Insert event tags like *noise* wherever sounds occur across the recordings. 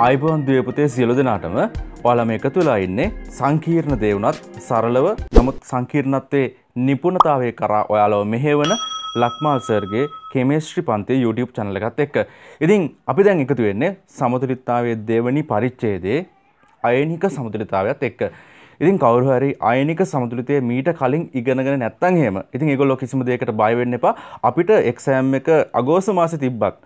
අයිබුවන් දවපතේ සියලු දෙනාටම ඔයාලම එකතු වෙලා ඉන්නේ සංකීර්ණ දේවුනත් සරලව නමුත් සංකීර්ණත්වේ නිපුණතාවය කරා ඔයාලව මෙහෙවන ලක්මාල් සර්ගේ කෙමේස්ට්‍රි පන්තේ YouTube චැනල එකත් එක්ක. ඉතින් අපි දැන් එකතු වෙන්නේ සමතුලිතතාවයේ දෙවනි පරිච්ඡේදයේ අයනික සමතුලිතතාවයත් එක්ක. ඉතින් කවරු හරි අයනික සමුතුලිතය මීට කලින් ඉගෙනගෙන නැත්තන් හෙම ඉතින් ඒගොල්ලො කිසිම දෙයකට බයවෙන්න එපා අපිට එක්සෑම් එක අගෝස මාස තිබ්බත්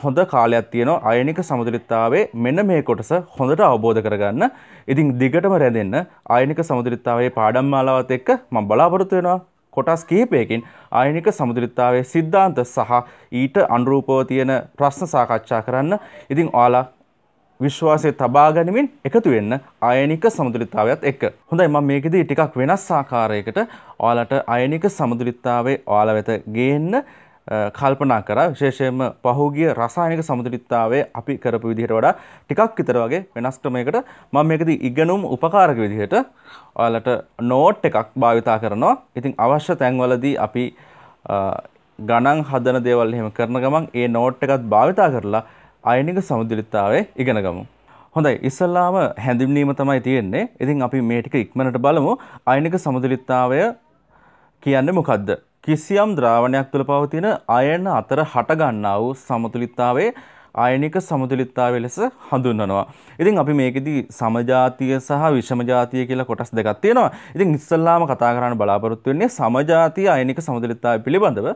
හොඳ කාලයක් තියෙනවා අයනික සමුදුලිතාවේ මෙන්න මේ කොටස හොඳට අවබෝධ කරගන්න. ඉතින් දිගටම රැඳෙන්න අයනික සමුදුලිතාවේ පාඩම් මාලාවත් එක්ක මම බලාපොරොත්තු වෙනවා කොටස් කිහිපයකින් අයනික සමුදුලිතාවේ સિદ્ધාන්ත සහ ඊට අනුරූපව තියෙන ප්‍රශ්න සාකච්ඡා කරන්න. ඉතින් ඔයාලා විශ්වාසය තබා ගැනීමෙන් එකතු වෙන්න අයනික සමුදුලිතාවයත් එක්ක. හොඳයි මම මේකෙදි ටිකක් වෙනස් ආකාරයකට ඔයාලට අයනික සමුදුලිතාවේ ඔයාලා වෙත ගේන්න කල්පනා කරා විශේෂයෙන්ම පහුගිය රසායනික සමතුලිතතාවයේ අපි කරපු විදිහට වඩා ටිකක් විතර වගේ වෙනස් ක්‍රමයකට මම මේකදී ඉගෙනුම් උපකාරක විදිහට ඔයාලට නෝට් එකක් භාවිතා කරනවා. ඉතින් අවශ්‍ය තැන්වලදී අපි ගණන් හදන දේවල් එහෙම කරන ගමන් ඒ නෝට් එකත් භාවිතා කරලා අයනික සමතුලිතතාවයේ ඉගෙන ගමු. හොඳයි ඉස්සල්ලාම හැඳින්වීම තමයි තියෙන්නේ. ඉතින් අපි මේ ටික ඉක්මනට බලමු අයනික සමතුලිතතාවය කියන්නේ මොකද්ද? කිසියම් ද්‍රාවණයක් තුළ පවතින අයන අතර හටගන්නා වූ සමතුලිතතාවේ අයනික සමතුලිතතාවය ලෙස හඳුන්වනවා. ඉතින් අපි මේකෙදි සමජාතිය සහ විෂමජාතිය කියලා කොටස් දෙකක් තියෙනවා. ඉතින් ඉස්සල්ලාම කතා කරන්න බලාපොරොත්තු වෙන්නේ සමජාතිය අයනික සමතුලිතතාවය පිළිබඳව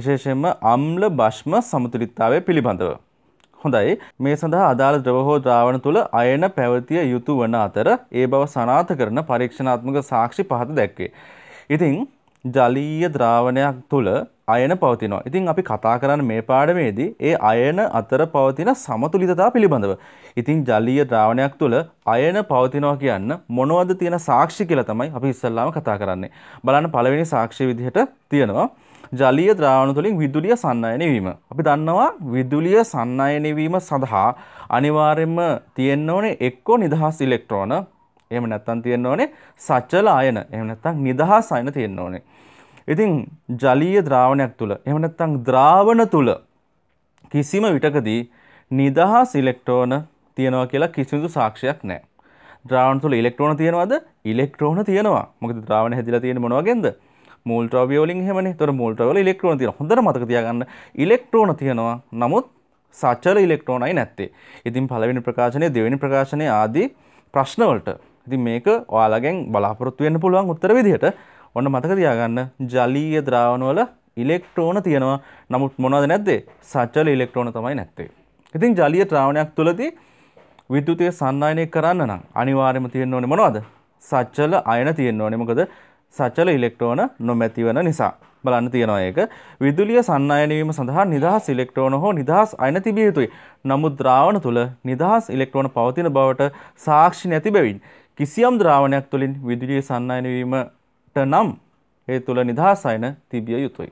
විශේෂයෙන්ම අම්ල බෂ්ම සමතුලිතතාවය පිළිබඳව. හොඳයි මේ සඳහා අදාළ ද්‍රව හෝ ද්‍රාවණ තුළ අයන පැවතිය යුතු වන අතර ඒ බව සනාථ කරන පරීක්ෂණාත්මක සාක්ෂි පහත දැක්වේ. ඉතින් ජලීය ද්‍රාවණයක් තුළ අයන පවතිනවා. ඉතින් අපි කතා කරන්න මේ පාඩමේදී ඒ අයන අතර පවතින සමතුලිතතා පිළිබඳව. ඉතින් ජලීය ද්‍රාවණයක් තුළ අයන පවතිනවා කියන්න මොනවද තියෙන සාක්ෂි කියලා තමයි අපි ඉස්සල්ලාම කතා කරන්නේ. බලන්න පළවෙනි සාක්ෂි විදිහට තියෙනවා ජලීය ද්‍රාවණ තුළින් විදුලිය සන්නායනය වීම. අපි දන්නවා විදුලිය සන්නායනය වීම සඳහා අනිවාර්යයෙන්ම තියෙන්න ඕනේ එක්කෝ නිදහස් ඉලෙක්ට්‍රෝන එහෙම නැත්නම් තියෙන්න ඕනේ සචල අයන. එහෙම නැත්නම් නිදහස් අයන තියෙන්න ඕනේ. ඉතින් ජලීය ද්‍රාවණයක් තුළ එහෙම නැත්නම් ද්‍රාවණ තුළ කිසිම විටකදී නිදහස් ඉලෙක්ට්‍රෝන තියෙනවා කියලා කිසිදු සාක්ෂයක් නැහැ. ද්‍රාවණ තුළ ඉලෙක්ට්‍රෝන තියෙනවද? ඉලෙක්ට්‍රෝන තියෙනවා. මොකද ද්‍රාවණ හැදිලා තියෙන්නේ මොන වගේන්ද? මූල්ට්‍රෝවිය වලින් එහෙමනේ. ඒතර මූල්ට්‍රෝව වල ඉලෙක්ට්‍රෝන තියෙනවා. හොඳට මතක තියාගන්න. ඉලෙක්ට්‍රෝන තියෙනවා. නමුත් සචල ඉලෙක්ට්‍රෝනයි නැත්තේ. ඉතින් පළවෙනි ප්‍රකාශනය, දෙවෙනි ප්‍රකාශනය ආදී ප්‍රශ්න වලට ඉතින් මේක ඔයාලගෙන් බලාපොරොත්තු වෙන්න පුළුවන් උත්තර විදිහට ඔන්න මතක තියාගන්න ජලීය ද්‍රාවණවල ඉලෙක්ට්‍රෝන තියෙනවා නමුත් මොනවද නැද්දේ සචල ඉලෙක්ට්‍රෝන තමයි නැත්තේ. ඉතින් ජලීය ද්‍රාවණයක් තුළදී විද්‍යුතය සන්නායනය කරන්න නම් අනිවාර්යයෙන්ම තියෙන්න ඕනේ මොනවද? සචල අයන තියෙන්න ඕනේ. මොකද සචල ඉලෙක්ට්‍රෝන නොමැති වෙන නිසා. බලන්න තියෙනවා ඒක. විදුලිය සන්නායන වීම සඳහා නිදහස් ඉලෙක්ට්‍රෝන හෝ නිදහස් අයන තිබිය යුතුයි. නමුත් ද්‍රාවණ තුල නිදහස් ඉලෙක්ට්‍රෝන පවතින බවට සාක්ෂි නැති බැවින් කිසියම් ද්‍රාවණයක් තුලින් විදුලිය සන්නායන වීම නම් ඒ තුළ නිදහසයන තිබිය යුතුයි.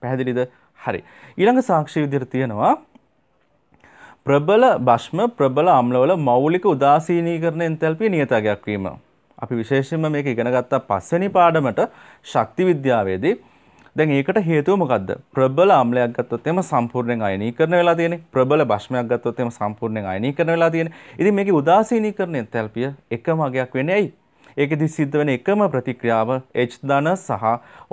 පැහැදිලිද හරි. ඊළඟ සාක්ෂි විදිහට තියෙනවා ප්‍රබල භෂ්ම ප්‍රබල අම්ලවල මෞලික උදාසීනීකරණ එන්තැල්පිය නියතගයක් වීම. අපි විශේෂයෙන්ම මේක ඉගෙන ගත්තා පස්වෙනි පාඩමට ශක්ති විද්‍යාවේදී. දැන් ඒකට හේතුව මොකද්ද? ප්‍රබල අම්ලයක් ගත්තොත් එම සම්පූර්ණයෙන් අයනීකරණ වෙලා තියෙන්නේ. ප්‍රබල භෂ්මයක් ගත්තොත් එම සම්පූර්ණයෙන් අයනීකරණ වෙලා තියෙන්නේ. ඉතින් මේකේ උදාසීනීකරණ එන්තැල්පිය එකම අගයක් වෙන්නේ ඇයි? ඒකෙදි සිද්ධ වෙන එකම ප්‍රතික්‍රියාව H ධන සහ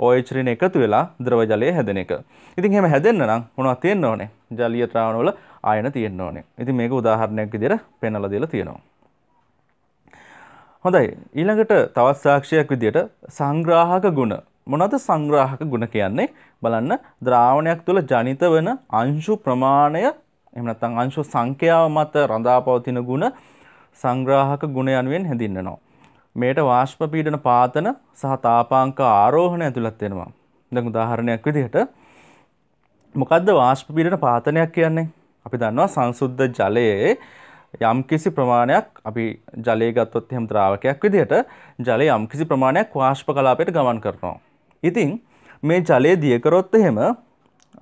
OH ඍණ එකතු වෙලා ද්‍රව ජලය හැදෙන එක. ඉතින් එහෙම හැදෙන්න නම් මොනවද තියෙන්න ඕනේ? ජලීය ද්‍රාවණවල ආයන තියෙන්න ඕනේ. ඉතින් මේක උදාහරණයක් විදිහට පෙන්වලා දීලා තියෙනවා. හොඳයි. ඊළඟට තවත් සාක්ෂියක් විදිහට සංග්‍රාහක ගුණ මොනවද සංග්‍රාහක ගුණ කියන්නේ බලන්න ද්‍රාවණයක් තුළ ජනිත වෙන අංශු ප්‍රමාණය එහෙම නැත්නම් අංශු සංඛ්‍යාව මත රඳා පවතින ගුණ සංග්‍රාහක ගුණ යනුවෙන් හැඳින්වෙනවා. මේට වාෂ්ප පීඩන පාතන සහ තාපාංක ආරෝහණ ඇතුළත් වෙනවා. දැන් උදාහරණයක් විදිහට මොකද්ද වාෂ්ප පීඩන පාතනයක් කියන්නේ? අපි දන්නවා සංසුද්ධ ජලයේ යම්කිසි ප්‍රමාණයක් අපි ජලය ගත්තොත් එහෙම ද්‍රාවකයක් විදිහට ජලය යම්කිසි ප්‍රමාණයක් වාෂ්ප කලාපයට ගමන් කරනවා. ඉතින් මේ ජලය දිය කරොත් එහෙම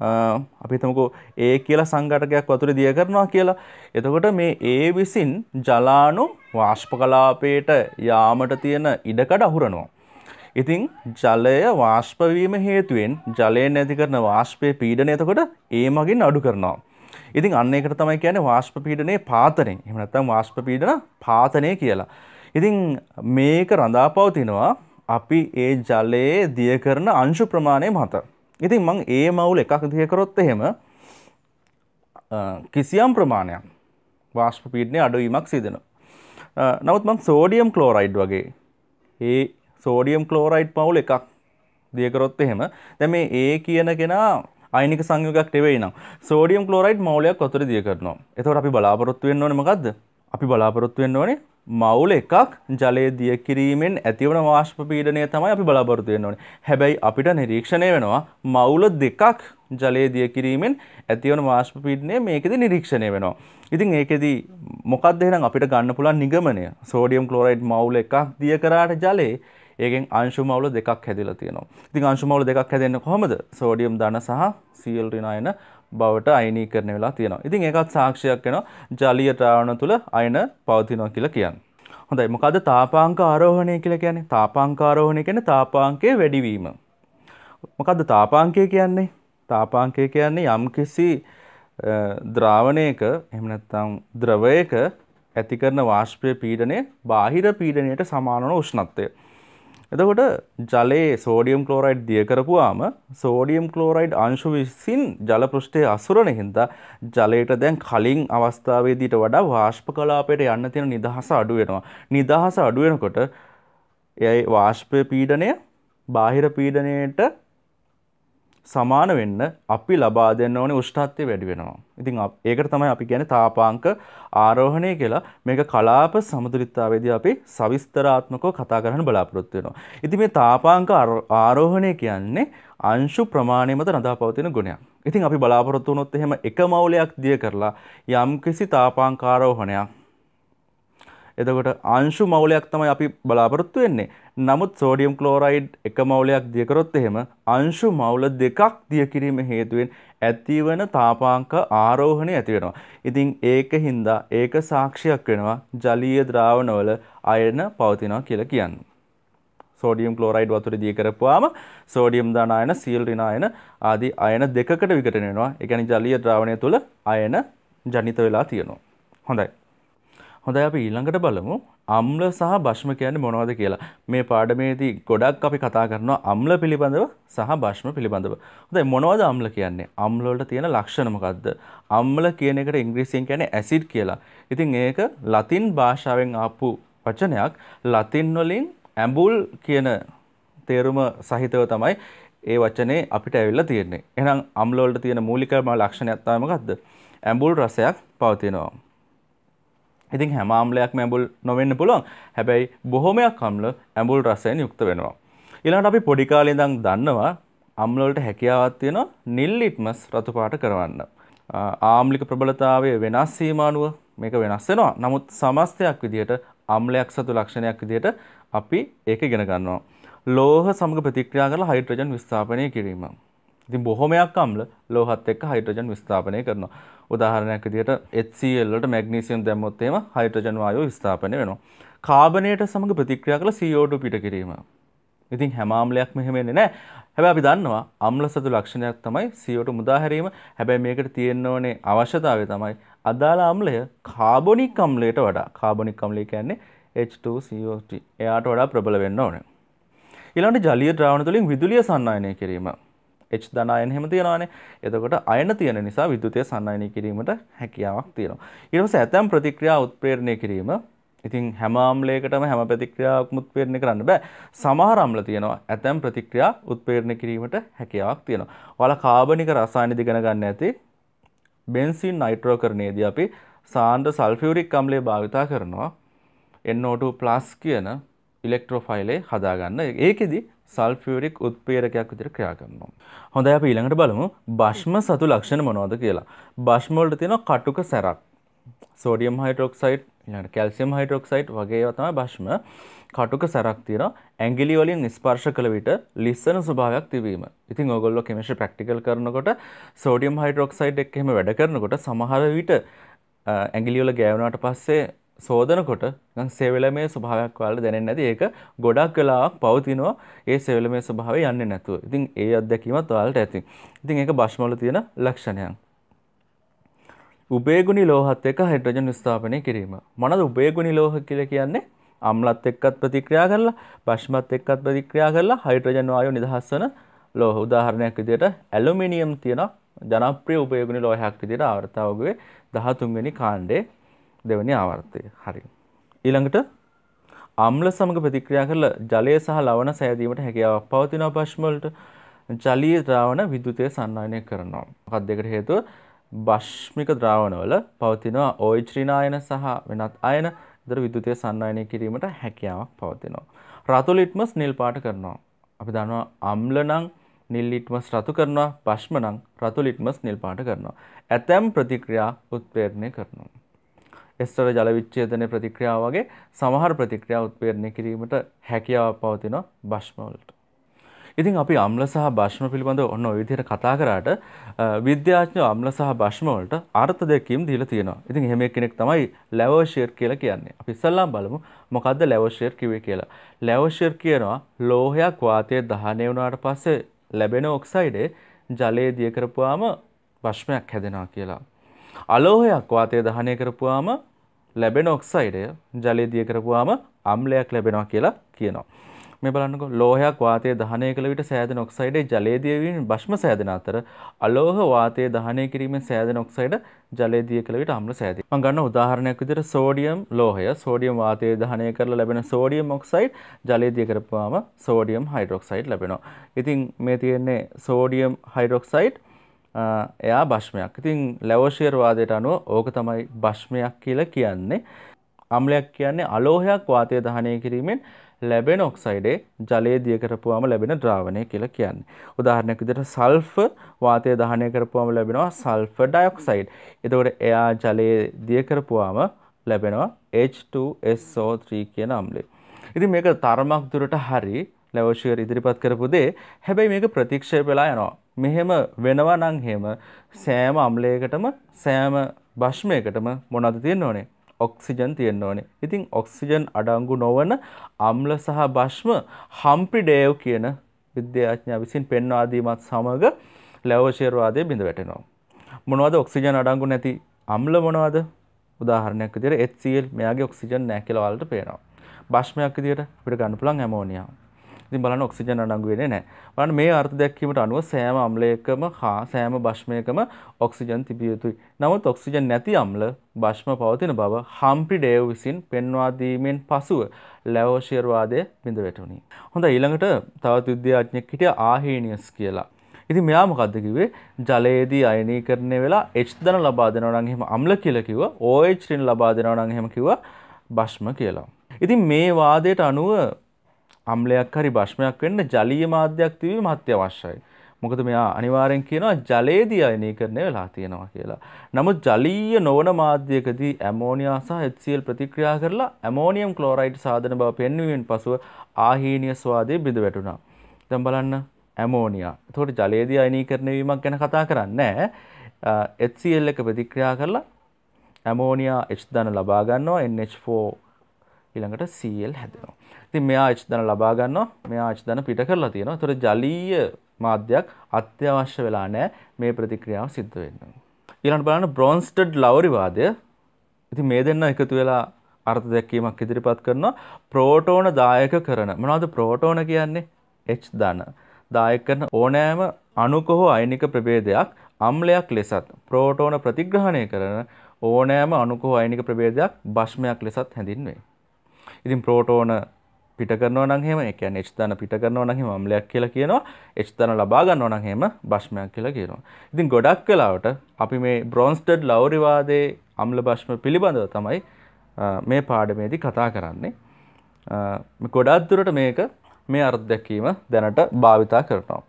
අපි හිතමුකෝ ඒ කියලා සංඝටකයක් වතුරේ දිය කරනවා කියලා. එතකොට මේ ඒ විසින් ජලාණු වාෂ්ප කලාපයට යාමට තියෙන ඉඩකඩ අහුරනවා. ඉතින් ජලය වාෂ්පවීම හේතුවෙන් ජලය නැති කරන වාෂ්පයේ පීඩනය එතකොට ඒ මගින් අඩු කරනවා. ඉතින් අන්න ඒකට තමයි කියන්නේ වාෂ්ප පීඩනයේ පාතනය. එහෙම නැත්නම් වාෂ්ප පීඩන පාතනය කියලා. ඉතින් මේක රඳාපවතිනවා අපි ඒ ජලයේ දිය කරන අංශු ප්‍රමාණය මත. ඉතින් මං ඒ මවුල එකක් දිහකරොත් එහෙම කිසියම් ප්‍රමාණයක් වාශ්ප පීඩනය අඩුවීමක් සිදෙනවා. නවත් මං සෝඩියම් ක්ලෝරයිඩ් වගේ ඒ සෝඩියම් ක්ලෝරයිඩ් පවුල එකක් දියකරොත් එහෙම දැ මේ ඒ කියන කෙනා අයිනික සංයුගක් ටෙවෙයි නම් සෝඩියම් ක්ලෝරයිඩ් මවලයක් කොතර දිය කරනවා එතවට අපි බලාපොරොත්තු වෙන්න ඕනමකක්ද අපි බලාපොරොත්තු වෙන්න ඕනේ මවුල එකක් ජලය දිය කිරීමෙන් ඇතිවන වාශ්ප පීඩනය තමයි අපි බලාපොරොත්තු වෙන්න ඕනේ. හැබැයි අපිට නිරීක්ෂණය වෙනවා මවුල දෙකක් ජලය දිය කිරීමෙන් ඇතිවන වාශ්ප පීඩනය මේකෙදි නිරීක්ෂණය වෙනවා. ඉතින් ඒකෙදි මොකක්ද එහෙනම් අපිට ගන්න පුළුවන් නිගමනය? සෝඩියම් ක්ලෝරයිඩ් මවුල එකක් දිය කරාට ජලයේ ඒකෙන් අංශු මවුල දෙකක් හැදිලා තියෙනවා. ඉතින් අංශු මවුල දෙකක් හැදෙන්නේ කොහොමද? සෝඩියම් ධන සහ Cl ඍණායන බවට අයිනීකරණය වෙලා තියෙනවා. ඉතින් ඒකත් සාක්ෂියක් වෙනවා ජලීය ද්‍රාවණ තුල අයන පවතිනවා කියලා කියන්නේ. හොඳයි මොකද තාපාංක ආරෝහණය කියලා කියන්නේ? තාපාංක ආරෝහණය කියන්නේ තාපාංකයේ වැඩිවීම. මොකද්ද තාපාංකය කියන්නේ? තාපාංකය කියන්නේ යම්කිසි ද්‍රාවණයක එහෙම නැත්නම් ද්‍රවයක ඇති කරන වාෂ්පීය පීඩනය බාහිර පීඩනයට සමාන වන උෂ්ණත්වය. එතකොට ජලයේ සෝඩියම් කලෝරයිඩ් දිය කරපුවාම සෝඩියම් කලෝරයිඩ් අංශු විසින් ජලපෘෂ්ඨය අසුරණ හින්දා ජලයට දැන් කලින් අවස්ථාවේදීට වඩා වාශ්ප කලාපයට යන්න තියෙන නිදහස අඩු වෙනවා. නිදහස අඩු වෙනකොට ඒ වාශ්ප පීඩනය බාහිර පීඩනයට සමාන වෙන්න අපි ලබා දෙන්න ඕනේ උෂ්ණත්වය වැඩි වෙනවා. ඉතින් ඒකට තමයි අපි කියන්නේ තාපාංක ආරෝහණය කියලා. මේක කලාප සමතුලිතතාවයේදී අපි සවිස්තරාත්මකව කතා කරන්න බලාපොරොත්තු වෙනවා. ඉතින් මේ තාපාංක ආරෝහණය කියන්නේ අංශු ප්‍රමාණය මත රඳා පවතින ගුණයක්. ඉතින් අපි බලාපොරොත්තු වුණොත් එහෙම එක මවුලයක් දිය කරලා යම්කිසි තාපාංක ආරෝහණයක් එතකොට අංශු මවුලයක් තමයි අපි බලාපොරොත්තු වෙන්නේ. නමුත් සෝඩියම් ක්ලෝරයිඩ් එක මවුලයක් දිය කරොත් එහෙම අංශු මවුල දෙකක් දිය කිරීම හේතුවෙන් ඇතිවන තාපාංක ආරෝහණය ඇති වෙනවා. ඉතින් ඒක හින්දා ඒක සාක්ෂියක් වෙනවා ජලීය ද්‍රාවණවල අයන පවතිනවා කියලා කියන්නේ. සෝඩියම් ක්ලෝරයිඩ් වතුර දිය කරපුවාම සෝඩියම් දාන අයන, සීල් රින අයන ආදී අයන දෙකකට විഘടනය වෙනවා. ඒ කියන්නේ ජලීය ද්‍රාවණය තුළ අයන ජනිත වෙලා තියෙනවා. හොඳයි. හොඳයි අපි ඊළඟට බලමු අම්ල සහ භෂ්ම කියන්නේ මොනවද කියලා. මේ පාඩමේදී ගොඩක් අපි කතා කරනවා අම්ල පිළිබඳව සහ භෂ්ම පිළිබඳව. හොඳයි මොනවද අම්ල කියන්නේ? අම්ල වලට තියෙන ලක්ෂණ මොකද්ද? අම්ල කියන එකට ඉංග්‍රීසියෙන් කියන්නේ ඇසිඩ් කියලා. ඉතින් ඒක ලතින් භාෂාවෙන් ආපු වචනයක්. ලතින් වලින් ඇඹුල් කියන තේරුම සහිතව තමයි ඒ වචනේ අපිට ඇවිල්ලා තියෙන්නේ. එහෙනම් අම්ල වලට තියෙන මූලිකම ලක්ෂණයක් තමයි මොකද්ද? ඇඹුල් රසයක් පවතිනවා. ඉතින් හැම ආම්ලයක්ම ඇඹුල් නොවෙන්න පුළුවන්. හැබැයි බොහොමයක් අම්ල ඇඹුල් රසයෙන් යුක්ත වෙනවා. ඊළඟට අපි පොඩි කාලේ ඉඳන් දන්නවා අම්ල වලට හැකියාවක් තියෙනවා නිල් ලිට්මස් රතු පාට කරවන්න. ආම්ලික ප්‍රබලතාවයේ වෙනස් වීම අනුව මේක වෙනස් වෙනවා. නමුත් සමස්තයක් විදිහට අම්ලයක් සතු ලක්ෂණයක් විදිහට අපි ඒක ඉගෙන ගන්නවා. ලෝහ සමග ප්‍රතික්‍රියා කරලා හයිඩ්‍රජන් විස්ථාපනය කිරීම. ඉතින් බොහොමයක් අම්ල ලෝහත් එක්ක හයිඩ්‍රජන් විස්ථාපනය කරනවා. උදාහරණයක් විදිහට HCl වලට මැග්නීසියම් දැම්මොත් එහෙම හයිඩ්‍රජන් වායුව විස්ථාපනය වෙනවා. කාබනයට සමග ප්‍රතික්‍රියා කළ CO2 පිට කිරීම. ඉතින් හැම ආම්ලයක්ම එහෙම එන්නේ නැහැ. හැබැයි අපි දන්නවා අම්ල සතු ලක්ෂණයක් තමයි CO2 මුදා හැරීම. හැබැයි මේකට තියෙන්න ඕනේ අවශ්‍යතාවය තමයි අදාළ අම්ලය කාබොනික් අම්ලයට වඩා කාබොනික් අම්ලය කියන්නේ H2CO3 එයාට වඩා ප්‍රබල වෙන්න ඕනේ. ඊළඟට ජලීය ද්‍රාවණ තුළින් විදුලිය සන්නායනය කිරීම. H ධනායන එහෙම තියෙනවානේ. එතකොට අයන තියෙන නිසා විද්‍යුතය සන්නායනය කිරීමට හැකියාවක් තියෙනවා. ඊට පස්සේ ඇතම් ප්‍රතික්‍රියා උත්ප්‍රේරණය කිරීම ඉතින් හැම ආම්ලයකටම හැම ප්‍රතික්‍රියාවක්ම උත්ප්‍රේරණය කරන්න බෑ. සමහර ආම්ල තියෙනවා ඇතම් ප්‍රතික්‍රියා උත්ප්‍රේරණය කිරීමට හැකියාවක් තියෙනවා. ඔයාලා කාබනික රසායන දිගන ගන්න ඇති බෙන්සින් නයිට්‍රෝකරණයේදී අපි සාන්ද්‍ර සල්ෆියුරික් අම්ලය භාවිතා කරනවා NO2+ කියන ඉලෙක්ට්‍රෝෆයිලේ හදාගන්න. ඒකෙදි සල්ෆියරික් උත්පේරකයක් විදිහට ක්‍රියා කරනවා. හොඳයි අපි ඊළඟට බලමු භෂ්ම සතු ලක්ෂණ මොනවද කියලා. භෂ්ම වලට තියෙනවා කටුක සැරක්. සෝඩියම් හයිඩ්‍රොක්සයිඩ් ඊළඟට කැල්සියම් හයිඩ්‍රොක්සයිඩ් වගේ ඒවා තමයි භෂ්ම. කටුක සැරක් තියෙනවා. ඇඟිලි වලින් ස්පර්ශ කළ විට ලිස්සන ස්වභාවයක් තිබීම. ඉතින් ඔයගොල්ලෝ කෙමිස්ට්‍රි ප්‍රැක්ටිකල් කරනකොට සෝඩියම් හයිඩ්‍රොක්සයිඩ් එක්ක එහෙම වැඩ කරනකොට සමහර විට ඇගිලිවල ගෑවුණට පස්සේ සෝදනකොට සෙවලමේ ස්වභාවයක් වලට දැනෙන්නේ නැති ඒක ගොඩක් වෙලාවක් පවතිනවා ඒ සෙවලමේ ස්වභාවය යන්නේ නැතුව. ඉතින් ඒ අත්දැකීමත් ඔයාලට ඇති. ඉතින් ඒක භෂ්මවල තියෙන ලක්ෂණයක්. උභයගුණී ලෝහත් එක්ක හයිඩ්‍රජන් විස්ථාපනය කිරීම. මොනවද උභයගුණී ලෝහ කියලා කියන්නේ? අම්ලත් එක්කත් ප්‍රතික්‍රියා කරලා, භෂ්මත් එක්කත් ප්‍රතික්‍රියා කරලා හයිඩ්‍රජන් වායුව නිදහස් වෙන ලෝහ. උදාහරණයක් විදියට ඇලුමිනියම් තියෙන ජනප්‍රිය උභයගුණී ලෝහයක් විදියට ආවර්තාවගේ 13 වෙනි කාණ්ඩේ දෙවැනි ආවර්තය. හරි. ඊළඟට අම්ල සමග ප්‍රතික්‍රියා කරලා ජලය සහ ලවණ සෑදීමට හැකියාවක් පවතින භෂ්ම වලට ජලීය ද්‍රාවණ විද්‍යුතය සංනයනය කරනවා. මොකක්ද දෙකට හේතුව? භෂ්මික ද්‍රාවණවල පවතිනවා OH ඍණායන සහ වෙනත් අයන විතර විද්‍යුතය සංනයනය කිරීමට හැකියාවක් පවතිනවා. රතු ලිට්මස් නිල් පාට කරනවා. අපි දන්නවා අම්ල නම් නිල් ලිට්මස් රතු කරනවා, භෂ්ම නම් රතු ලිට්මස් නිල් පාට කරනවා. ඇතැම් ප්‍රතික්‍රියා උත්ප්‍රේරණය කරනවා. එස්තර ජලවිච්චේදන ප්‍රතික්‍රියා වගේ සමහර ප්‍රතික්‍රියා උත්පේරණය කිරීමට හැකියාව පවතින භශ්මවලට. ඉතින් අපි අම්ල සහ භශ්ම පිළිබඳ ඔන්න විදිහට කතා කරාට විද්‍යාඥයෝ අම්ල සහ භශ්මවලට අර්ථ දෙකකින් දීලා තියෙනවා. ඉතින් එහෙම කෙනෙක් තමයි ලැවෝෂියර් කියලා කියන්නේ. අපි ඉස්සල්ලාම බලමු මොකද්ද ලැවෝෂියර් කිව්වේ කියලා. ලැවෝෂියර් කියනවා ලෝහයක් වාතයේ දහනය වුණාට පස්සේ ලැබෙන ඔක්සයිඩේ ජලයේ දිය කරපුවාම භශ්මයක් හැදෙනවා කියලා. අලෝහයක් වාතය දහනය කරපුවාම ලැබෙන ඔක්සයිඩය ජලය දිය කරපුවාම අම්ලයක් ලැබෙනවා කියලා කියනවා. මේ බලන්නකො ලෝහයක් වාතය දහනය කළ විට සෑදන ඔක්සයිඩේ ජලේදියවීම භෂ්ම සෑදන අතර අලෝහ වාතය දහනය කිරීමෙන් සෑදන ඔක්සයිඩ ජලේදිය කළ විට අම්ල සෑදේ. මම ගන්න උදාහරණයක් විදිහට සෝඩියම් ලෝහය සෝඩියම් වාතය දහනය කරලා ලැබෙන සෝඩියම් ඔක්සයිඩ් ජලේදිය කරපුවාම සෝඩියම් හයිඩ්‍රොක්සයිඩ් ලැබෙනවා. ඉතින් මේ තියෙන්නේ සෝඩියම් හයිඩ්‍රොක්සයිඩ් එයා භෂ්මයක්. ඉතින් ලැවෝෂියර්වාදයට අනුව ඕක තමයි භෂ්මයක් කියලා කියන්නේ. අම්ලයක් කියන්නේ අලෝහයක් වාතය දහනය කිරීමෙන් ලැබෙන ඔක්සයිඩේ ජලය දිය කරපුවාම ලැබෙන ද්‍රාවණය කියලා කියන්නේ. උදාහරණයක් විදිහට සල්ෆ වාතය දහනය කරපුවාම ලැබෙනවා සල්ෆර් ඩයොක්සයිඩ්. එතකොට එයා ජලය දිය කරපුවාම ලැබෙනවා H2SO3 කියන අම්ලය. ඉතින් මේක තරමක් දුරට හරි ලැවෝෂර් ඉදිරිපත් කරපු දේ හැබැයි මේක ප්‍රතික්ෂය වෙලා යනවා. මෙහෙම වෙනවා නම් එහෙම සෑම අම්ලයකටම සෑම භෂ්මයකටම මොනවද තියෙන්න ඕනේ? ඔක්සිජන් තියෙන්න ඕනේ. ඉතින් ඔක්සිජන් අඩංගු නොවන අම්ල සහ භෂ්ම හම්ප්‍රි ඩේව් කියන විද්‍යාඥයා විසින් පෙන්වා දීමත් සමග ලැවෝෂර් වාදයේ බිඳ වැටෙනවා. මොනවද ඔක්සිජන් අඩංගු නැති අම්ල මොනවද? උදාහරණයක් විදිහට HCl මෙයාගේ ඔක්සිජන් නැහැ කියලා වලට පේනවා. භෂ්මයක් විදිහට අපිට ගන්න පුළුවන් ඇමෝනියා. ඉතින් බලන්න ඔක්සිජන් අඩංගු වෙන්නේ නැහැ. බලන්න මේ අර්ථ දැක්වීමට අනුව සෑම අම්ලයකම හා සෑම භෂ්මයකම ඔක්සිජන් තිබිය යුතුයි. නමුත් ඔක්සිජන් නැති අම්ල භෂ්ම පවතින බව හම්ප්‍රි ඩේව් විසින් පෙන්වා දීමෙන් පසුව ලැවෝෂියර්වාදය බිඳ වැටුණි. හොඳයි ඊළඟට තවත් විද්‍යාඥයෙක් හිටිය ආහේනියස් කියලා. ඉතින් මෙයා මොකද්ද කිව්වේ ජලයේදී අයනීකරණය වෙලා H ධන ලබා දෙනවා නම් එහෙම අම්ල කියලා කිව්වා OH ඍණ ලබා දෙනවා නම් එහෙම කිව්වා භෂ්ම කියලා. ඉතින් මේ වාදයට අනුව අම්ලයක් හරි භෂ්මයක් වෙන්න ජලීය මාධ්‍යයක් තිබීම අත්‍යවශ්‍යයි. මොකද මෙයා අනිවාර්යෙන් කියනවා ජලයේදී අයනය කරන වෙලා තියෙනවා කියලා. නමුත් ජලීය නොවන මාධ්‍යයකදී ඇමෝනියා සහ HCl ප්‍රතික්‍රියා කරලා ඇමෝනියම් ක්ලෝරයිඩ් සාධන බව පෙන්වීමෙන් පසුව ආහීනීය ස්වාදයේ බිඳ වැටුණා. දැන් බලන්න ඇමෝනියා. එතකොට ජලයේදී අයනීකරණය වීමක් ගැන කතා කරන්නේ නැහැ. HCl එක ප්‍රතික්‍රියා කරලා ඇමෝනියා H ධන ලබා ගන්නවා NH4 ඊළඟට Cl හැදෙනවා. ඉතින් මෙයා H ධන ලබා ගන්නවා. මෙයා H ධන පිට කරලා තියෙනවා. ඒතර ජලීය මාධ්‍යයක් අත්‍යවශ්‍ය වෙලා නැහැ මේ ප්‍රතික්‍රියාව සිද්ධ වෙන්න. ඊළඟට බලන්න බ්‍රොන්ස්ටඩ් ලවරි වාදය. ඉතින් මේ දෙන්න එකතු වෙලා අර්ථ දැක්වීමක් ඉදිරිපත් කරනවා. ප්‍රෝටෝන දායක කරන. මොනවද ප්‍රෝටෝන කියන්නේ? H ධන. දායක කරන ඕනෑම අණුක හෝ අයනික ප්‍රභේදයක් අම්ලයක් ලෙසත් ප්‍රෝටෝන ප්‍රතිග්‍රහණය කරන ඕනෑම අණුක හෝ අයනික ප්‍රභේදයක් භෂ්මයක් ලෙසත් හැඳින්වේ. ඉතින් ප්‍රෝටෝන පිට කරනවා නම් එහෙම ඒ කියන්නේ H ධන පිට කරනවා නම් එහෙම අම්ලයක් කියලා කියනවා H ධන ලබා ගන්නවා නම් එහෙම භෂ්මයක් කියලා කියනවා. ඉතින් ගොඩක් වෙලාවට අපි මේ බ්‍රොන්ස්ටඩ් ලවුරි වාදයේ අම්ල භෂ්ම පිළිබඳව තමයි මේ පාඩමේදී කතා කරන්නේ. ගොඩක් දුරට මේක මේ අර්ධදැකීම දැනට භාවිතා කරනවා.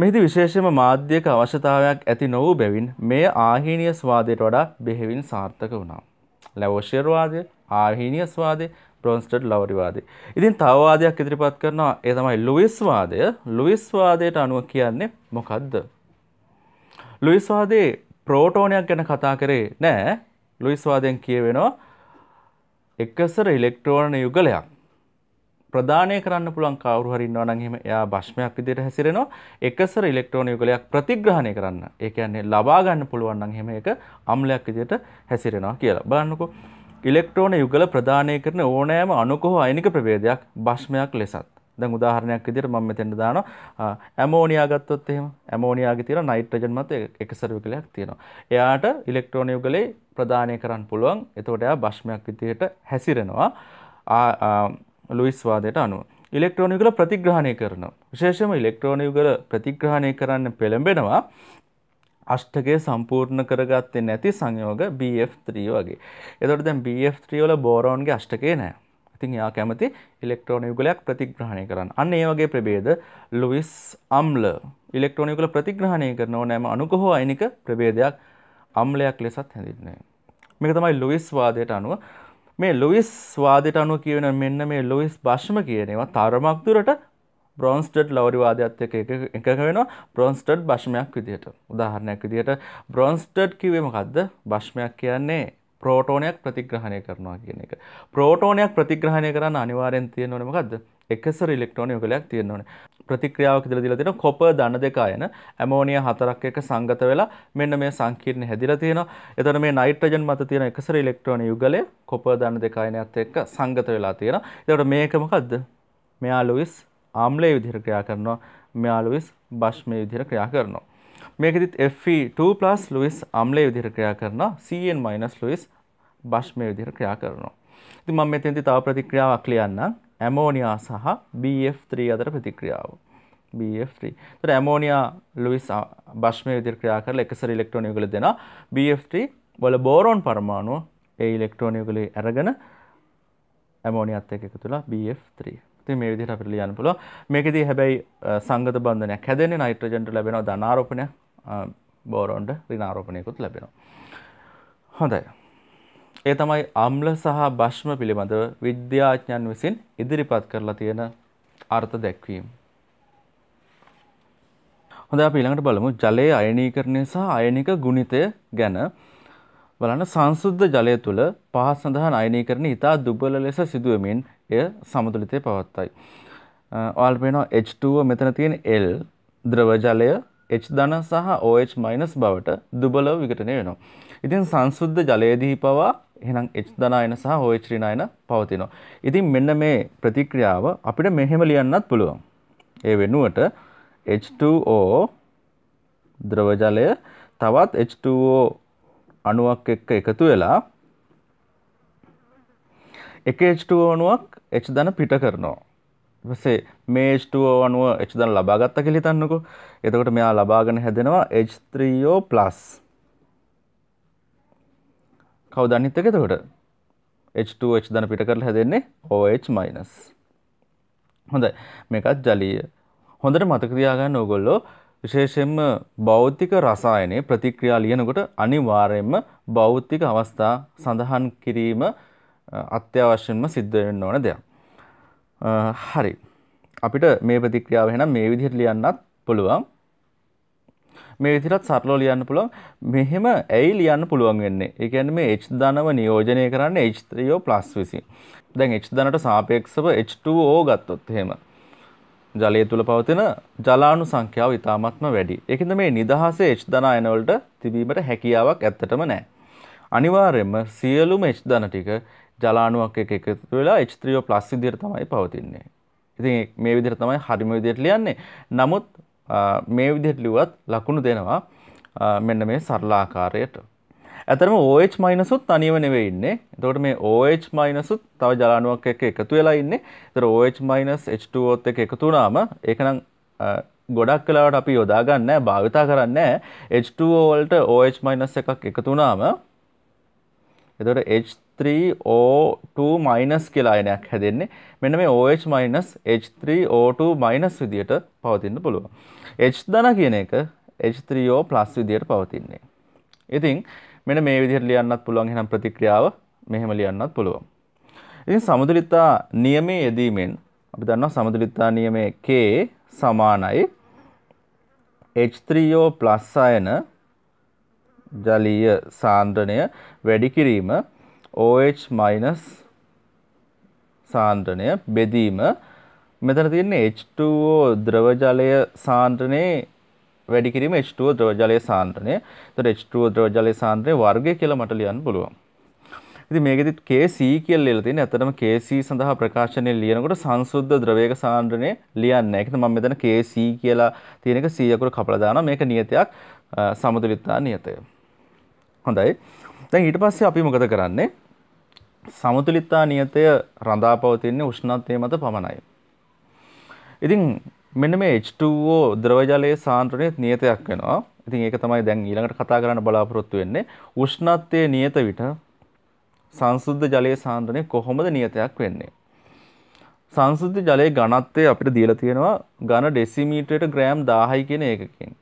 මෙහිදී විශේෂම මාධ්‍යක අවශ්‍යතාවයක් ඇති නොවූ බැවින් මේ ආහීනීය ස්වාදයට වඩා බෙහෙවින් සාර්ථක වුණා. ලැවෝෂියර් වාදය ආහිනියස් වාදය බ්‍රොන්ස්ටඩ් ලවරිවාදේ. ඉතින් තවවාදයක් ඉදිරිපත් කරනවා ඒ තමයි ලුවිස් වාදය. ලුවිස් වාදයට අනුව කියන්නේ මොකද්ද? ලුවිස් වාදේ ප්‍රෝටෝනයක් ගැන කතා කරේ නෑ. ලුවිස් වාදයෙන් කියවෙනවා එකසර ඉලෙක්ට්‍රෝන යුගලයක් ප්‍රදානය කරන්න පුළුවන් කවුරු හරි ඉන්නවා නම් එහෙම එයා භෂ්මයක් විදිහට හැසිරෙනවා එකසර ඉලෙක්ට්‍රෝන යුගලයක් ප්‍රතිග්‍රහණය කරන්න. ඒ කියන්නේ ලබා ගන්න පුළුවන් නම් එහෙම ඒක අම්ලයක් විදිහට හැසිරෙනවා කියලා. බලන්නකෝ ඉලෙක්ට්‍රෝන යුගල ප්‍රදානය කරන ඕනෑම අනුකොහෝ අයනික ප්‍රවේදයක් භෂ්මයක් ලෙසත්. දැන් උදාහරණයක් විදිහට මම මෙතෙන්ට දානවා ඇමෝනියා ගත්තොත් එහෙම ඇමෝනියාගේ තියෙන නයිට්‍රජන් මත එකසර යුගලයක් තියෙනවා. එයාට ඉලෙක්ට්‍රෝන යුගලේ ප්‍රදානය කරන්න පුළුවන්. එතකොට එයා භෂ්මයක් විදිහට හැසිරෙනවා. ලුයිස් වාදයට අනුව. ඉලෙක්ට්‍රෝන යුගල ප්‍රතිග්‍රහණය කරනවා. විශේෂයෙන්ම ඉලෙක්ට්‍රෝන යුගල ප්‍රතිග්‍රහණය කරන්න පෙළඹෙනවා. අෂ්ටකය සම්පූර්ණ කරගත්තේ නැති සංයෝග BF3 වගේ. එතකොට දැන් BF3 වල බෝරෝන්ගේ අෂ්ටකය නැහැ. ඉතින් එයා කැමති ඉලෙක්ට්‍රෝන යුගලයක් ප්‍රතිග්‍රහණය කරන්න. අන්න ඒ වගේ ප්‍රභේද ලුවිස් අම්ල ඉලෙක්ට්‍රෝන යුගල ප්‍රතිග්‍රහණය කරන ඕනෑම අණුක හෝ අයනික ප්‍රභේදයක් අම්ලයක් ලෙසත් හැඳින්වෙනවා. මේක තමයි ලුවිස් වාදයට අනුව මේ ලොවිස් වාදයට අනුව කියන මෙන්න මේ ලොවිස් භාෂ්ම කියනවා තරමක් දුරට බ්‍රෝන්ස්ටඩ් ලවරිවාදයක්ත් එක එකක වෙනවා බ්‍රෝන්ස්ටඩ් භෂ්මයක් විදිහට උදාහරණයක් විදිහට බ්‍රෝන්ස්ටඩ් කිවීමකක්ද භෂ්මයක් කියන්නේ ප්‍රෝටෝනයක් ප්‍රතිග්‍රහණය කරනවා කියන එක ප්‍රෝටෝනයක් ප්‍රතිග්‍රහණය කරන්න අනිවාරෙන් තියෙන ඕනමකක්ද එකසර ඉලෙක්ට්‍රෝන යුගලයක් තියෙනවන ප්‍රතික්‍රියාවක් දිල දිල තියෙන කොප දන දෙක අයන ඇමෝනිය හතරක් එක සංගත වෙලා මෙන්න මේ සංකීර්ණ හැදිලා තියෙනවා. එතන මේ නයිට්‍රජන් මත තියෙන එකසර ඉලෙක්ට්‍රෝන යුගලය කොප දන දෙක අයනයත් එක්ක සංගත වෙලා තියෙනවා. ඒකට මේක මොකද්ද? මෙයා ලුයිස් ආම්ලයේ විදිහට ක්‍රියා කරනවා මෙයා ලුයිස් බෂ්මයේ විදිහට ක්‍රියා කරනවා. මේකෙදිත් Fe2+ ලුයිස් ආම්ලයේ විදිහට ක්‍රියා කරනවා Cn- ලුයිස් බෂ්මයේ විදිහට ක්‍රියා කරනවා. ඉතින් මම මෙතෙන්දී තව ප්‍රතික්‍රියාවක් ලියන්නම්. ඇමෝනියා සහ BF3 අතර ප්‍රතික්‍රියාව. BF3. එතකොට ඇමෝනියා ලුයිස් බෂ්මයේ විදිහට ක්‍රියා කරලා එකසර ඉලෙක්ට්‍රෝන යුගල දෙනවා. BF3 වල බෝරෝන් පරමාණුව ඒ ඉලෙක්ට්‍රෝන යුගලේ අරගෙන ඇමෝනියත් එක්ක එකතු වෙලා BF3 ති මේ විදිහට අපිට ලියන්න පුළුවන්. මේකෙදී හැබැයි සංගත බන්ධනයක් හැදෙන්නේ නයිට්‍රජන්ට ලැබෙනවා ධනාරෝපණය බෝරොන්ට ඍණාරෝපණයකුත් ලැබෙනවා. හොඳයි. ඒ තමයි අම්ල සහ භෂ්ම පිළිබඳව විද්‍යාඥයන් විසින් ඉදිරිපත් කරලා තියෙන අර්ථ දැක්වීම්. හොඳ අපි ඊළඟට බලමු ජලයේ අයනීකරණය සහ අයනික ගුණිතය ගැන බලන්න සංසුද්ධ ජලය තුළ පහස් සඳහන් අයනීකරණ ඉතා දුබල ලෙස සිදුවමින් එය සමතුලිතය පවත්තයි. ඔල් පේනවා H2 මෙතන තියෙන L ද්‍රවජලය H ධන සහ OH- බවට දුබලව විකටනය වෙනවා. ඉතින් සංසුද්ධ ජලයේදී පවා එහෙනම් H ධනායන සහ OH ඍණායන පවතිනවා. ඉතින් මෙන්න මේ ප්‍රතික්‍රියාව අපිට මෙහෙම ලියන්නත් පුළුවන්. ඒ වෙනුවට H2O ද්‍රව ජලය තවත් H2O අණුවක් එක්ක එකතු වෙලා එක H2O අණුවක් H ධන පිට කරනවා. ඊපස්සේ මේ H2O අණුව H ධන ලබා ගත්ත කියලා හිතන්නකෝ. එතකොට මෙයා ලබාගෙන හැදෙනවා H3O+. කවුද අනිත් එක එතකොට? H2 H ධන පිට කරලා හැදෙන්නේ OH-. හොඳයි. මේකත් ජලීය. හොඳට මතක තියාගන්න ඕගොල්ලෝ විශේෂයෙන්ම භෞතික රසායනයේ ප්‍රතික්‍රියා ලියනකොට අනිවාර්යයෙන්ම භෞතික අවස්ථා සඳහන් කිරීම අත්‍යවශ්‍යයෙන්ම සිද්ධ වෙන්න ඕන දෙයක්. හරි. අපිට මේ ප්‍රතික්‍රියාව එහෙනම් මේ විදිහට ලියන්නත් පුළුවන්. මේ විදිහට සරලව ලියන්න පුළුවන්. මෙහෙම ඇයි ලියන්න පුළුවන් වෙන්නේ? ඒ කියන්නේ මේ H ධනව නියෝජනය කරන්නේ H3O 20. දැන් H ධනට සාපේක්ෂව H2O ගත්තොත් එහෙම ජලය තුළ පවතින ජලාණු සංඛ්‍යාව ඉතාමත්ම වැඩි. ඒකෙන්ද මේ නිදහසේ H ධන අයන වලට තිබීමට හැකියාවක් ඇත්තටම නැහැ. අනිවාර්යයෙන්ම සියලුම H ධන ටික ජලානුවක් එක එකතු වෙලා H3O+ විදියට තමයි පවතින්නේ. ඉතින් මේ විදිහට තමයි හරිම විදිහට ලියන්නේ. නමුත් මේ විදිහට ලිව්වත් ලකුණු දෙනවා මෙන්න මේ සරල ආකාරයට. ඇතරම OH- උත් තනියම නෙවෙයි ඉන්නේ. එතකොට මේ OH- උත් තව ජලාණුවක් එක්ක එකතු වෙලා ඉන්නේ. ඒතර OH- H2O ත් එක්ක එකතු වුණාම ඒකනම් ගොඩක් කලාවට අපි යොදා ගන්න නැහැ, භාවිතා කරන්නේ නැහැ. H2O වලට OH- එකක් එකතු වුණාම එතකොට H H3O2- කියලා අයනයක් හැදෙන්නේ. මෙන්න මේ OH- H3O2- විදියට පවතින්න පුළුවන්. H ධන කියන එක H3O+ විදියට පවතින්නේ. ඉතින් මෙන්න මේ විදිහට ලියන්නත් පුළුවන් එහෙනම් ප්‍රතික්‍රියාව මෙහෙම ලියන්නත් පුළුවන්. ඉතින් සමතුලිතා නියමයේ යෙදීමෙන් අපි දන්නවා සමතුලිතා නියමයේ K සමානයි H3O+ අයන ජලීය සාන්ද්‍රණය වැඩි කිරීම OH- සාන්ද්‍රණය බෙදීම මෙතන තියෙන්නේ H2O ද්‍රව ජලය සාන්ද්‍රණේ වැඩි කිරීම H2O ද්‍රව ජලයේ සාන්ද්‍රණය. එතකොට H2O ද්‍රව ජලයේ සාන්ද්‍රණය වර්ගය කියලා මට ලියන්න පුළුවන්. ඉතින් මේකෙදිත් Kc කියලා ලියලා තියෙනවා. ඇත්තටම Kc සඳහා ප්‍රකාශනයේ ලියනකොට සංසුද්ධ ද්‍රවයක සාන්ද්‍රණය ලියන්නේ නැහැ. ඒකද මම මෙතන Kc කියලා තියෙන එක C අකුර කපලා දානවා. මේක නියතයක් සමතුලිතතා නියතය. හොඳයි. දැන් ඊට පස්සේ අපි මොකද කරන්නේ? සමතුලිතා නියතය රඳා පවතින්නේ උෂ්ණත්වය මත පමණයි. ඉතින් මෙන්න මේ H2O ද්‍රවජලයේ සාන්ද්‍රණය නියතයක් වෙනවා. ඉතින් ඒක තමයි දැන් ඊළඟට කතා කරන්න බලාපොරොත්තු වෙන්නේ. උෂ්ණත්වයේ නියත විට සංසුද්ධ ජලයේ සාන්ද්‍රණය කොහොමද නියතයක් වෙන්නේ? සංසුද්ධ ජලයේ ඝනත්වය අපිට දීලා තියෙනවා ඝන ඩෙසිමීටරයට ග්‍රෑම් 1000යි කියන එකකින්.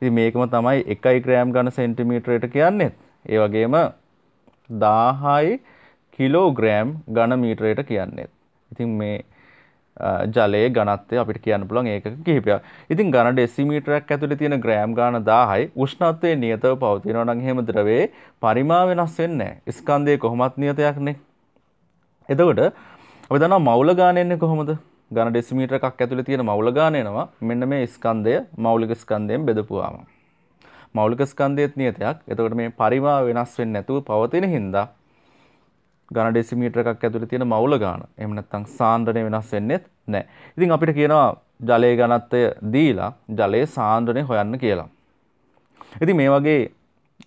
ඉතින් මේකම තමයි 1 ග්‍රෑම් ඝන සෙන්ටිමීටරයට කියන්නේ. ඒ වගේම 1000යි කිලෝග්‍රෑම් ගණ මීටරයට කියන්නේත්. ඉතින් මේ ජලයේ ගණත්තය අපිට කියන්න පුළන් ඒක කිහිපයක් ඉතින් ගණ ඩෙසිමීටරක් ඇතුළි තියෙන ග්‍රෑම් ගාන දාහයි උෂ්ණත්වය නියතව පවතිනවනං හෙම ද්‍රවේ පරිමා වෙනස් වෙන්නේ ස්කන්දය කොහොමත් නියතයක්නේ. එතකොට අපි දන්නා මවුල ගානයන්නේ කොහොමද ගණ ඩෙසිමීටර එකක් ඇතුළි තියෙන මවුල ගානයනවා මෙන්න මේ ස්කන්දය මෞලික ස්කන්දයෙන් බෙදපුවාම. මෞලික ස්කන්දයත් නියතයක් එතකට මේ පරිමා වෙනස් වෙන්න ඇතුව පවතින හින්දා ඝන ඩෙසිමීටර එකක් ඇතුලේ තියෙන මවුල ගාන. එහෙම නැත්නම් සාන්ද්‍රණය වෙනස් වෙන්නේත් නැහැ. ඉතින් අපිට කියනවා ජලයේ ඝනත්වය දීලා ජලයේ සාන්ද්‍රණය හොයන්න කියලා. ඉතින් මේ වගේ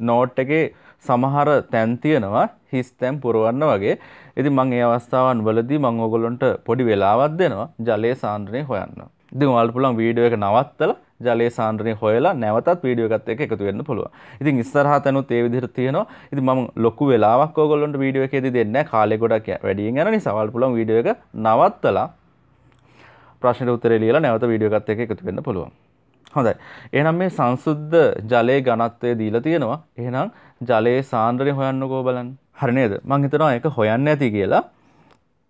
නෝට් එකේ සමහර තැන් තියෙනවා හිස් තැන් පුරවන්න වගේ. ඉතින් මම ඒ අවස්ථාවන් වලදී මම ඕගොල්ලන්ට පොඩි වෙලාවක් දෙනවා ජලයේ සාන්ද්‍රණය හොයන්න. ඉතින් ඔයාලට පුළුවන් වීඩියෝ එක නවත්තලා ජලයේ සාන්ද්‍රණය හොයලා නැවතත් වීඩියෝ එකත් එක්ක එකතු වෙන්න පුළුවන්. ඉතින් ඉස්සරහට අනුත් ඒ විදිහට තියෙනවා. ඉතින් මම ලොකු වෙලාවක් ඕගොල්ලන්ට වීඩියෝ එකේදී දෙන්නේ නැහැ. කාලය ගොඩක් වැඩියෙන් යන නිසා වල් පුළුවන් වීඩියෝ එක නවත්තලා ප්‍රශ්නෙට උත්තරේ ලියලා නැවත වීඩියෝ එකත් එක්ක එකතු වෙන්න පුළුවන්. හොඳයි. එහෙනම් මේ සංසුද්ධ ජලයේ ඝනත්වය දීලා තියෙනවා. එහෙනම් ජලයේ සාන්ද්‍රණය හොයන්නකෝ බලන්න. හරි නේද? මම හිතනවා ඒක හොයන්න ඇති කියලා.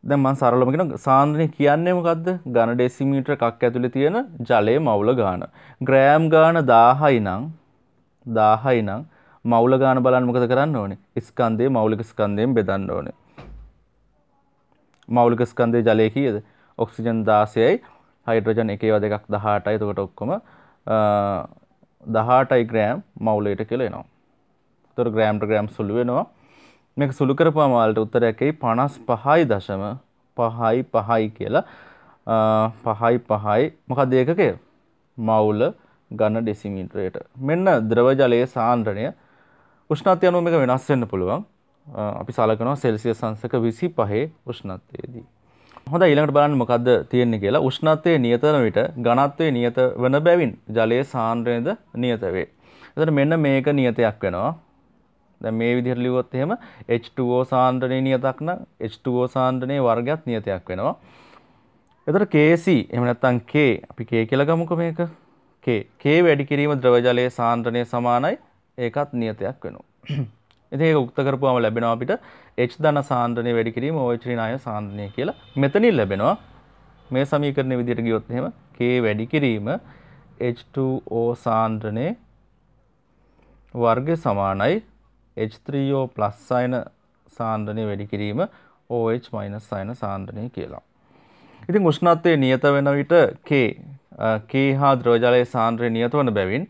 දැන් මම සරලවම කියනවා සාන්ද්‍රණය කියන්නේ මොකද්ද? ඝන ඩෙසිමීටර එකක් ඇතුලේ තියෙන ජලයේ මවුල ගාන. ග්‍රෑම් ගාන 1000යි නම් 1000යි නම් මවුල ගාන බලන්න මොකද කරන්න ඕනේ? ස්කන්ධයේ මෞලික ස්කන්ධයෙන් බෙදන්න ඕනේ. මෞලික ස්කන්ධයේ ජලය කීයද? ඔක්සිජන් 16යි, හයිඩ්‍රජන් එකේ ඒවා දෙකක් 18යි. එතකොට ඔක්කොම 18යි ග්‍රෑම් මවුලයට කියලා එනවා. එතකොට ග්‍රෑම්ට ග්‍රෑම් සුළු වෙනවා. මේක සුළු කරපුවම වලට උත්තරයක් එයි 55.55 කියලා 5යි 5යි මොකද ඒකකය මවුල ඝන ඩෙසිමීටරයට මෙන්න ද්‍රව ජලයේ සාන්ද්‍රණය උෂ්ණත්වය අනුව මේක වෙනස් වෙන්න පුළුවන් අපි සලකනවා සෙල්සියස් අංශක 25 උෂ්ණත්වයේදී හොඳ ඊළඟට බලන්න මොකද්ද තියෙන්නේ කියලා උෂ්ණත්වයේ නියතන විට ඝනත්වයේ නියත වන බැවින් ජලයේ සාන්ද්‍රණයද නියත වේ එතකොට මෙන්න මේක නියතයක් වෙනවා දැන් මේ විදිහට ලිව්වොත් එහෙම H2O සාන්ද්‍රණය නියතක් නම් H2O සාන්ද්‍රණයේ වර්ගයක් නියතයක් වෙනවා. එතකොට Kc එහෙම නැත්නම් K අපි K කියලා ගමුකෝ මේක. K K වැඩි කිරීම ද්‍රව ජලයේ සාන්ද්‍රණය සමානයි ඒකත් නියතයක් වෙනවා. *coughs* ඉතින් ඒක උක්ත කරපුවාම ලැබෙනවා අපිට H ධන සාන්ද්‍රණය වැඩි කිරීම OH ඍණාය සාන්ද්‍රණය කියලා මෙතනින් ලැබෙනවා. මේ සමීකරණය විදිහට ගියොත් එහෙම K වැඩි කිරීම H2O සාන්ද්‍රණය වර්ගය සමානයි H3O ප්ලස් අයන සාන්ද්‍රණය වැඩි කිරීම OH මයිනස් අයන සාන්ද්‍රණය කියලා. ඉතින් උෂ්ණත්වයේ නියත වෙන විට K K හා ද්‍රවජලයේ සාන්ද්‍රය නියත වන බැවින්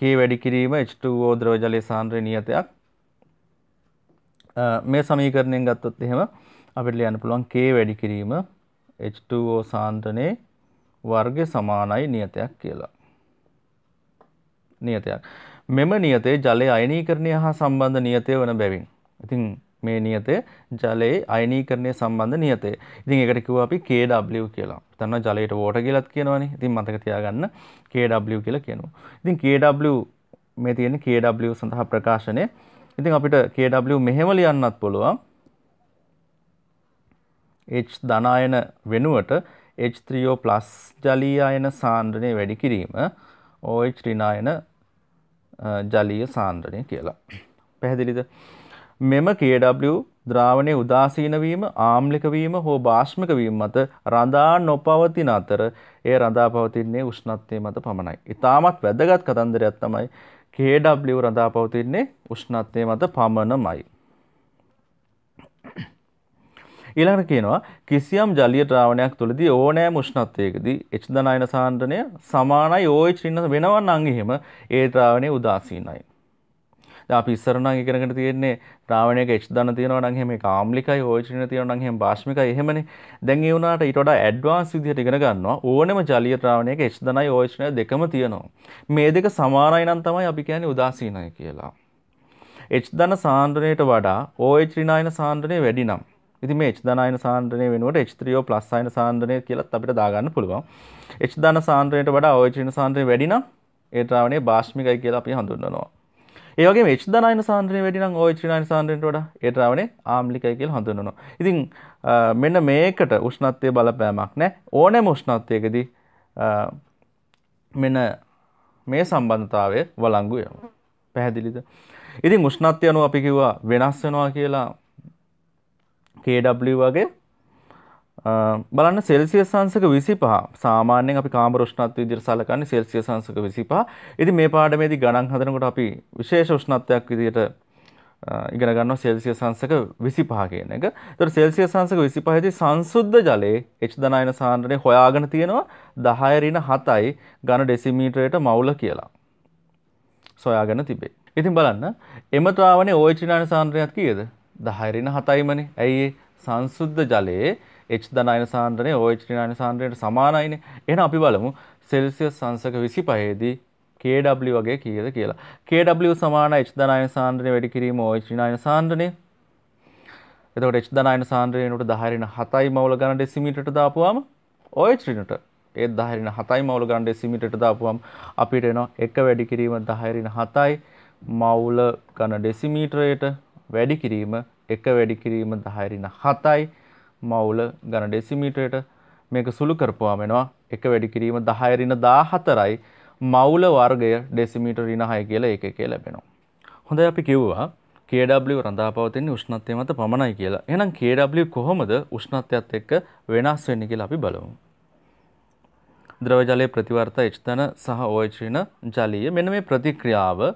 K වැඩි කිරීම H2O ද්‍රවජලයේ සාන්ද්‍රය නියතයක් මේ සමීකරණයෙන් ගත්තොත් එහෙම අපිට ලියන්න පුළුවන් K වැඩි කිරීම H2O සාන්ද්‍රණයේ වර්ගය සමානයි නියතයක් කියලා. නියතයක්. මෙම නියතේ ජලය අයනීකරණය හා සම්බන්ධ නියතය වන බැවින්. ඉතින් මේ නියතේ ජලයේ අයනීකරණය සම්බන්ධ නියතේ. ඉතින් ඒකට කිව්වා අපි KW කියලා. හිතන්න ජලයට වෝටර් කියලාත් කියනවනේ. ඉතින් මතක තියාගන්න KW කියලා කියනවා. ඉතින් KW මේ තියෙන KW සඳහා ප්‍රකාශනය. ඉතින් අපිට KW මෙහෙම ලියන්නත් පුළුවන්. H ධනායන වෙනුවට H3O+ ජලීය අයන සාන්ද්‍රණය වැඩි කිරීම OH ඍණායන ජලීය සාන්ද්‍රණය කියලා. පැහැදිලිද මෙම KW ද්‍රාවණය උදාසීනවීම ආම්ලිකවීම හෝ භාෂ්මිකවීම මත රඳා නොපවතින අතර ඒ රඳා පවතින්නේ උෂ්ණත්වය මත පමණයි. ඉතාමත් වැදගත් කතන්දරයක් තමයි KW රඳා පවතින්නේ උෂ්ණත්වය මත පමණමයි. ඊළඟට කියනවා කිසියම් ජලීය ද්‍රාවණයක් තුළදී ඕනෑම උෂ්ණත්වයකදී H ධනායන සාන්ද්‍රණය සමානයි OH ඍණ වෙනවන් නම් එහෙම ඒ ද්‍රාවණය උදාසීනයි. දැන් අපි ඉස්සර නම් ඉගෙනගෙන තියෙන්නේ ද්‍රාවණයක H ධන තියෙනවා නම් එහෙම ඒක ආම්ලිකයි OH ඍණ තියෙනවා නම් එහෙම බාෂ්මිකයි එහෙමනේ. දැන් ඒ වුණාට ඊට වඩා ඇඩ්වාන්ස් විදිහට ඉගෙන ගන්නවා ඕනෑම ජලීය ද්‍රාවණයක H ධනයි OH ඍණ දෙකම තියෙනවා. මේ දෙක සමානයි නම් තමයි අපි කියන්නේ උදාසීනයි කියලා. H ධන සාන්ද්‍රණයට වඩා OH ඍණායන සාන්ද්‍රණය වැඩි නම් ඉතින් මේ H ධනායන සාන්ද්‍රණය වෙනුවට H3O+ අයන සාන්ද්‍රණය කියලත් අපිට දාගන්න පුළුවන්. H ධන සාන්ද්‍රණයට වඩා OH ඍණ සාන්ද්‍රණය වැඩි නම් ඒ ද්‍රාවණය බාෂ්මිකයි කියලා අපි හඳුන්වනවා. ඒ වගේම H ධනයන සාන්ද්‍රණය වැඩි නම් OH ඍණ සාන්ද්‍රණයට වඩා ඒ ද්‍රාවණය ආම්ලිකයි කියලා හඳුන්වනවා. ඉතින් මෙන්න මේකට උෂ්ණත්වයේ බලපෑමක් නැහැ. ඕනෑම උෂ්ණත්වයකදී මෙන්න මේ සම්බන්ධතාවය වළංගු වෙනවා. පැහැදිලිද? ඉතින් උෂ්ණත්වය අනුව අපි කිව්වා වෙනස් වෙනවා කියලා KW වගේ බලන්න සෙල්සිය සංසක විසි පහ සාමාන්‍යෙන් අපි කාමරෂ්ණත්ව විදිර සලකන්නේ සෙල්සිය සංසක විසි පහ ඉති මේ පාඩමේදී ගණන් හදනකොට අපි විශේෂ ෂ්ණත්වයක් විදියට ඉගෙන ගන්න සෙල්සිය සංසක විසි පහ කියන එක තොට සෙල්සිය සංසක විසි පහති සංසුද්ධ ජලයේ එච් දනයන සාන්ද්‍රනය හොයාගෙන තියෙනවා දහයරින හතයි ගණ ඩෙසිමීටරයට මවුල කියලා සොයාගෙන තිබේ ඉතින් බලන්න එමතාවනේ ඕච්චිනාන සාන්ද්‍රයක් කියද දහයරින හතයිමන ඇයි සංසුද්ධ ජලයේ එච් දනයින සාන්ද්‍රනය ඕච්ටිනයන සාන්ද්‍රයට සමානයින එන අපි බලමු සෙල්සිය සංසක විසි පහේදී KW වගේ කියද කියලා KW සමාන එච් දනයන සාන්ද්‍රය වැඩි කිරීම ඕච්ටිනයන සාන්ද්‍රනය එතකට එච් දනයන සාන්ද්‍රයනට දහරින හතයි මවල ගණ ඩෙසිමිට දාපුවාම ඕච්ටිනට ඒත් දහරින හතයි මවුල ගණ්ඩ සිමිට දාපුුවම් අපිට එනවා එක වැඩි කිරීම දහරින හතයි මවුල ගණ ඩෙසිමීටරයට වැඩි කිරීම එක වැඩි කිරීම දහයරින හතයි මවුල ගණ ඩෙසිමීටයට මේක සුළු කරපුවා වෙනවා එක වැඩි කිරීම දහයරින දා හතරයි මවුල වර්ගය ඩෙසිමීට රිනහය කියලා ඒක එකේ ලැබෙනවා. හොඳ අපි කිව්වා KW රඳාපවතින්නේ උෂ්ණත්වය මත පමණයි කියලා. එහෙනම් KW කොහොමද උෂ්ණත්වයත් එක්ක වෙනස් වෙන්නේ කියලා අපි බලමු. ද්‍රව ජලයේ ප්‍රතිවර්ත H තන සහ OH ඍණ ජලීය මෙන්න මේ ප්‍රතික්‍රියාව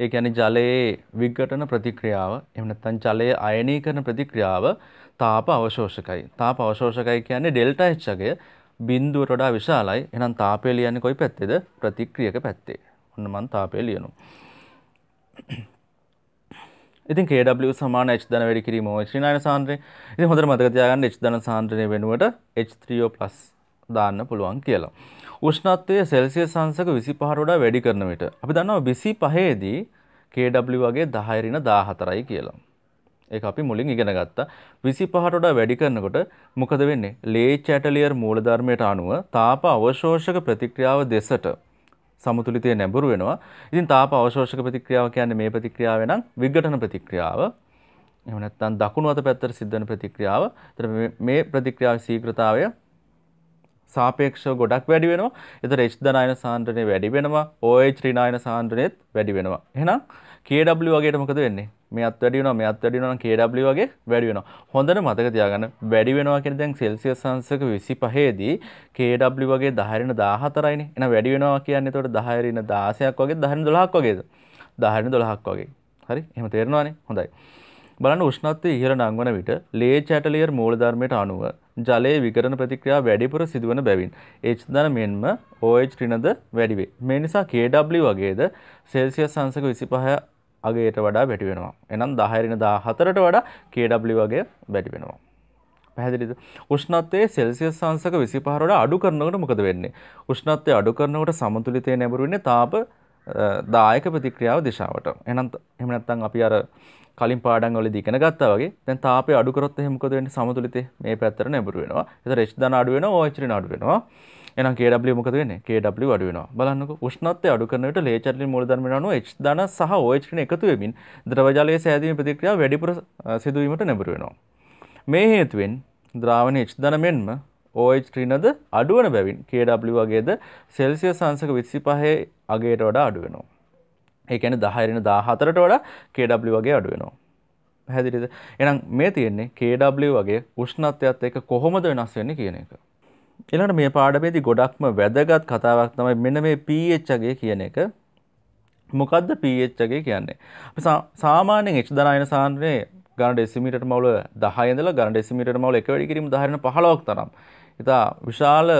ඒ කියන්නේ ජලයේ විඝටන ප්‍රතික්‍රියාව එහෙම නැත්නම් ජලයේ අයනීකරණ ප්‍රතික්‍රියාව තාප අවශෝෂකයි. තාප අවශෝෂකයි කියන්නේ ඩෙල්ටා H අගය බිඳුවට වඩා විශාලයි. එහෙනම් තාපය ලියන්නේ කොයි පැත්තේද? ප්‍රතික්‍රියක පැත්තේ. ඔන්න මම තාපය ලියනවා. ඉතින් KW සමාන H ධන වැඩි කිරීම H39 සාන්ද්‍රය. ඉතින් හොඳට මතක තියාගන්න H ධන සාන්ද්‍රණය වෙනුවට H3O+ දාන්න පුළුවන් කියලා. උෂ්ණත්වය සෙල්සියස් අංශක 25ට වඩා වැඩි කරන විට අපි දන්නවා 25 දී kW වගේ 10 ඍණ 14යි කියලා. ඒක අපි මුලින් ඉගෙන ගත්තා. 25ට වඩා වැඩි කරනකොට මොකද වෙන්නේ? ලේ චැටලියර් මූලධර්මයට අනුව තාප අවශෝෂක ප්‍රතික්‍රියාව දෙසට සමතුලිතය නැඹුරු වෙනවා. ඉතින් තාප අවශෝෂක ප්‍රතික්‍රියාව කියන්නේ මේ ප්‍රතික්‍රියාව නම් විඝටන ප්‍රතික්‍රියාව. එහෙම නැත්නම් දකුණු අත පැත්තට සිද්ධ වෙන ප්‍රතික්‍රියාව. ඒතර මේ ප්‍රතික්‍රියාවේ ශීඝ්‍රතාවය සාපේක්ෂව ගොඩක් වැඩි වෙනවා. එතකොට H නායන සාන්ද්‍රණය වැඩි වෙනවා. OH3 නායන සාන්ද්‍රණයත් වැඩි වෙනවා. එහෙනම් KW වගේට මොකද වෙන්නේ? මෙයත් වැඩි වෙනවා, මෙයත් වැඩි වෙනවා නම් KW වගේ වැඩි වෙනවා. හොඳට මතක තියාගන්න වැඩි වෙනවා කියන්නේ දැන් සෙල්සියස් අංශක 25 දී KW වගේ 10 රින 14යිනේ. එහෙනම් වැඩි වෙනවා කියන්නේ එතකොට 10 රින 16ක් වගේ 10 රින 12ක් වගේද? 10 රින 12ක් වගේ. හරි? එහෙම තේරෙනවානේ. හොඳයි. බලන්න උෂ්ණත්වය ඉහළ නංවන විට ලේ චැටලියර් මූලධර්මයට අනුව ජලයේ විකරණ ප්‍රතික්‍රියා වැඩිපුර සිදුවන බැවින් H ධන මෙන්ම OH ඍණද වැඩි වේ. මේ නිසා KW වගේද සෙල්සියස් අංශක 25 අගයට වඩා බැටි වෙනවා. එනම් 10 ඍණ 14ට වඩා KW වගේ බැටි වෙනවා. පැහැදිලිද? උෂ්ණත්වයේ සෙල්සියස් අංශක 25 වඩා අඩු කරනකොට මොකද වෙන්නේ? උෂ්ණත්වය අඩු කරනකොට සමතුලිතය නැඹුරු වෙන්නේ තාප දායක ප්‍රතික්‍රියාව දිශාවට. එහෙනම් එහෙම නැත්නම් අපි අර කලින් පාඩන්වලදී ඉගෙන ගත්තා වගේ දැන් තාපය අඩු කරොත් එහෙම මොකද වෙන්නේ සමතුලිතේ මේ පැත්තට නැඹුරු වෙනවා. ඒතර H ධන අඩු වෙනවා OH ඍණ අඩු වෙනවා. එහෙනම් KW මොකද වෙන්නේ? KW අඩු වෙනවා. බලන්නකෝ උෂ්ණත්වය අඩු කරන විට ලේචර්ලින් මූලධර්මන අණු H ධන සහ OH ඍණ එකතු වෙමින් ද්‍රවජලයේ සෑදීමේ ප්‍රතික්‍රියාව වැඩිපුර සිදුවීමට නැඹුරු වෙනවා. මේ හේතුවෙන් ද්‍රාවණ H ධන මෙන්ම OH ඍණද අඩු වන බැවින් KW වගේද සෙල්සියස් අංශක 25 අගයට වඩා අඩු වෙනවා. ඒකැන දහයරෙන දාහතරට වඩා කඩ වගේ අඩුවෙනවා. පැහැදිලිද එනම් මේ තියෙන්නේ කඩ වගේ උෂ්ණත්වයත් එක කොහොමද වෙනස් වෙන්නේ කියන එක. එලට මේ පාඩමේදී ගොඩක්ම වැදගත් කතාවක් තමයි මෙන්න මේ පීච්චගේ කියන එක මොකක්ද පීච්චගේ කියන්නේ. සාමාන්‍යෙන් එච් දනායන සාන්රයේ ගණඩ එසිමිට මවල දහයදල ගණඩ එසිමිට මවල එක වැඩි කිරීම දහරන පහලොක් තරම්. ඉතා විශාල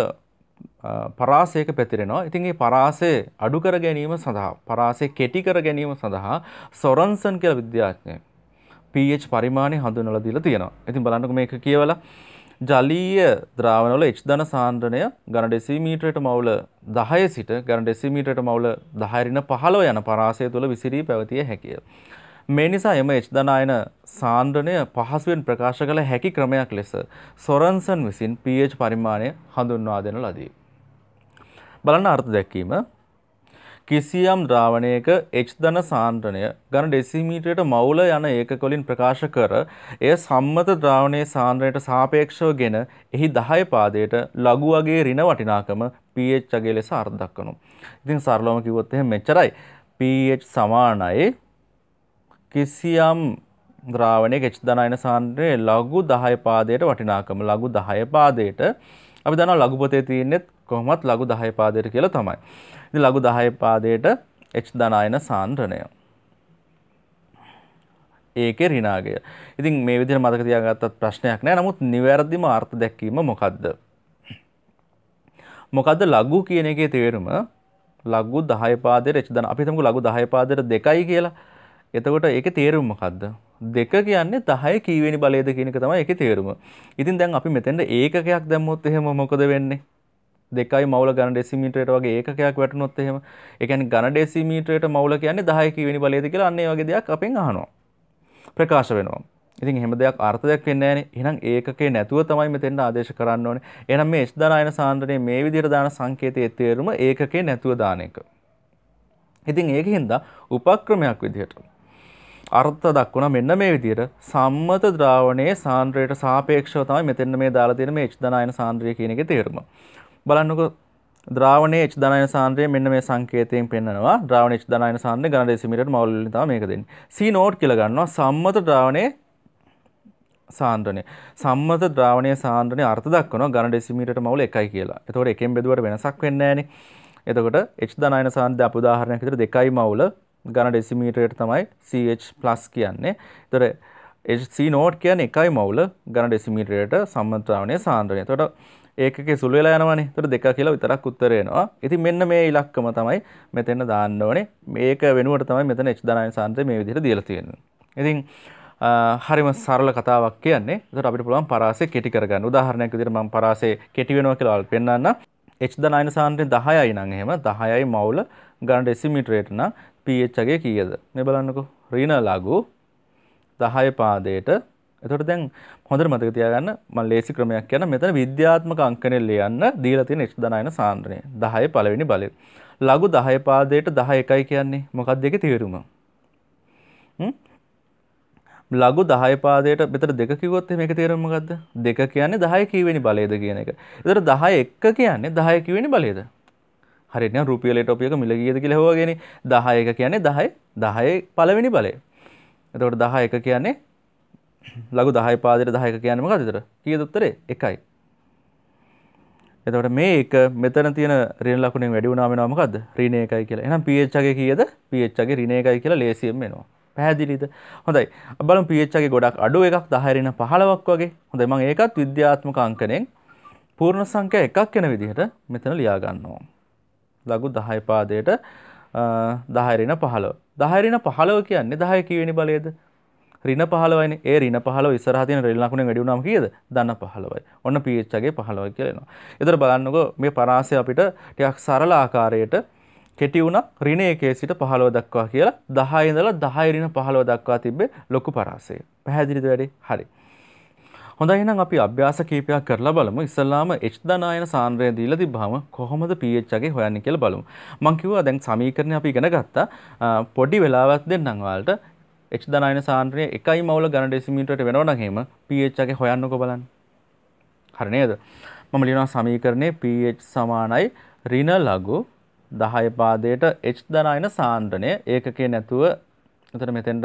පරාසයක පැතිරෙනවා. ඉතින් ඒ පරාසය අඩු කර ගැනීම සඳහා පරාසය කෙටි කර ගැනීම සඳහා සොරන්සන් කියලා විද්‍යාඥයෙක් pH පරිමාණය හඳුන්වලා දීලා තියෙනවා. ඉතින් බලන්නකෝ මේක කියවලා ජලීය ද්‍රාවණවල H ධන සාන්ද්‍රණය ඝන ඩෙසිමීටරයට මවුල 10 සිට ඝන ඩෙසිමීටරයට මවුල 10 රින 15 යන පරාසය තුළ විසිරී පැවතිය හැකිය. මේ නිසා එම එච්දනායන සාන්ද්‍රණය පහසුවෙන් ප්‍රකාශ කළ හැකි ක්‍රමයක් ලෙස සොරන්සන් විසින් pH පරිමාණය හඳුන්වා දෙන ලදී. බලන්න අර්ථ දැක්වීම කිසියම් ද්‍රාවණයක H ධන සාන්ද්‍රණය ඝන ඩෙසිමීටරයට මවුල යන ඒකකොලින් ප්‍රකාශ කර එය සම්මත ද්‍රාවණයේ සාන්ද්‍රණයට සාපේක්ෂව ගෙන එහි 10 පාදයට ලඝු වගේ ඍණ වටිනාකම pH අගේ ලෙස අර්ථ දක්වනවා. ඉතින් සරලවම කිව්වොත් එහෙනම් මෙච්චරයි pH සමානයි කිසියම් ද්‍රාවණය ගෙච් දනයන සාන්ද්‍රයේ ලඝු 10 පාදයට වටිනාකම ලඝු 10 පාදයට අපි දන්නවා ලඝු පොතේ තියෙන්නේ කොහොමත් ලඝු 10 පාදයට කියලා තමයි. ඉතින් ලඝු 10 පාදයට H ධනායන සාන්ද්‍රණය. ඒකේ ඍණාගය. ඉතින් මේ විදිහට මතක තියාගත්තත් ප්‍රශ්නයක් නෑ. නමුත් නිවැරදිම අර්ථ දැක්වීම මොකද්ද? මොකද්ද ලඝු කියන එකේ තේරුම? ලඝු 10 පාදයට H ධන අපි හිතමුකෝ ලඝු 10 පාදයට 2යි කියලා. එතකොට ඒක තේරුම මොකද්ද? දෙක කියන්නේ 10 කීවෙනි බලයද කියන එක තමයි ඒකේ තේරුම. ඉතින් දැන් අපි මෙතෙන්ද ඒකකයක් දැම්මොත් එහෙම මොකද වෙන්නේ? දෙකයි මවුල ගණ ඩෙසිමීටරයට වගේ ඒකකයක් වැටුණොත් එහෙම ඒ කියන්නේ ගණ ඩෙසිමීටරයට මවුල කියන්නේ 10 කීවෙනි බලයද කියලා අන්න ඒ වගේ දෙයක් අපෙන් අහනවා ප්‍රකාශ වෙනවා ඉතින් එහෙම දෙයක් අර්ථයක් වෙන්නේ නැහනේ එහෙනම් ඒකකේ නැතුව තමයි මෙතෙන්ට ආදේශ කරන්න ඕනේ එහෙනම් මේ H දාන සාන්ද්‍රණය මේ විදිහට දාන සංකේතයේ තේරුම ඒකකේ නැතුව දාන එක ඉතින් ඒකින්ද උපක්‍රමයක් විදිහට අර්ථ දක්වන මෙන්න මේ විදියට සම්මත ද්‍රාවණයේ සාන්ද්‍රයට සාපේක්ෂව තමයි මෙතෙන්න මේ දාලා තියෙන මේ H ධනායන සාන්ද්‍රය කියන එකේ තේරුම. බලන්නකො ද්‍රාවණයේ H ධනායන සාන්ද්‍රය මෙන්න මේ සංකේතයෙන් පෙන්නනවා. ද්‍රාවණ H ධනායන සාන්ද්‍රය ඝන ඩෙසිමීටර් මෝල් වලින් තමයි මේක දෙන්නේ. C note කියලා ගන්නවා සම්මත ද්‍රාවණයේ සාන්ද්‍රණය. සම්මත ද්‍රාවණයේ සාන්ද්‍රණය අර්ථ දක්වනවා ඝන ඩෙසිමීටර් මෝල් 1යි කියලා. එතකොට එකෙන් බෙදුවට වෙනසක් වෙන්නේ නැහනේ. එතකොට H ධනායන සාන්ද්‍රය අපි උදාහරණයක් විදිහට 2යි මෝල් ගණ ඩෙසිමීටරයට තමයි CH+ කියන්නේ. ඒතර C නෝට් කියන්නේ එකයි මවුල ගණ ඩෙසිමීටරයට සම්මතාවනයේ සාන්ද්‍රණය. එතකොට ඒකකේ සුළු වෙලා යනවනේ. එතකොට දෙක කියලා විතරක් උත්තර එනවා. ඉතින් මෙන්න මේ ඉලක්කම තමයි මෙතන දාන්න ඕනේ. මේක වෙනුවට තමයි මෙතන H ධනායන සාන්ද්‍රය මේ විදිහට දීලා තියෙන්නේ. ඉතින් හරිම සරල කතාවක් කියන්නේ. එතකොට අපිට පුළුවන් පරාසය කෙටි කරගන්න. උදාහරණයක් විදිහට මම පරාසය කෙටි වෙනවා කියලා පෙන්නන්නම්. H ධනායන සාන්ද්‍රය 10යි නම් එහෙම 10යි මවුල ගණන් ඩෙසිමීටරයට නම් පHගේ කියද මේ බලන්නකෝ රීන ලඝු 10 පාදයට එතකොට දැන් හොඳට මතක තියාගන්න මම ලේසි ක්‍රමයක් කියන මෙතන විද්‍යාත්මක අංකණය ලියන්න දීලා තියෙන H ධනායන සාන්ද්‍රණය 10 පළවෙනි බලය ලඝු 10 පාදයට 10 එකයි කියන්නේ මොකක්ද ඒකේ තේරුම හ්ම් ලගු දහය පාදයට මෙතර දෙක කිවොත් මේක තේරුම මොකද්ද දෙක කියන්නේ 10 කීවෙනි බලයද කියන එක. ඒතර 10 1 කියන්නේ 10 කීවෙනි බලයද? හරින රුපියල ටොපියක මිල ගියද කියලා හොගෙන 10 එක කියන්නේ 10 10 පළවෙනි බලය. එතකොට 10 එක කියන්නේ ලඝු 10 පාදයට 10 එක කියන්නේ මොකද විතර? කීයද උත්තරේ? 1යි. එතකොට මේ එක මෙතන තියෙන ඍණ ලකුණෙන් වැඩි වුණාම එනවා මොකද්ද? ඍණ 1යි කියලා. එහෙනම් pH එකේ කීයද? pH එකේ ඍණ 1යි කියලා ලේසියෙන් එනවා. පැහැදිලිද? හොඳයි. බලමු pH එකේ ගොඩක් අඩු එකක් 10 ඍණ 15ක් වගේ. හොඳයි මම ඒකත් විද්‍යාත්මක අංකණයෙන් පූර්ණ සංඛ්‍යා එකක් වෙන විදිහට මෙතන ලියා ගන්නවා. ලගු දහය පාදයට දහරින පහලව දහරින පහලව කියන්නේ දහය කියවෙනි බලයද රින පහලවයි ඒ රින පහලව ඉස්සරහතින රෙල්ලකුණ වැඩිුනම් කියද දන්න පහලවයි ඔන්න පිච්චගේ පහලවයි කියලෙනවා. එතර බලන්නකෝ මේ පරාසය අපිට ටයක් සරල ආකාරයට කෙටිවුණක් රින එකේ සිට පහලව දක්වා කියලා දහයිඳලා දහයිරින පහලව දක්වා තිබේ ලොකු පරාසය පැහැදිලිද වැඩි හරි. හොඳ එහෙනම් අපි අභ්‍යාස කීපයක් කරලා බලමු. ඉස්සල්ලාම H ධනායන සාන්ද්‍රය දීලා තිබ්බහම කොහොමද pH එකේ හොයන්නේ කියලා බලමු. මම කිව්වා දැන් සමීකරණය අපි ඉගෙන ගත්තා. පොඩි වෙලාවක් දෙන්නම් ඔයාලට. H ධනායන සාන්ද්‍රය 1 මවුල ඝන ඩෙසිමීටරයට වෙනවනම් එහෙම pH එකේ හොයන්නකෝ බලන්න. හරි නේද? මම ලියනවා සමීකරණයේ pH සමානයි ඍණ ලඝු 10 පාදයට H ධනායන සාන්ද්‍රණය ඒකකේ නැතුව එතන මෙතෙන්ට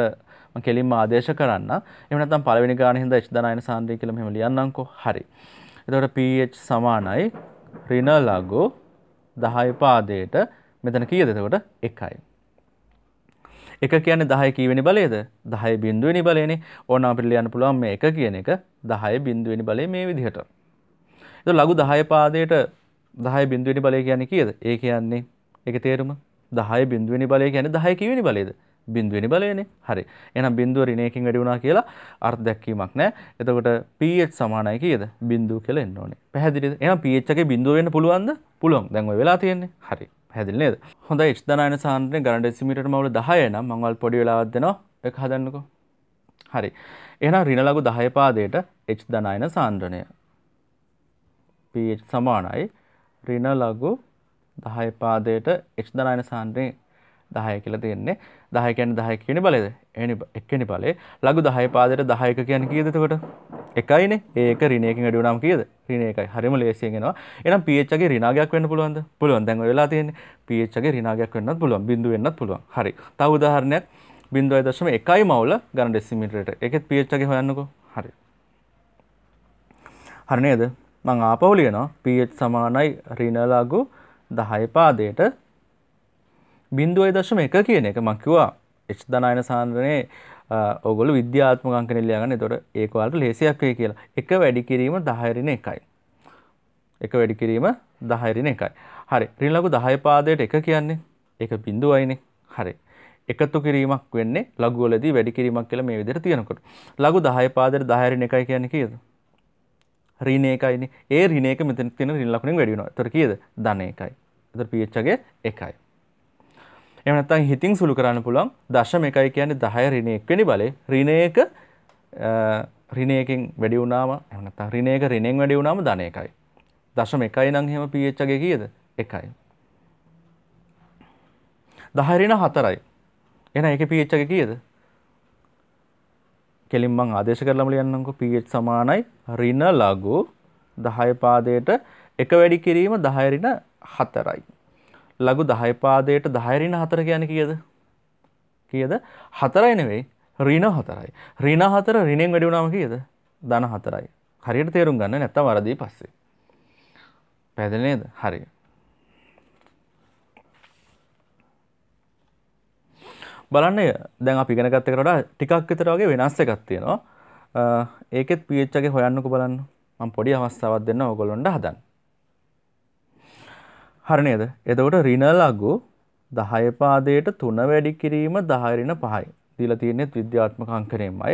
මම කෙලින්ම ආදේශ කරන්න. එහෙම නැත්නම් පළවෙනි ගානේ හින්දා H ධනායන සාන්ද්‍රිය කියලා මෙහෙම ලියන්නම්කෝ. හරි. එතකොට pH සමානයි ඍණ ලඝු 10 පාදයට මෙතන කීයද එතකොට 1යි. එක කියන්නේ 10 කීවෙනි බලයේද 10 බිඳුවෙනි බලයනේ ඕන අපිට ලියන්න පුළුවන් මේ එක කියන එක 10 බිඳුවෙනි බලය මේ විදිහට. එතකොට ලඝු 10 පාදයට 10 බිඳුවෙනි බලය කියන්නේ කීයද? ඒ කියන්නේ ඒකේ තේරුම 10 බිඳුවෙනි බලය කියන්නේ 10 කීවෙනි බලයේද? බින්දුවනි බලයනේ හරි එනම් බින්දුව ඍණයකින් වැඩි වුණා කියලා අර්ථ දැක්වීමක් නැහැ. එතකොට pH සමානයි කීයද? බින්දුව කියලා එන්න ඕනේ. පැහැදිලිද? එහෙනම් pH එකේ බින්දුව වෙන්න පුළුවන්ද? පුළුවන්. දැන් ඔය වෙලා තියෙන්නේ. හරි. පැහැදිලි නේද? හොඳයි H19 සාන්ද්‍රණය ගරණ ඩෙසිමීටර් මවුල 10 නම් මම වල් පොඩි වෙලාවක් දෙනවා. එක හදන්නකෝ. හරි. එහෙනම් ඍණ ලඝු 10 පාදයට H19 සාන්ද්‍රණය pH සමානයි ඍණ ලඝු 10 පාදයට H19 සාන්ද්‍රණය 10 කියලා තියෙන්නේ. දහය කැන දහය කියන බලද එක්කනි පලේ ලගු දහය පාදයට දහයක කියන කියදතකොට එකයින ඒක රිනයකින් අඩියුනම් කියද රින එකයි හරිම ලේසියෙනවා එනම් පියච්චගේ රිනාගයක් වෙන්න පුළුවන්ද පුළුවන් දැන් වෙලා තියෙන පියච්චගේ රිනාගයක් වෙන්නත් පුළුවන් බිඳු වෙන්නත් පුළුවන් හරි තව උදාහරණයක් බින්දුවයි දශම එකයි මවුල ගණ ඩෙසිමිටරට එකෙත් පිච්චගේ හොයන්නක හරි හරනේද මං ආපවලියනවා පිච් සමානයි රිනලාගු දහය පාදයට බින්දුවයි දශම එක කියන එක මක්කිවා එච් දනායන සාන්ද්‍රනය ඔගොල විද්‍යාත්මකංක නිල්ලයාගන්න තොට ඒකවාට ලේසියක්කය කියලා එක වැඩි කිරීම දහයරින එකයි. එක වැඩි කිරීම දහයරින එකයි. හරි රිල්ලකු දහය පාදයට එක කියන්නේ එක බින්දුවයිනේ හරි. එකතු කිරීමක් වෙන්නේ ලගුවලදී වැඩි කිරීමක් කියලා මේ විදිහට තියෙනකොට. ලඝු 10 පාදයට 10 ඍණ එකයි කියන්නේ කීයද? ඍණ එකයිනේ. ඒ ඍණ එක මෙතන තියෙන ඍණ ලකුණෙන් වැඩි වෙනවා. ඒතර කීයද? ධන එකයි. ඒතර pH එකේ 1යි. එහෙම නැත්නම් හිතින් සුළු කරන්න පුළුවන් දශම එකයි කියන්නේ 10 ඍණ 1 වෙනි බලේ ඍණ 1 ඍණ 1කින් වැඩි වුණාම එහෙම නැත්නම් ඍණ 1 ඍණෙන් වැඩි වුණාම ධන 1යි. දශම 1යි නම් එහෙම pH එකේ කීයද? 1යි. 10 ඍණ 4යි. එහෙනම් ඒකේ pH එකේ කීයද? කෙලින් මං ආදේශ කරලම ලියන්නම්කෝ pH සමානයි ඍණ ලඝු 10 පාදයට 1 වැඩි කිරීම 10 ඍණ 4යි. ලඝු 10 පාදයට 10 ඍණ 4 කියන්නේ කීයද? කීයද? 4යි නෙවෙයි ඍණ 4යි. ඍණ 4 ඍණෙන් වැඩි වුණාම කීයද? ධන 4යි. හරියට තේරුම් ගන්න නැත්තම් වරදී පස්සේ. පැහැදිලි නේද? හරි. බලන්න දැන් අපි ඉගෙන ගත්ත එකට වඩා ටිකක් විතර වගේ වෙනස් එකක් තියෙනවා. ඒකෙත් pH එකේ හොයන්නකෝ බලන්න. මම පොඩි අවස්ථාවක් දෙන්න ඕගොල්ලොන්ට හදන්න. හරණයද එතකොට රිනල් අගු දහය පාදයට තුන වැඩි කිරීම දහරින පහයි දීල තියන්නේෙත් විද්‍යාත්මක අංකනයම අය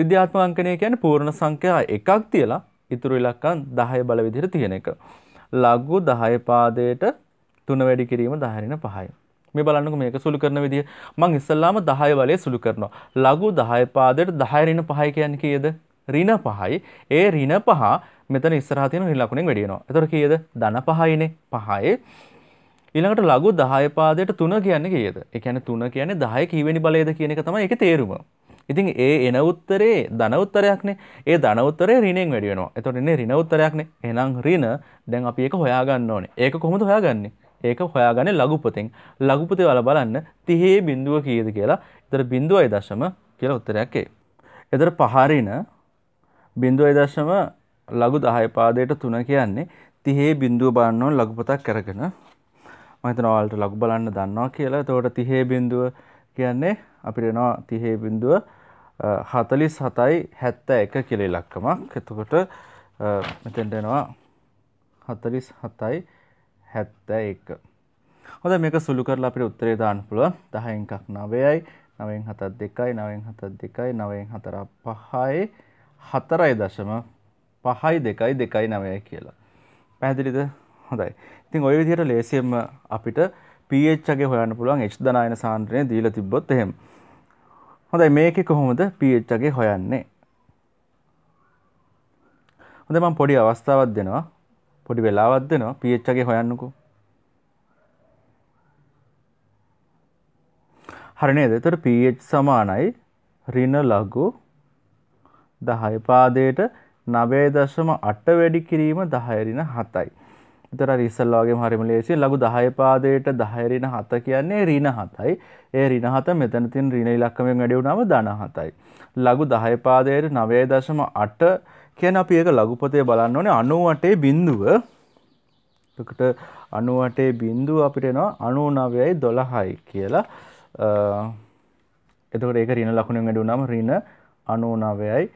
විද්‍යාත්ම අංකනය කියන පූර්ණ සංඛ්‍යා එකක් තියලා ඉතුරු ඉලක්කන් දහය බලවිදිර තියෙන එක. ලග්ගු දහය පාදයට තුන වැඩි කිරීම දහරින පහයි. මේ බලන්නක මේක සුළු කරන විදිහ මං ඉස්සල්ලාම දහය වලය සුළු කරනවා. ලගු දහය පාදයට දහයරින පහයි කියන්න කියද රින පහයි ඒ රින පහ මෙතන ඉස්සරහ තියෙන නිල් ලකුණෙන් වැඩි වෙනවා. එතකොට කීයද? ධන 5යිනේ. 5යි. ඊළඟට ලඝු 10 පාදයට 3 කියන්නේ කීයද? ඒ කියන්නේ 3 කියන්නේ 10 කීවෙනි බලයද කියන එක තමයි ඒකේ තේරුම. ඉතින් ඒ එන උත්තරේ ධන උත්තරයක්නේ. ඒ ධන උත්තරේ ඍණයෙන් වැඩි වෙනවා. එතකොට ඉන්නේ ඍණ උත්තරයක්නේ. එහෙනම් ඍණ දැන් අපි ඒක හොයාගන්න ඕනේ. ඒක කොහොමද හොයාගන්නේ? ඒක හොයාගන්නේ ලඝුපතෙන්. ලඝුපතේ වල බලන්න 30 බිඳුව කීයද කියලා. එතකොට 0.1 කියලා උත්තරයක් එයි. එතකොට පහරින 0.1 ලඝු 10 පාදයට 3 කියන්නේ 30 බිඳුව බලන්න ඕන ලඝුපතක් කරගෙන මම හිතනවා ඔයාලට ලඝු බලන්න දන්නවා කියලා. එතකොට 30 බිඳුව කියන්නේ අපිට එනවා 30 බිඳුව 47යි 71 කියලා ඉලක්කමක්. එතකොට මෙතෙන්ට එනවා 47යි 71. හොඳයි මේක සුළු කරලා අපිට උත්තරේ දාන්න පුළුවන්. 10න් එකක් 9යි, 9න් 7ක් 2යි, 9න් 7ක් 2යි, 9න් 4ක් 5යි, 4.5 පහයි දෙකයි දෙකයි නවයයි කියලා. පැහැදිලිද හොඳයි ඉතින් ඔය විදිහට ලේසියෙන්ම අපිට පHගේ හොයන්න පුළුවන් H ධනායන සාන්ද්‍රණය දීලා තිබ්බොත් එහෙම. හොඳයි මේකේ කොහොමද pHගේ හොයන්නේ? හොඳයි මම පොඩි අවස්ථාවක් දෙනවා. පොඩි වෙලාවක් දෙනවා pHගේ හොයන්නකෝ. හරි නේද? එතකොට pH සමානයි ඍණ ලඝු 10 පාදයට නවය දශම අට වැඩි කිරීම දහයරින හතයි. එතර රිසල්වාගේ හරිම ලේසි ලඟු දහය පාදයට දහයරින හත කියන්නේ රින හතයි ඒ රින හත මෙතනතින් රින ඉලක්කමෙන් වැඩිවුනම දන හතයි. ලඟු දහය පාදයට නවය දශම අට කියන අපි ඒක ලඝුපතේ බලන්න ඕනේ අනුවටේ බිඳුව එකට අනුවටේ බිඳුව අපිට එනවා අනු නවයයි දොළහයි කියලා එතකොට ඒක රින ලකුණෙන් වැඩිවුනම රින අනු නවයයි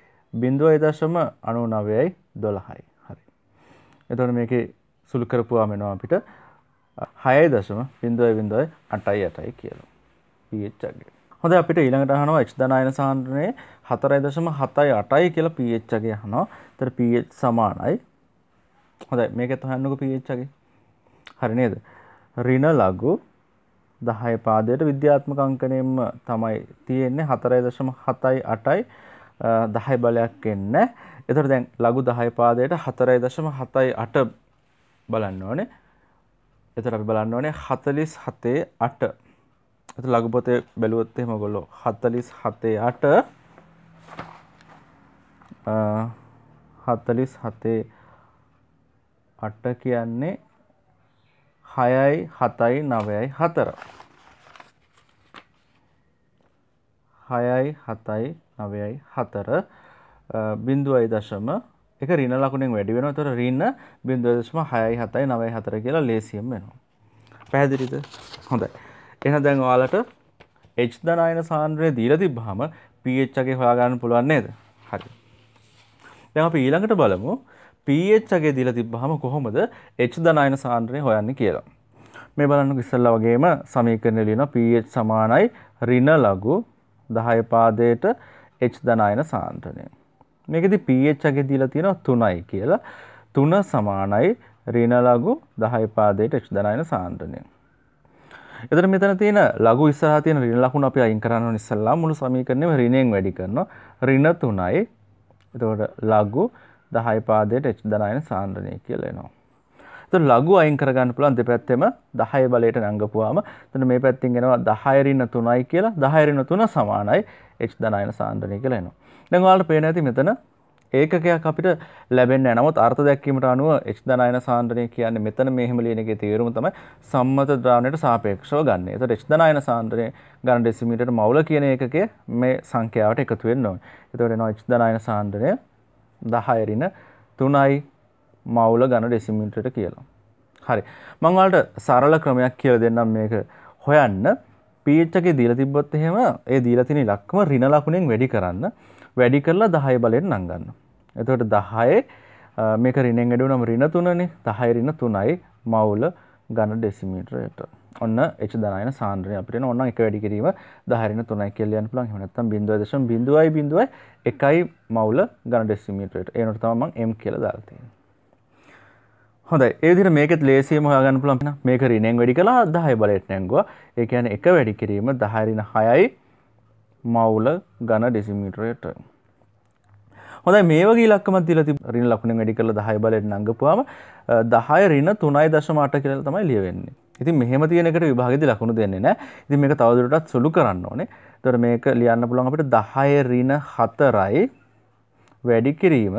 බින්දුව එදශම අනු නවයයි දොළහයි හරි. එතොන මේක සුළු කරපුවා මෙනවා අපිට හයයි දශම බින්දුවයි බින්දුවයි අටයි අටයි කියලා පච්චගේ හොඳ අපිට ඊළඟට හනවා එච් දනායන සාන්ද්‍රනය හතරයි දශම හතයි අටයි කියලා පච්චගේ හනවා තර පච් සමානයි හොඳ මේක තහන්නක පච්චගේ හරි නේද රින ලගු දහය පාදයට විද්‍යාත්මකංකනයෙන්ම තමයි තියෙන්නේ හතරයි දශම හතයි අටයි දහයි බලයක් එන්න එතට දැන් ලගු දහයි පාදයට හතරයි දශම හතයි අට බලන්න ඕනේ එතට අපි බලන්න ඕනේ හතලිස් හතේ අට ඇත ලගුපොතේ බැලුවොත්තේ මගොල්ලො හතලිස් හතේ අට හතලිස් හතේ අට කියන්නේ හයයි හතයි නවයයි හතර හයයි හතයි නවයයි හතර බින්දුවයි දශම එක රින ලකුණෙන් වැඩි වෙන තොර රින්න බින්දුව දශම හයයි හතයි නවයි හතර කියලා ලේසියෙන් වෙනවා. පැහැදිලිද හොඳයි. එන දැන් ඔයාලට H දනායන සාන්ද්‍රය දීලා තිබ්බහම pH එකේ හොයාගන්න පුළුවන් නේද? හරි. දැන් අපි ඊළඟට බලමු pH එකේ දීලා තිබ්බහම කොහොමද H දනායන සාන්ද්‍රය හොයන්නේ කියලා. මේ බලන්න ඉස්සල්ලා වගේම සමීකරණය ලියනවා pH සමානයි ඍණ ලඝු 10 පාදයට H ධනායන සාන්ද්‍රණය. මේකෙදි pH එකේ දීලා තියෙනවා 3යි කියලා. 3 සමානයි ඍණ ලඝු 10 පාදයට H ධනායන සාන්ද්‍රණය. එතන මෙතන තියෙන ලඝු ඉස්සරහා තියෙන ඍණ ලකුණ අපි අයින් කරන්න ඕන ඉස්සෙල්ලා මුළු සමීකරණයම ඍණයෙන් වැඩි කරනවා. ඍණ 3යි. එතකොට ලඝු 10 පාදයට H ධනායන සාන්ද්‍රණය කියලා එනවා. ත ලගු අයින් කරගන්න පුළන් දෙපැත්තෙම දහය බලයට නැංගපුවාම තන මේ පැත්තින් ගෙනවා දහයරින්න තුනයි කියලා දහයරින්න තුන සමානයි එච් දනයන සාන්ධනය කලෙනවා. දැඟවාලට පේන ඇති මෙතන ඒකකයක් අපිට ලැබෙන නමුත් අර්ථ දැක්කීමට අනුව එච් දනයන සාන්ද්‍රනය කියන්නේ මෙතන මෙහෙම ලියනගේ තේරුම තමයි සම්මත ද්‍රාවණයට සාපේක්ෂව ගන්න. එතකොට එච් දනයන සාන්ද්‍රනය ගන්න ඩෙසිමීටර මවුල කියන එකකේ මේ සංඛ්‍යාවට එකතු වෙන්න ඕනේ. එතකොට එනවා එච් දනයන සාන්ද්‍රනය 10 ඍණ 3යි මවුල ගණ ඩෙසිමිටට කියලා. හරි මංවාලට සරල ක්‍රමයක් කියල දෙන්නම් මේක හොයන්න පීච්චක දීල තිබ්බොත් එහෙම ඒ දීලතින ලක්ම රින ලකුණෙන් වැඩි කරන්න වැඩි කරලා දහය බලෙන් නංගන්න. එතට දහයේ මේක රිනෙන් ඩු නම් රින තුනනේ තහයි රින තුනයි මවුල ගණ ඩෙසිමිටරයට ඔන්න එච දනන සාන්ද්‍රය අපිට ඔන්න එක වැඩි කිරීම දහරන තුනයි කෙලියන් පුලන් හනත්තම් බිඳුවදශම් බිඳුවයි බිඳුවයි එකයි මවුල ගණ ඩෙසිමිටරට ඒනට තමන් එම් කියල දාල්තිී. හොඳයි ඒදිට මේකෙත් ලේසියම හගන්න පුළන් මේක රිනෙන් වැඩි කලා දහය බලට නැංගුව ඒකයන එක වැඩි කිරීම දහරින හයයි මවුල ගණ ඩෙසිමිටරයට හොඳයි මේ වගේ ලක්කමත් දිල රින් ලක්ුණ වැඩි කළ දහය බලට නඟපුවාම දහය රින්න තුනයි දශමාට කියල තමයි ලියවෙන්නේ ඉතින් මෙහෙම තියෙනකට විභාගෙද ලකුණු දෙන්නේ නෑ ඉතින් මේක තවදුරටත් සුළු කරන්න ඕනේ තොර මේක ලියන්න පුළන් අපට දහය රින හතරයි වැඩි කිරීම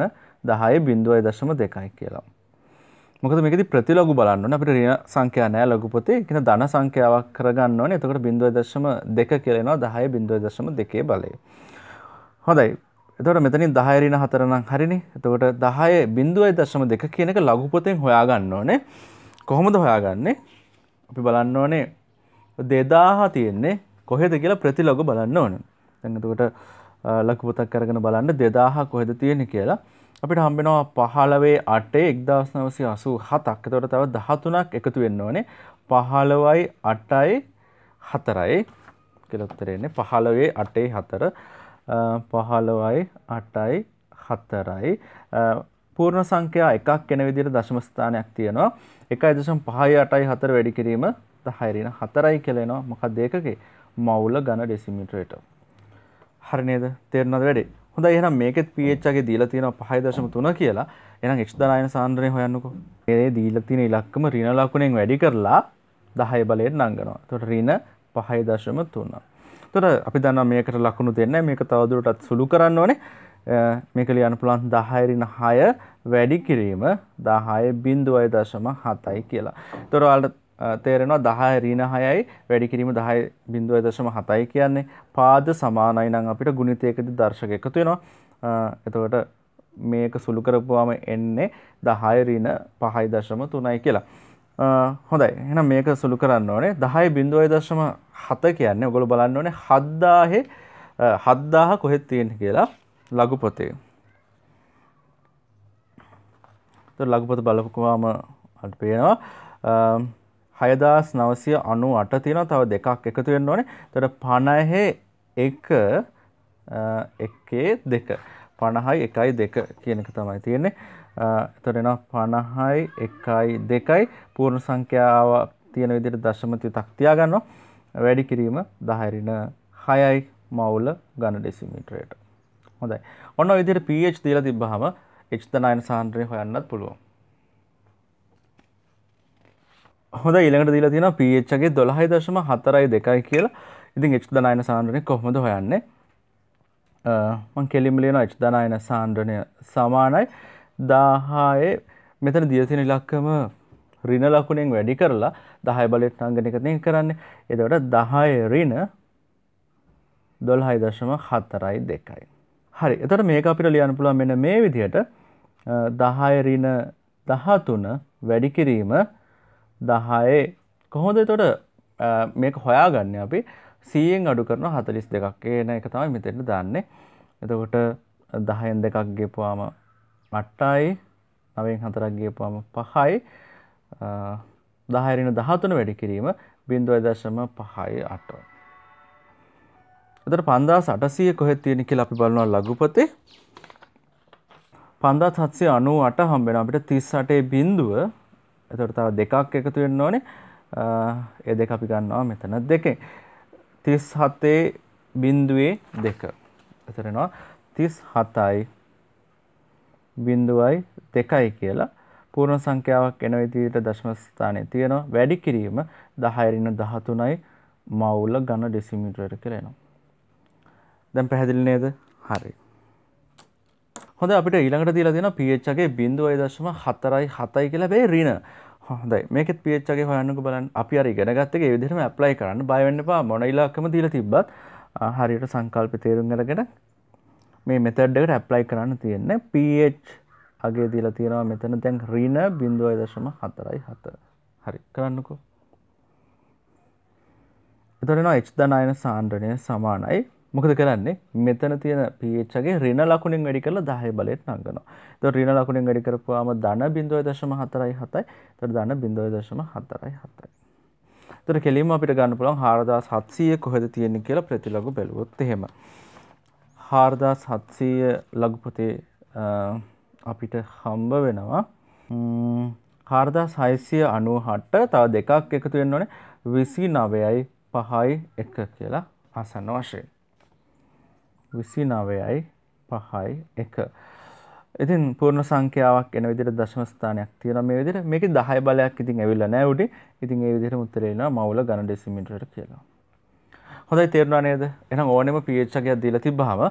දහය බින්දුවයි දශම දෙකයි කියලා මොකද මේකද ප්‍රතිලොගු බලන්න අපිට රිය සංඛ්‍යා නෑ ලොගුපොතේ කියන ධන සංඛ්‍යාවක් කරගන්න ඕනේ. එතකොට 0.2 2 කියලා එනවා 10 0.2 බලය. හොඳයි. එතකොට මෙතනින් 10 ඍණ 4 නම් හරිනේ. එතකොට 10 0.2 කියන එක ලඝුපොතෙන් හොයාගන්න ඕනේ. කොහොමද හොයාගන්නේ? අපි බලන්න ඕනේ 2000 තියෙන්නේ කොහෙද කියලා ප්‍රතිලොග බලන්න ඕනේ. දැන් එතකොට ලඝුපොතක් අරගෙන බලන්න 2000 කොහෙද තියෙන්නේ කියලා. අපිට හම්බෙනවා පහලවේ අටේ එක්දස් නවසි අසූ හතක් තොට තව දහතුනක් එකතු වෙන්න ඕනේ පහලවයි අටයි හතරයි කෙලොත්තරෙන්නේ පහලවේ අටේ හතර පහලවයි අටයි හතරයි පූර්ණ සංඛ්‍යා එකක් කෙන විදිර දශමස්ථානයක් තියෙනවා එකයි දශම් පහයි අටයි හතර වැඩි කිරීම දහයරන හතරයි කෙලෙනවා මොකක් දෙකගේ මවුල ගණ ඩෙසිමිටරේට හරිනේද තේරනද වැඩේ හොඳ එහෙනම් මේකෙත් පHගේ දීලා තියෙනවා 5.3 කියලා. එහෙනම් x ධනායන සාන්ද්‍රණය හොයන්නකෝ. මේ දීලා තියෙන ඉලක්කම ඍණ ලකුණෙන් වැඩි කරලා 10 බලයෙන් නංගනවා. එතකොට ඍණ 5.3. එතකොට අපි දන්නවා මේකට ලකුණු දෙන්නේ මේක තවදුරටත් සුළු කරන්න ඕනේ. මේක ලියන්න පුළුවන් 10 6 වැඩි කිරීම 10.7යි කියලා. එතකොට ඔයාලට තේරෙනවා දහය රීන හයයි වැඩි කිරීම දහයි බිඳුව දශම හතයි කියන්නේ පාද සමානයි නම් අපිට ගුණිතයකද දර්ශක එකතු වෙනවා එතකොට මේක සුළු කරපුවාම එන්නේ දහය රීන පහයි දශම තුනයි කියලා හොඳයි එහෙනම් මේක සුළු කරන්න ඕනේ දහයි බිඳුවයි දශම හත කියන්නේ ඔගොලු බලන්න ඕනේ හද්දාහෙ හද්දාහ කොහෙත් තියෙන කියලා ලගුපොතේ ලගුපත බලපුවාම අට පේනවා හයදස් නවසය අනු අට තියෙන තව දෙකක් එකතු වෙන්න ඕනේ තොට පණයහෙ එක එකේ දෙක පණහයි එකයි දෙක කියන එක තමයි තියෙන්නේ එතොරෙන පණහයි එකයි දෙකයි පූර්ණ සංඛ්‍යාව තියෙන විදිට දශමති තක්තියා ගන්නවා වැඩි කිරීම දහරින හයයි මවුල ගණ ඩෙසිමිටරයට හොඳයි ඔන්න විදිට පH දීලා තිබ්බහම එච්තනයන සාන්ද්‍රය හොයන්නත් පුළුවන් හොඳ ඉළඟට දීලා තියෙන පHගේ දොළහයි දශම හතරයි දෙකයි කියලා ඉතින් එච් දනයන සාන්ඩ්‍රනය කොහොමද හොයන්නේ මං කෙලිමිලියන එච් දනයන සාන්ඩ්‍රනය සමානයි දාහායේ මෙතන දියතින ඉලක්කම රින ලකුණෙන් වැඩි කරලා දහයි බලෙට් අංගනිකතය කරන්න එදවට දහය රින දොල්හයි දශම හතරයි දෙකයි. හරි එතට මේක අපිට ලියන්න පුළුවන් මෙන මේ විදිහට දහයරින දහතුන වැඩිකිරීම දහයේ කොහොද තොට මේක හොයා ගන්න අපි සීයෙන් අඩු කරන හතලිස් දෙකක් ඒන එක තමයි මෙතෙට දන්නේ එතකොට දහයෙන් දෙකක් ගේපුවාම මට්ටයි නවෙන් හතරක් ගේපුවාම පහයි දහරින දහතුන වැඩි කිරීම බින්දුව දශම පහයි අට. එතට පන්දා සටසය කොහෙත් තියෙන කියල අපි බලනවා ලගුපතේ පන්දා හත්සේ අනුව අට හම්බෙන අපිට තිස් අටේ බින්දුව එතකොට තව දෙකක් එකතු වෙන්න ඕනේ. ඒ දෙක අපි ගන්නවා මෙතන දෙකෙන්. 37 බිඳුවේ 2. එතන එනවා 37යි බිඳුවයි 2යි කියලා පූර්ණ සංඛ්‍යාවක් එන විදිහට දශම ස්ථානයේ තියෙනවා. වැඩි කිරීම 10 13යි මවුල ඝන ඩෙසිමීටරයට කියලා එනවා. දැන් පැහැදිලි නේද? හරි. හොඳ අපිට ඊළඟට දීලා තියෙන pH එකේ 0.4.7 කියලා මේ ඍණ. හොඳයි. මේකෙත් pH එකේ හොයන්නකෝ බලන්න. අපි අර ඉගෙන ගත්ත එක ඒ විදිහටම apply කරන්න. බය වෙන්න එපා. මොන ඉලක්කම දීලා තිබ්බත් හරියට සංකල්ප තේරුම් අරගෙන මේ method එකට apply කරන්න තියෙන්නේ. pH අගේ දීලා තියෙනවා මෙතන දැන් ඍණ 0.4.7. හරි. කරන්නකෝ. එතකොට එනවා H ධන අයන සාන්ද්‍රණය සමානයි මොකද කරන්නේ මෙතන තියෙන පHගේ ඍණ ලකුණෙන් වැඩි කරලා 10 බලයට නංගනවා. එතකොට ඍණ ලකුණෙන් වැඩි කරපුවාම ධන 0.47යි. එතකොට ධන 0.47යි. එතකොට කෙලින්ම අපිට ගන්න පුළුවන් 4700 කොහෙද තියෙන්නේ කියලා ප්‍රතිලඝු බැලුවොත් එහෙම. 4700 ලඝු පොතේ අපිට හම්බ වෙනවා 4698 තව දෙකක් එකතු වෙන්න ඕනේ 29යි 5යි 1 කියලා ආසන්න වශයෙන්. විසි නවයයි පහයි එක. ඉතින් පූර්ණ සංඛ්‍යාවක් එන විදිහට දශම ස්ථානයක් තියෙනවා මේ විදිහට. මේකේ 10 බලයක් ඉතින් ඇවිල්ලා නැහැ උඩේ. ඉතින් ඒ විදිහට උත්තරේ එනවා මවුල ඝන ඩෙසිමීටරට කියලා. හොඳයි තේරුණා නේද? එහෙනම් ඕනෙම pH එකක් දීලා තිබ්බහම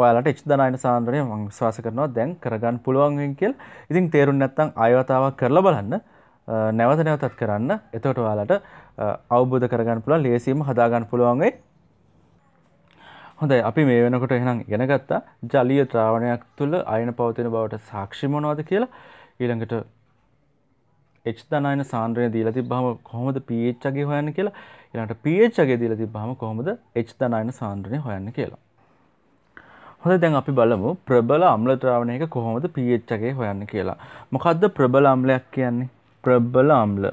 ඔයාලට H ධනායන සාන්ද්‍රණය මම විශ්වාස කරනවා දැන් කරගන්න පුළුවන් වෙන කියලා. ඉතින් තේරුණ නැත්නම් ආයවතාවක් කරලා බලන්න. නැවත නැවතත් කරන්න. එතකොට ඔයාලට අවබෝධ කරගන්න පුළුවන්, ලේසියෙන්ම හදාගන්න පුළුවන් වෙයි. හොඳයි අපි මේ වෙනකොට එහෙනම් ඉගෙන ගත්තා ජලීය ද්‍රාවණයක් තුළ අයන පවතින බවට සාක්ෂි මොනවද කියලා ඊළඟට H ධනායන සාන්ද්‍රණය දීලා තිබ්බහම කොහොමද pH අගේ හොයන්නේ කියලා ඊළඟට pH අගේ දීලා තිබ්බහම කොහොමද H ධනායන සාන්ද්‍රණය හොයන්නේ කියලා හොඳ දැන් අපි බලමු ප්‍රබල අම්ල ද්‍රාවණයක කොහොමද pH අගේ හොයන්නේ කියලා මොකද්ද ප්‍රබල අම්ලයක් කියන්නේ ප්‍රබල අම්ල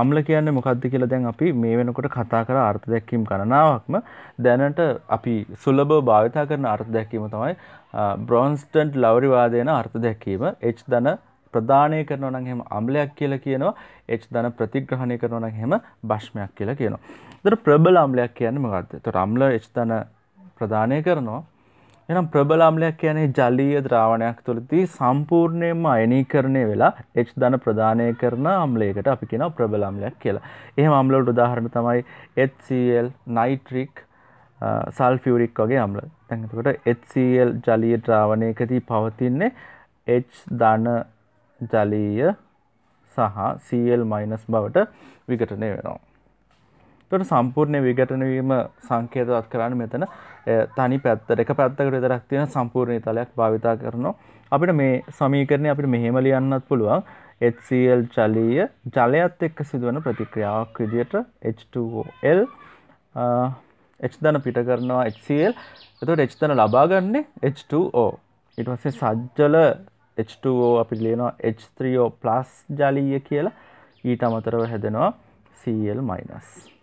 අම්ල කියන්නේ මොකක්ද කියලා දැන් අපි මේ වෙනකොට කතා කර අර්ථ දැක්කීම් ගණනාවක්ම දැනට අපි සුලභව භාවිතා කරන අර්ථ දැක්කීම තමයි බ්‍රොන්ස්ටන්ට් ලවරි වාදයන අර්ථ දැක්කීම H ධන ප්‍රදානය කරනවා නම් එහෙම අම්ලයක් කියලා කියනවා H ධන ප්‍රතිග්‍රහණය කරනවා නම් එහෙම භෂ්මයක් කියලා කියනවා. ඒතර ප්‍රබල අම්ලයක් කියන්නේ මොකක්ද? ඒතර අම්ල H ධන ප්‍රදානය කරනවා එනම් ප්‍රබල අම්ලයක් කියන්නේ ජලීය ද්‍රාවණයක් තුළදී සම්පූර්ණයෙන්ම අයනීකරණය වෙලා H ධන ප්‍රදානය කරන අම්ලයකට අපි කියනවා ප්‍රබල අම්ලයක් කියලා. එහෙම අම්ල වලට උදාහරණ තමයි HCl, nitric, sulfuric වගේ අම්ල. දැන් එතකොට HCl ජලීය ද්‍රාවණයකදී පවතින්නේ H ධන ජලීය සහ Cl- බවට විඝටනය වෙනවා. තොට සම්පූර්ණය විගටනවීම සංකේතවත් කරන්න මෙතන තනි පැත්තර එක පැත්තකට විතරක් තියෙන සම්පූර්ණය තලයක් භාවිතා කරනවා අපිට මේ සමීකරණය අපිට මෙහෙම ලියන්නත් පුළුවන් HCl ජලීය ජලයත් එක්ක සිදුවන ප්‍රතික්‍රියාවක් විදියට H2OL H දන පිට කරනවා HCl එතකොට H දන ලබා ගන්නෙ H2O ඊට පස්සේ සජ්ජල H2O අපි ලියනවා H3O+ ජලීය කියලා ඊට අමතරව හැදෙනවා Cl-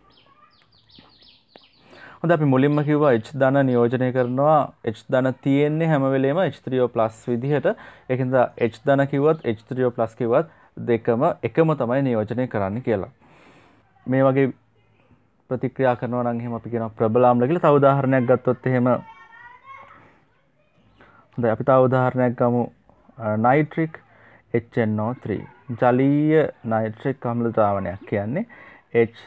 හොඳ අපි මුලින්ම කිව්වා H ධන නියෝජනය කරනවා H ධන තියෙන්නේ හැම වෙලේම H3O+ විදිහට ඒකෙන්ද H ධන කිව්වත් H3O+ කිව්වත් දෙකම එකම තමයි නියෝජනය කරන්න කියලා. මේ වගේ ප්‍රතික්‍රියා කරනවා නම් එහෙම අපි කියනවා ප්‍රබල ආම්ල කියලා. තව උදාහරණයක් ගත්තොත් එහෙම හොඳයි අපි තව උදාහරණයක් ගමු නයිට්‍රික් HNO3 ජලීය නයිට්‍රික් අම්ල ද්‍රාවණයක් කියන්නේ H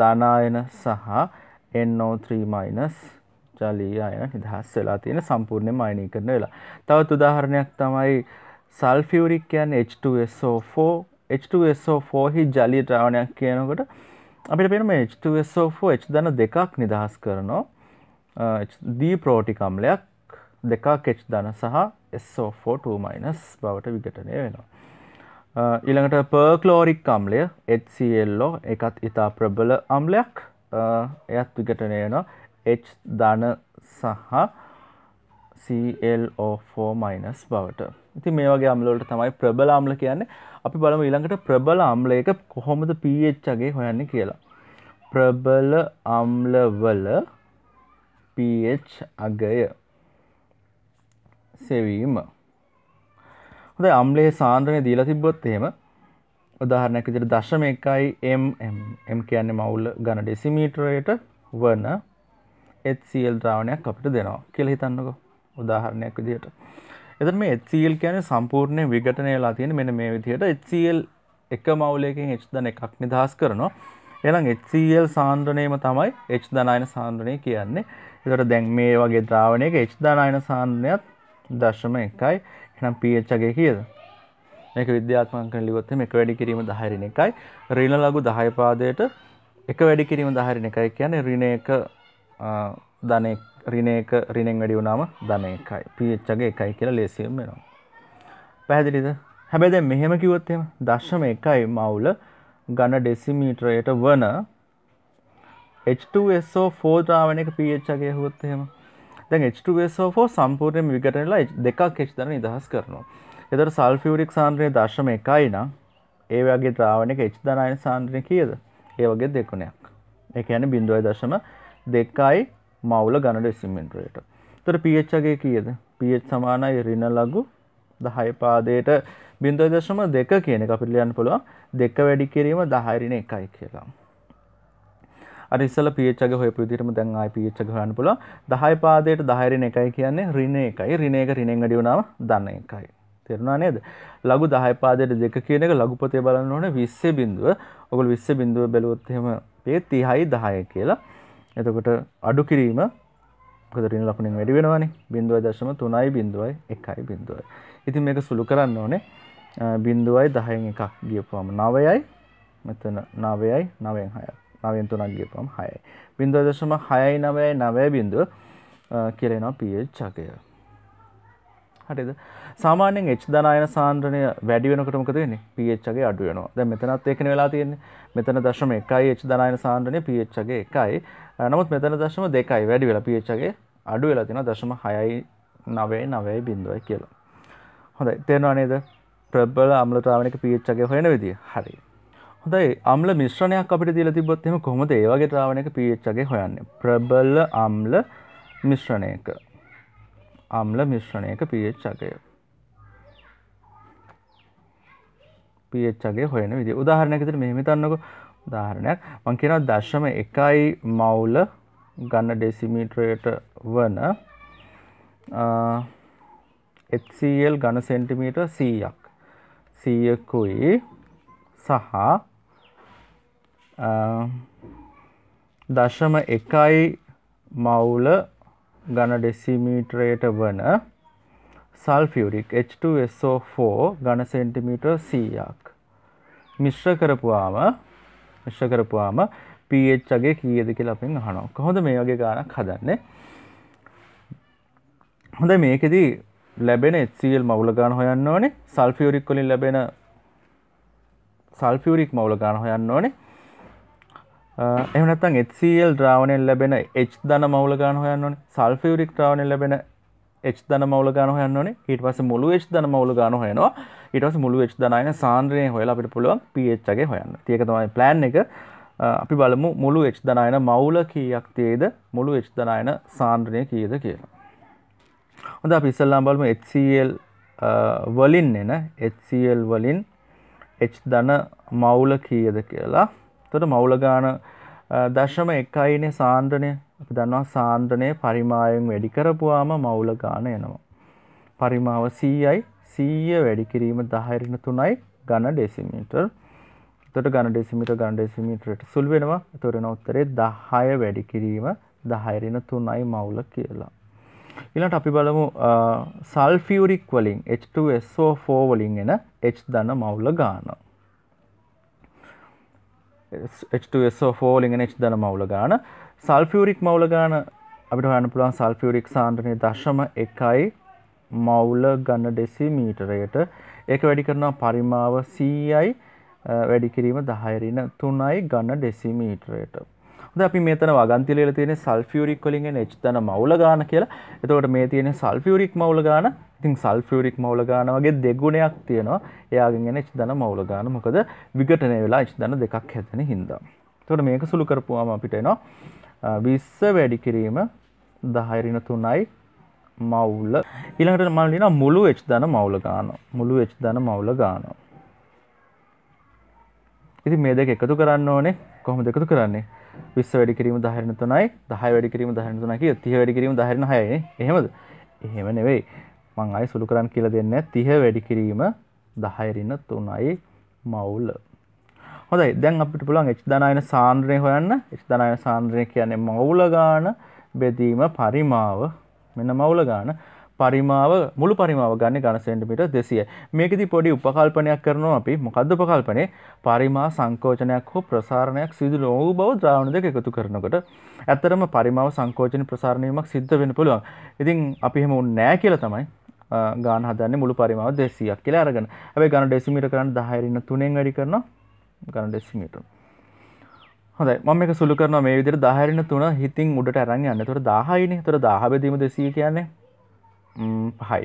ධනායන සහ NO3- ජලීය අයන නිදහස් වෙලා තියෙන සම්පූර්ණයෙන්ම අයනීකරණය වෙලා. තවත් උදාහරණයක් තමයි සල්ෆියුරික් කියන්නේ H2SO4 H2SO4 හි ජලීය ද්‍රාවණයක් කියනකොට අපිට පේන මේ H2SO4 H ධන දෙකක් නිදහස් කරනවා D ප්‍රෝටික් අම්ලයක් දෙකක් H ධන සහ SO4 බවට විඝටනය වෙනවා. ඊළඟට පර්ක්ලෝරික් අම්ලය HCl එකත් ඉතා ප්‍රබල අම්ලයක් එයත් විකටනයනවා H ධන සහ CLO4- බවට ඉති මේ වගේ අම්ලෝට තමයි ප්‍රබල අම්ල කියන්නේ අපි බලම ඊළඟට ප්‍රබල අම්ලයක කොහොමද පHගේ හොයන්න කියලා ප්‍රබල අම්ලවල පH අගය සෙවීම හොඳ අම්ලේ සාන්ද්‍රනය දීලා තිබ්බොත් එහෙම උදාහරණයක් විදිහට දශම එකයි m m m කියන්නේ මවුල ඝන ඩෙසිමීටරයට වන HCl ද්‍රාවණයක් අපිට දෙනවා කියලා හිතන්නකෝ උදාහරණයක් විදිහට. එතන මේ HCl කියන්නේ සම්පූර්ණ විඝටනය වෙලා තියෙන මෙන්න මේ විදිහට HCl එක මවුලයකින් H ධන එකක් නිදහස් කරනවා. එහෙනම් HCl සාන්ද්‍රණයම තමයි H ධනායන සාන්ද්‍රණය කියන්නේ. ඒතර දැන් මේ වගේ ද්‍රාවණයක H ධනායන සාන්ද්‍රණයත් 0.1යි. එහෙනම් pH එකේ කීයද? මේක විද්‍යාත්මක ලිවොත් මේක වැඩි කිරීම 10 ඍණ 1යි ඍණ ලඝු 10 පාදයට එක වැඩි කිරීම 10 ඍණ 1යි කියන්නේ ඍණ 1 ධන 1 ඍණ 1 ඍණෙන් වැඩි වුණාම ධන 1යි pH අගේ 1යි කියලා ලේසියෙන් වෙනවා පැහැදිලිද හැබැයි දැන් මෙහෙම කිව්වොත් එහෙම 0.1යි මවුල ඝන ඩෙසිමීටරයට වන H2SO4 ද්‍රාවණයක pH අගේ හුවොත් එහෙම දැන් H2SO4 සම්පූර්ණයෙන් විඝටනලා 2ක් H දරන නිදහස් කරනවා එතට සල්ෆියරික් සාන්ද්‍රය දශම එකයි නම් ඒ වගේ ද්‍රාවණක එච් දනයන සාන්ද්‍රය කියද ඒ වගේ දෙකුණයක් එක යන බිඳුවයි දශම දෙකයි මවුල ගණඩ ඉසිමෙන්ට්‍රයට තොර පිච්චගේ කියද පිච් සමානයි රින ලගු දහය පාදයට බින්දව දශම දෙක කියන එක පිළියන් පුළුවන් දෙක වැඩි කිරීම දහරින එකයි කියලා. අරිස්සල පිච්චක හොය පිදිරම දැන් ආයි පිච්චක හන්න පුළුවන් දහය පාදයට දහරින එකයි කියන්නේ රින එකයි රින එක රිනෙන් අඩි වුණාම දන්න එකයි. තෙරනා නේද ලගු දහය පාදයට දෙක කියන එක ලගුපතේ බලන්න ඕන විස්සේ බිඳුව ඔගොල් විස්ස බිඳුව බැලුවොත් එහෙම පේ තිහයි දහය කියලා එතකොට අඩු කිරීම රින ලකුණින් වැඩි වෙනවානි බිඳුවයි දශම තුනයි බිඳුවයි එකයි බිඳුවයි ඉතින් මේක සුළු කරන්න ඕනේ බින්දුවයි දහයෙන් එකක් ගියපුවාම නවයයි මෙතන නවයයි නවෙන් හය නවෙන් තුනක් ගියපුවාම හයයි බින්දුව දශම හයයි නවයයි නවය බිඳුව කියලෙනවා පියල් චකය හරිද සාමාන්‍යෙන් එච් දනායන සාන්ද්‍රණය වැඩිවෙනකට මොකද වෙන්නේ පHගේ අඩු වෙනවා දැන් මෙතනත් ඒකනේ වෙලා තියෙන්නේ මෙතන දශම එකයි එච් දනායන සාන්ද්‍රණය පHගේ එකයි නමුත් මෙතන දශම දෙකයි වැඩි වෙලා පHගේ අඩු වෙලා තියෙනවා දශම 6යි 9යි 9යි බිඳුවයි කියලා හොඳයි තේරෙනවා නේද ප්‍රබල අම්ල ද්‍රාවණයක pHගේ හොයන විදිය හරි හොඳයි අම්ල මිශ්‍රණයක් අපිට දීලා තිබ්බොත් එහෙම කොහොමද ඒ වගේ ද්‍රාවණයක pHගේ හොයන්නේ ප්‍රබල අම්ල මිශ්‍රණයක අම්ල මිශ්‍රණයක pH අගය. pH අගය හොයන විදිහ. උදාහරණයක් විදිහට මෙහෙම හිතන්නකො. උදාහරණයක් මම කියනවා දශම 1යි මවුල ඝන ඩෙසිමීටරයට වන HCl ඝන සෙන්ටිමීටර් 100ක් 100කුයි සහ දශම 1යි මවුල ඝන ඩෙසිමීටරයට වන සල්ෆියුරික් H2SO4 ඝන සෙන්ටිමීටර් 100ක් මිශ්‍ර කරපුවාම මිශ්‍ර කරපුවාම pH අගේ කීයද කියලා අපෙන් අහනවා. කොහොමද මේ වගේ ගානක් හදන්නේ? හොඳ මේකෙදි ලැබෙන HCl මවුල ගාන හොයන්න ඕනේ. සල්ෆියුරික් වලින් ලැබෙන සල්ෆියුරික් මවුල ගාන හොයන්න ඕනේ. එමනත්තන් HCl ද්‍රාවණයෙන් ලැබෙන H ධන මවුල ගාන හොයන්න ඕනේ. සල්ෆියුරික් ද්‍රාවණයෙන් ලැබෙන H ධන මවුල ගාන හොයන්න ඕනේ. ඊට පස්සේ මුළු H ධන මවුල ගාන හොයනවා. ඊට පස්සේ මුළු H ධන අයන සාන්ද්‍රණය හොයලා අපිට පුළුවන් pH අගේ හොයන්න. ඉතින් ඒක තමයි plan එක. අපි බලමු මුළු H ධන අයන මවුල කීයක් තියේද මුළු H ධන අයන සාන්ද්‍රණය කීයද කියලා. හොඳ අපි ඉස්සල්ලාම බලමු HCl වලින් එන HCl වලින් H ධන මවුල කීයද කියලා. තොට මවුලගාන දශම එකයිනේ සාන්ද්‍රණය අපි දන්නවා සාන්ද්‍රණය පරිමායෙන් වැඩි කරපුවාම මවුලගාන එනවා. පරිමාව සීයයි සීය වැඩි කිරීම දහරින තුනයි ගණ ඩෙසිමිටර් තොට ගණ ඩෙසිමිට ගණ ඩෙසිමිටරට සුල් වෙනවා තොරෙන උත්තරේ දහය වැඩි කිරීම දහයරින තුනයි මවුල කියලා. ඉලට අපි බලමු සල්ෆියරික් වලින් H2SO4 වලින් එන H දන මවුල ගානවා. H2SO4 ලිගෙන H ධන මවුල ගාන සල්ෆියුරික් මවුල ගාන අපිට හොයන්න පුළුවන් සල්ෆියුරික් සාන්ද්‍රණය දශම එකයි මවුල ගන්න ඩෙසි මීටරයට ඒක වැඩි කරනවා පරිමාව 100යි වැඩි කිරීම 10 ඍණ 3යි ගන්න ඩෙසිමීටරයට හොඳ අපි මෙතන වගන්ති ලියලා තියෙන්නේ සල්ෆියුරික් වලින් එන H ධන මවුල ගාන කියලා. එතකොට මේ තියෙන්නේ සල්ෆියුරික් මවුල ගාන. ඉතින් සල්ෆියුරික් මවුල ගාන වගේ දෙගුණයක් තියෙනවා. එයාගෙන් එන H ධන මවුල ගාන. මොකද විඝටනය වෙලා H ධන දෙකක් හැදෙන හින්දා. එතකොට මේක සුළු කරපුවාම අපිට එනවා 20 වැඩි කිරීම 10 3යි මවුල ඊළඟට මම ලියනවා මුළු h ධන මවුල ගානවා මුළු h ධන මවුල ගානවා ඉතින් මේ දෙක එකතු කරන්න ඕනේ කොහොමද එකතු කරන්නේ විස් වැඩි කිරීම දහරන තුනයි දහය වැඩි කිරීම දහරන තුනකි තිහ වැඩි කිරීම දහරන හය එහෙමද එහෙම නෙවෙයි මං අයි සුළු කරන් කියල දෙන්න තිහ වැඩි කිරීම දහයරන්න තුනයි මවුල හොදයි දැන් අපිට පුළන් එච් දනයන සාන්ද්‍රය හොයන්න එච් දනයන සාන්ද්‍රය කියන්නේ මවුල ගාන බෙදීම පරිමාව මෙන්න මවුල ගාන පරිමාව මුළු පරිමාව ගන්න ගණ සෙන්ටිමිටර් 200. මේකෙදි පොඩි උපකල්පනයක් කරනවා අපි. මොකද්ද උපකල්පනේ? පරිමා සංකෝචනයක් හෝ ප්‍රසාරණයක් සිදු නොවූ බව ද්‍රාවණ දෙක එකතු කරනකොට ඇත්තරම පරිමාව සංකෝචන ප්‍රසාරණ වීමක් සිද්ධ වෙන්න පුළුවන්. ඉතින් අපි එහෙම උන්නේ නැහැ කියලා තමයි ගාන හදන්නේ මුළු පරිමාව 200ක් කියලා අරගෙන. හැබැයි ගාන ඩෙසිමීටර් කරන්න 10 ඉන්න 3ෙන් වැඩි කරනවා ගාන ඩෙසිමීටර්. හොඳයි මම එක සුළු කරනවා මේ විදිහට 10 ඉන්න 3 හිතින් උඩට අරන් යන්න. ඒතර 1000 ඉනේ. ඒතර 1000 බෙදීම 200 කියන්නේ පහයි.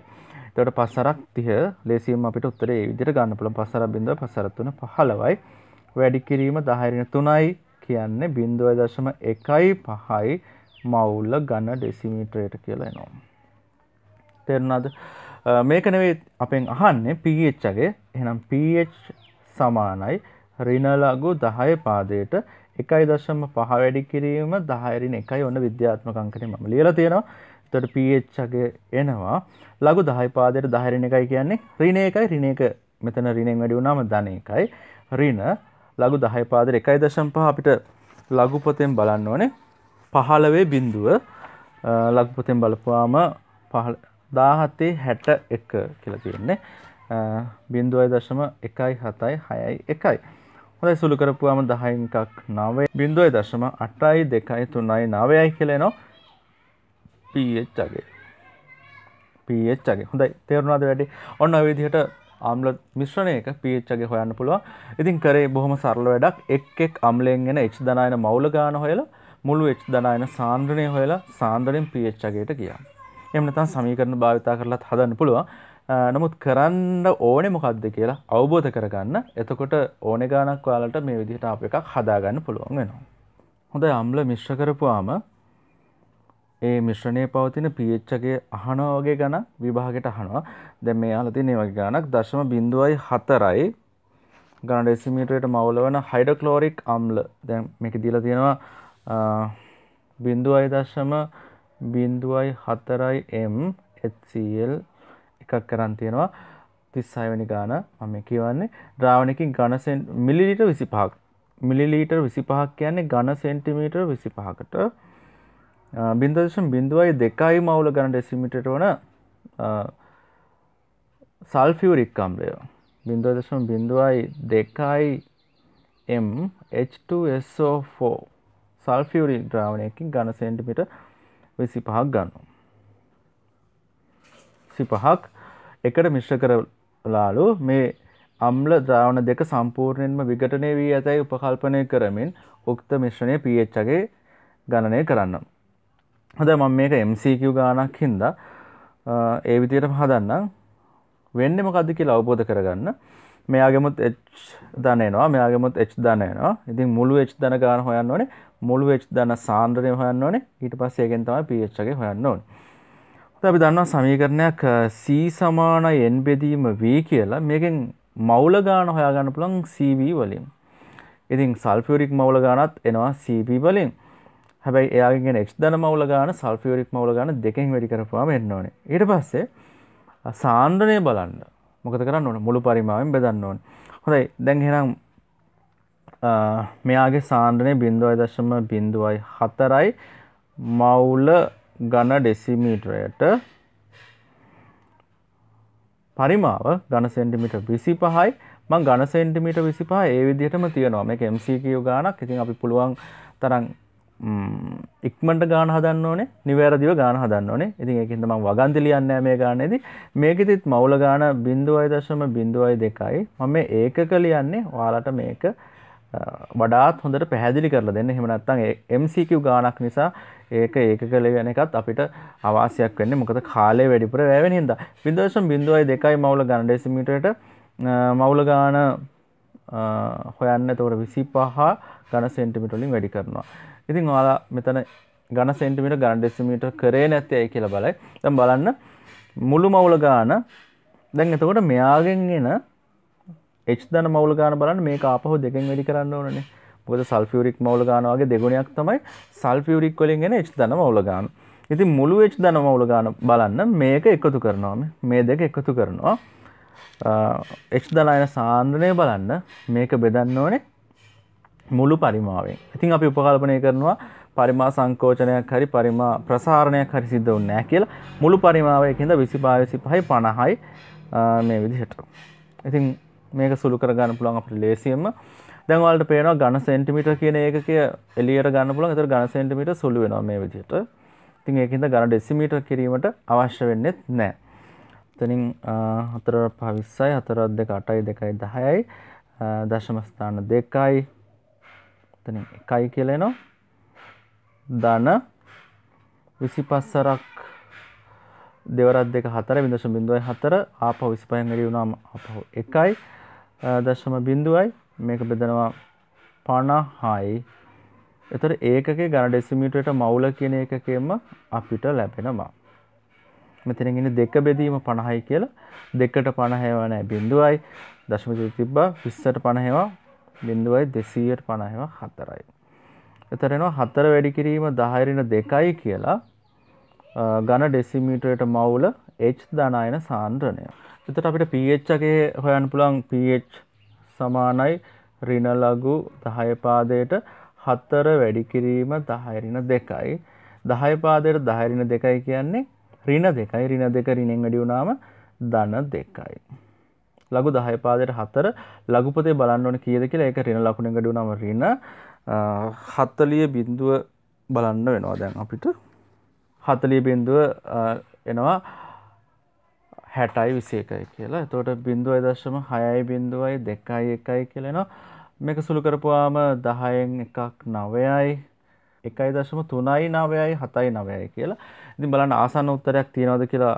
එතකොට පස්සරක් 30 ලේසියෙන්ම අපිට උත්තරේ ඒ විදිහට ගන්න පුළුවන්. පස්සරක් බිඳුව පස්සරක් 3 15යි. වැඩි කිරීම 10 3යි කියන්නේ 0.15යි මවුල ඝන ඩෙසිමීටරයට කියලා එනවා. තේරුණාද? මේක නෙවෙයි අපෙන් අහන්නේ pH එකේ. එහෙනම් pH සමානයි ඍණ ලඝු 10 පාදයට 1.5 වැඩි කිරීම 10 ඍණ 1 ඔන්න විද්‍යාත්මක අංකනේ මම ලියලා තියෙනවා. තොට පගේ එනවා ලගු දහයිපාදයට දහරණ එකයි කියන්නේ රින එකයි රින එක මෙතන රිනෙන් වැඩි වුනාම ධන එකයි රින ලගු දහයිපාදර එකයි දශම්පහ අපිට ලගුපොතෙන් බලන්න ඕනේ පහළවේ බින්දුව ලගපොතෙන් බලපුවාම දාහත්තේ හැට එක කියලා තියෙන්නේ බින්දුවයි දශම එකයි හතයි හයයි එකයි හොඳයි සුළු කරපුවාම දහයිකක් නවේ බින්දුවයි දශම අටයි දෙකයි තුන්නයි නවයයි කියලෙනවා පච්චගේ පච්චගේ හොඳයි තේරුණාද වැඩි ඔන්න විදිහට ආම්ල මිශ්‍රණයක පච්චගේ හොයන්න පුළුව ඉතින් කරේ බොහොම සරල වැඩක් එක් එක් අම්ලෙන්ගෙන එච් දනායන මවුල ගාන හොයලා මුළු එච් දනායන සාන්ද්‍රණය හොයලා සාන්දරෙන් පච්චගේට කියා එමනතන් සමීකරණ භාවිතා කරලත් හදන්න පුළුවන් නමුත් කරන්න ඕනෙ මොකක්ද කියලා අවබෝධ කරගන්න එතකොට ඕනෙ ගානක් යාලට මේ විදිහට අප එකක් හදාගන්න පුළුවන් වෙනවා. හොඳ අම්ල මිශ්‍ර කරපුවාම ඒ මිශ්‍රණය පවතින පිච්චගේ අහනවා වගේ ගණ විභාගට අහනවා දැ මේ අලති නවගේ ගණක් දශම බිඳුවයි හතරයි ගණ ඩෙසිමීටරයට මවල වන හයිඩක්ලෝරික් අම්ල දැ මේක දිල තියෙනවා බින්දුවයි දශම බින්දුවයි හතරයි එම් HCl එකක් කරන් තියෙනවා තිස්සයිවැනි ගාන මම කියවන්නේ ද්‍රාවණකින් ගණසෙන් මිලිලිට විසි පහක් මිලිලීටර් විසි පහක් කියන්නේ ගණ සෙන්ටිමීටර් විසි පහකට බින්දශම් බිඳුවයි දෙකයි මවුල ගණට එසිමිටට වන සල්ෆියවරික්කම්ලය බින්දෝදශම් බිඳුවයි දෙකයි එම් H2SO4 සල්ෆියවරි ද්‍රාවණයකින් ගණ සෙන්ටිමිට විසි පහක් ගන්නවා. සිපහක් එකට මිශ්‍ර කරලාලු මේ අම්ල ද්‍රාවණ දෙක සම්පූර්ණයෙන්ම විගටනය වී ඇතැයි උපකල්පනය කරමින් උක්ත මිශ්‍රණය පHගේ ගණනය කරන්නම්. හද මම මේක MCQ ගානක් හින්දා ඒ විදියට හදන්න වෙන්නේ මොකද්ද කියලා අවබෝධ කරගන්න මෙයාගෙමුත් h ධන එනවා මෙයාගෙමුත් h ධන එනවා ඉතින් මුළු h ධන ගාන හොයන්න ඕනේ මුළු h ධන සාන්ද්‍රණය හොයන්න ඕනේ ඊට පස්සේ ඒකෙන් තමයි pH එකේ හොයන්න ඕනේ හොඳ අපි දන්නවා සමීකරණයක් c සමාන n බෙදීම v කියලා මේකෙන් මවුල ගාන හොයාගන්න පුළුවන් cv වලින් ඉතින් සල්ෆියුරික් මවුල ගානත් එනවා cb වලින් හැබයි ඒයාගෙන එක් දන මවල ගාන සල්ෆියෝරික් මවල ගන දෙකින් වැඩි කරපුවාම එන්නඕන ඉට පස්සේ සාන්ඩනය බලන්න මොකද කරන්න ඕන මුළු පරිමාවෙන් බෙදන්න ඕන හොඳයි දැන්හෙනම් මෙයාගේ සාන්ඩනය බින්දුවයි දශම බින්දුවයි හතරයි මවුල ගණ ඩෙසිමීටරයට පරිමාව ගණ සෙන්ටිමිට විසි පහයි මං ගණ සෙන්ටිමිට විසි පහ ඒ විදිහටම තියෙනවා මේ MCQ ගානක් ඉතින් අපි පුළුවන් තරන් ඉක්මට ගාන හදන්න ඕනේ නිවැරදිව ගාන හදන්න ඕනේ ඉතින් ඒකින්ද මම වගන්ති ලියන්නේ මේ ගානේදී මේකෙදිත් මවුල ගාන 0.02යි මම මේ ඒකක ලියන්නේ ඔයාලට මේක වඩාත් හොඳට පැහැදිලි කරලා දෙන්න එහෙම නැත්නම් MCQ ගානක් නිසා ඒක ඒකක ලියන එකත් අපිට අවශ්‍යයක් වෙන්නේ මොකද කාලය වැඩිපුර වැය වෙන හින්දා 0.02යි මවුල ගාන ඩෙසිමීටරයට මවුල ගාන හොයන්න එතකොට 25 ඝන සෙන්ටිමීටර වලින් වැඩි කරනවා ඉතින් ඔයාලා මෙතන ගණ සෙන්ටිමීටර් ගණ ඩෙසිමීටර් කරේ නැත්තේ ඇයි කියලා බලයි. දැන් බලන්න මුළු මවුල ගාන දැන් එතකොට මෙයාගෙන් එන H ධන මවුල ගාන බලන්න මේක ආපහු දෙකෙන් වැඩි කරන්න ඕනනේ. මොකද සල්ෆියුරික් මවුල ගාන වගේ දෙගුණයක් තමයි සල්ෆියුරික් වලින් එන H ධන මවුල ගාන. ඉතින් මුළු H ධන මවුල ගාන බලන්න මේක එකතු කරනවා මේ දෙක එකතු කරනවා. H ධන අයන සාන්ද්‍රණය බලන්න මේක බෙදන්න ඕනේ මුළු පරිමාවෙන්. ඉතින් අපි උපකල්පනය කරනවා පරිමා සංකෝචනයක් හරි පරිමා ප්‍රසාරණයක් හරි සිද්ධ වෙන්නේ නැහැ කියලා. මුළු පරිමාවයක හින්දා 25 25 50යි මේ විදිහට. ඉතින් මේක සුළු කරගන්න පුළුවන් අපිට ලේසියෙන්ම. දැන් ඔයාලට පේනවා ඝන සෙන්ටිමීටර කියන ඒකකය එළියට ගන්න පුළුවන්. ඒතර ඝන සෙන්ටිමීටර සුළු වෙනවා මේ විදිහට. ඉතින් ඒක හින්දා ඝන ඩෙසිමීටර කිරීමට අවශ්‍ය වෙන්නේ නැහැ. එතනින් 4 5 20යි 4 2 8යි 2යි 10යි දශම ස්ථාන 2යි එතන එකයි කියලනවා ධන විසි පස්සරක් දෙවරත් දෙක හතර විදශ බිඳුවයි හතර ආප විසිපයන් රියුුණාම අප එකයි දශම බිඳුවයි මේක බෙදනවා පණහායි එතර ඒකගේ ගණ ඩෙසිමිටට මවුල කියන එකකෙම අපිට ලැබෙනවා මෙතනගෙන දෙක බෙදීම පණහයි කියලා දෙකට පණහේවනෑ බිඳුවයි දශමජ තිබ්බා විස්සට පණහෙවා බිඳුවයි දෙසීයට පණහෙම හතරයි. එතරෙනවා හතර වැඩි කිරීම දහරින දෙකයි කියලා ගණ ඩෙසිමීටරයට මවුල H ධනායන සාන්ද්‍රණය. එතට අපිට පHගේ හොයන් පුළන් පH සමානයි රිනලගු දහයපාදයට හත්තර වැඩිකිරීම දහරින දෙකයි. දහයපාදයට දහරින දෙකයි කියන්නේ රින දෙකයි රින දෙක රිනෙන් වැඩියුනාම දන දෙකයි. ලගු දහය පාදයට හතර ලගුපතේ බලන්න ඕන කියද කියලා ඒක රින ලකුණ ගඩු නම රින හත්තලිය බින්දුව බලන්න වෙනවා දැන් අපිට හතලිය බින්දුව එනවා හැටයි විසේකයි කියලා එතෝට බින්දුව දශම හයයි බින්දුවයි දෙකයි එකයි කියලෙනවා මේක සුළු කරපුවාම දහයෙන් එකක් නවයයි එකයි දශම තුනයි නවයයි හතයි නවයයි කියලා ඉතින් බලන්න ආසන්න උත්තරයක් තියෙනවද කියලා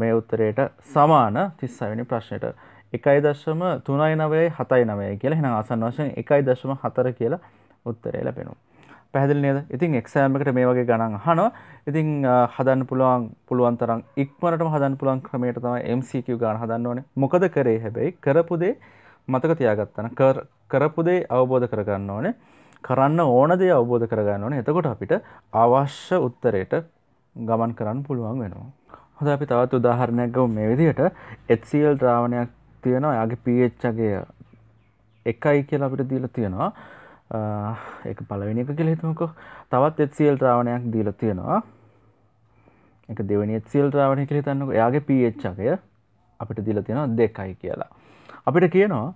මේ උත්තරයට සමාන තිස්සවැනි ප්‍රශ්නයට එකයි දශම තුනයි නවයයි හතයි නවය කියලා හෙන ආසන් වශයෙන් එකයි දශම හතර කියලා උත්තරය ලැබෙනු. පැහදිලි නේද ඉතින් එක්සෑම්මකට මේ වගේ ගණන් හනෝ ඉතින් හදන්න පුළුවන් පුළුවන් තරම් ඉක්මනටම හදන්න පුළුවන් ක්‍රමයට තමයි MCQ ගාන හදන්න ඕනේ මොකද කරේ හැබැයි කරපු දේ මතක තියාගත්තන කරපු දේ අවබෝධ කරගන්න ඕනේ කරන්න ඕන දේ අවබෝධ කරගන්න ඕනේ එතකොට අපිට අවශ්‍ය උත්තරයට ගමන් කරන්න පුළුවන් වෙනවා හොඳ අපි තවත් උදාහරණයක් ගව මේ විදිහට එත්සල් ද්‍රාවණයක් තියෙනවා යාගේ පච්චගේ එකයි කියලා අපිට දීල තියෙනවා එක පලවෙනි එක කියල හිතුමකෝ තවත් එත්සල් ද්‍රාවණයක් දීල තියෙනවා එක දෙවනි එත්සල් ද්‍රාවණය කියල තන්නක යාගේ පච්චගේ අපිට දීල තියෙනවා දෙකයි කියලා අපිට කියනවා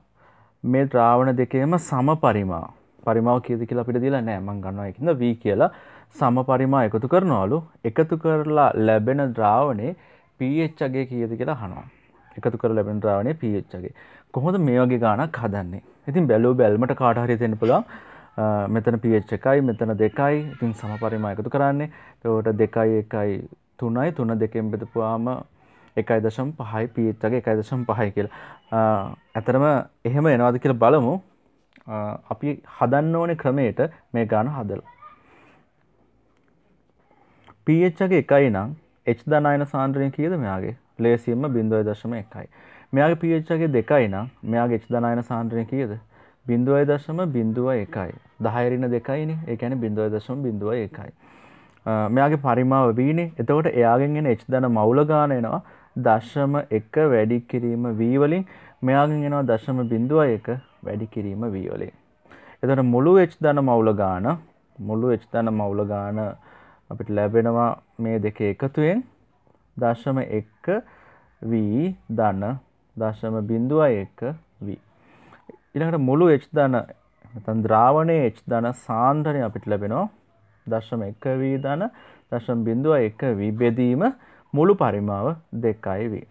මේ ද්‍රාවණ දෙකේම සම පරිමා පරිමාව කියද කියලා අපිට දිලා නෑ මං ගන්නවා එකද වී කියලා සම පරිමා එකතු කරනවලු එකතු කරලා ලැබෙන ද්‍රාවනේ පHගේ කියද කියලා හනවා එකතු කර ලැබෙන ද්‍රාවනය පHගේ කොහොද මේ වගේ ගානක් හදන්නේ ඉතින් බැලූ බැල්මට කාටහරි තෙන පුළා මෙතන පH එකයි මෙතන දෙකයි ඉතින් සම පරිමා එකතු කරන්නේ තවට දෙකයි එකයි තුනයි තුන දෙකෙන් බෙදපුවාම එකයි දශම් පහයි පීච්චගේ එකයි දශම් පහයි කියලා ඇතරම එහෙම එනවාද කියලා බලමු අපි හදන්න ඕනේ ක්‍රමයට මේ ගාන හදලා පHගේ එකයි නම් එච් දනයන සාන්ද්‍රයෙන් කියද මෙයාගේ ලේසියම බිඳුවයි දශම එකයි මෙයාගේ පHගේ දෙකයි නම් මෙයාගේ එච් දනයන සාන්ද්‍රය කියද බිඳුවයි දශම බිඳුව එකයි දහයරින දෙකයින ඒකැන බිඳුවයි දශම බිඳුව එකයි මෙයාගේ පරිමාව වීන එතකොට එයාගෙන්ගෙන එච් දන මවුලගාන එනවා දශම එක වැඩි කිරීම වීවලින් මෙයාගෙන් එනවා දශම බිඳුව එක වැඩි කිරීම වීවලින් එතට මුළු එච් දන මවුල ගාන මුළු එච් දන මවුල ගාන අපිට ලැබෙනවා මේ දෙක එකතුවෙන් දශම එක්ක වී දන දශම බින්දුවයි එක්ක වී. ඉළඟට මුළු එච් දන තන් ද්‍රාවණය එච් දන සාන්ධනය අපිට ලැබෙනවා දශම එක වී දන දශම් බින්දුව එක විබෙදීම මුළු පරිමාව දෙකයි වී.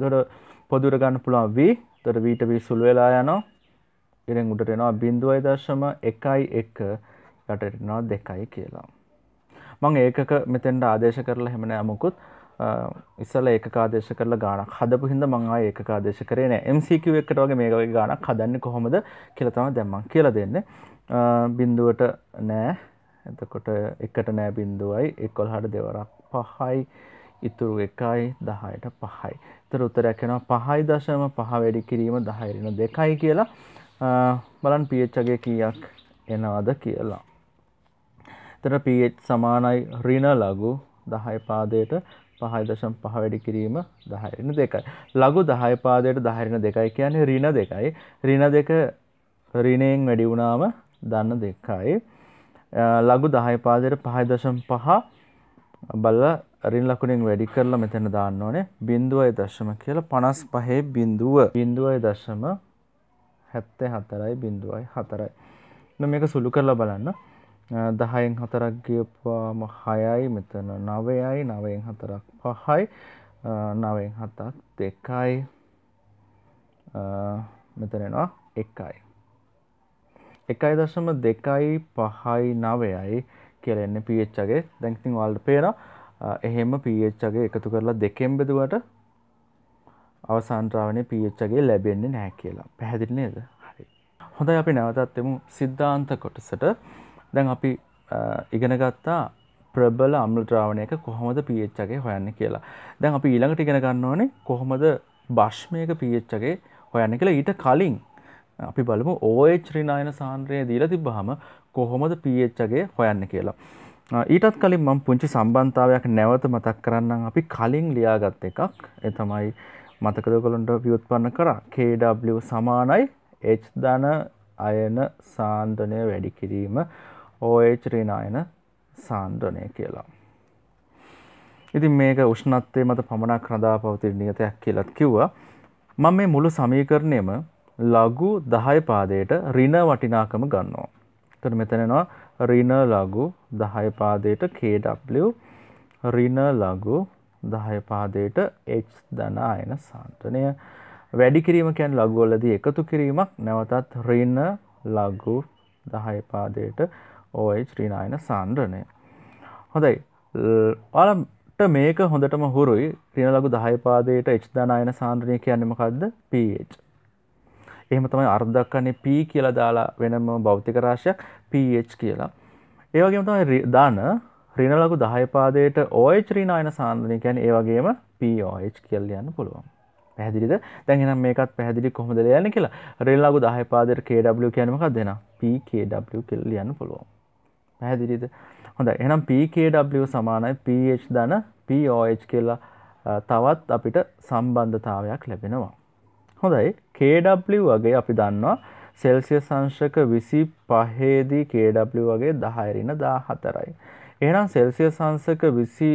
දොට පොදුරගන්න පුළුවන් වී තොට වීට වී සුල් වෙලා යනෝ ඉරෙන් උටටෙනවා බින්දුවයි දර්ශම එකයි එක යටටනවා දෙකයි කියලා. මං ඒකක මෙතෙන්ට ආදේශ කරලා හෙමනෑ මුකුත් ඉස්සල ඒක ආදේශ කරලා ගානක් හදපු හිද මංවා ඒක ආදේශ කරේ නෑ MCQ එකට වගේ මේකගේ ගානක් හදන්න කොහොමද කියලතම දැම්මන් කියලා දෙන්න බින්දුවට නෑ එතකොට එකට නෑ බින්දුවයි එකොල් හට දෙවරක් පහයි ඉතුරු එකයි දහයට පහයි තර උත්තරැක්කෙනවා පහයි දශම පහ වැඩි කිරීම දහයිරෙන දෙකයි කියලා බලන් පියච්චගේ කියක් එනවාද කියලා එතන pH සමානයි ඍණ ලඝු 10 පාදයට 5.5 වැඩි කිරීම 10 ඍණ 2යි. ලඝු 10 පාදයට 10 ඍණ 2යි කියන්නේ ඍණ 2යි. ඍණ 2 ඍණයෙන් වැඩි වුණාම ධන 2යි. ලඝු 10 පාදයට 5.5 බලලා රින් ලකුණෙන් වැඩි කරලා මෙතන දාන්න ඕනේ 0.5 කියලා 55 බිඳුව 0.74යි 0.4යි. මේක සුළු කරලා බලන්න දහයෙන් හතරක් ගියපුවාම හයයි මෙතන නවයයි නවයෙන් හතරක් පහයි නවයෙන් හතක් දෙකයි මෙතනෙනවා එකයි. එකයි දශම දෙකයි පහයි නවයයි කියලෙන්න පිච්චගේ දැන්තිං වල්ඩ පේන එහෙම පිච්චගේ එකතු කරලා දෙකෙන් බෙදුවට අවසාන්ත්‍රාවනය පිච්චගේ ලැබෙන්නේ නෑ කියලා පැහැදිලි නේද හරි හොඳ අපි නැවතත්තෙමු සිද්ධාන්ත කොටසට දැන් අපි ඉගෙන ගත්තා ප්‍රබල අම්ලද්‍රාවණයක කොහොමද පHගේ හොයන්න කියලා දැන් අපි ඊළඟට ඉගෙන ගන්න ඕනේ කොහොමද භශ්මයක පHගේ හොයන්න කියලා ඊට කලින් අපි බලමු OH ඍණායන සාන්ද්‍රය දීලා තිබ්බහම කොහොමද pHගේ හොයන්න කියලා. ඊටත් කලින් මම පුංචි සම්බන්ධතාවයක් නැවත මතක් කරන්නම් අපි කලින් ලියාගත් එකක්. ඒ තමයි මතකද ඔයගොල්ලන්ට ව්‍යුත්පන්න කරා KW සමානයි H ධන අයන සාන්ද්‍රණය වැඩි කිරීම OH ඍණායන සාන්ද්‍රණය කියලා. ඉතින් මේක උෂ්ණත්වය මත පමණක් රඳා පවතින නියතයක් කියලාත් කිව්වා. මම මේ මුළු සමීකරණයම ලඝු 10 පාදයට ඍණ වටිනාකම ගන්නවා. එතකොට මෙතන එනවා ඍණ ලඝු 10 පාදයට kW ඍණ ලඝු 10 පාදයට H ධන අයන සාන්ද්‍රණය වැඩි කිරීම කියන්නේ ලඝු වලදී එකතු කිරීමක් නැවතත් ඍණ ලඝු 10 පාදයට ඕයිශ්‍රීනායන සාන්ද්‍රණය. හොඳයි ඔලට මේක හොඳටම හුරුයි ්‍රියනලගු දහයපාදයට එච්දානායන සාන්ද්‍රණය කියන්නමකක්ද පH. එහෙම තමයි අර්ධක්කන්නේ P කියලා දාලා වෙනම භෞතික රාශයක් පH කියලා. ඒවගේ තමයි දාන රිනලගු දහයපාදයට ඕයච්‍රීනායන සාන්ද්‍රණය කියැන ඒවගේම පH කියල් යන්න පුළුවන්. පැදිරිද දැන්ෙනම් මේකත් පැදිරි කොහොමද යන්න කියලා රෙල්ලාගු දහයපාදයට KW කියනමකක් දෙෙන PKW කෙල් යන්න පුළුවන්. පැහැදිලිද හොඳ එනම් PKW සමානයි PH දන POH කියලා තවත් අපිට සම්බන්ධතාවයක් ලැබෙනවා හොඳයි KW වගේ අපි දන්නවා සෙල්සිය සංශක විසි පහේදී KW වගේ දහයරින දා හතරයි එහනම් සෙල්සිය සංසක විසි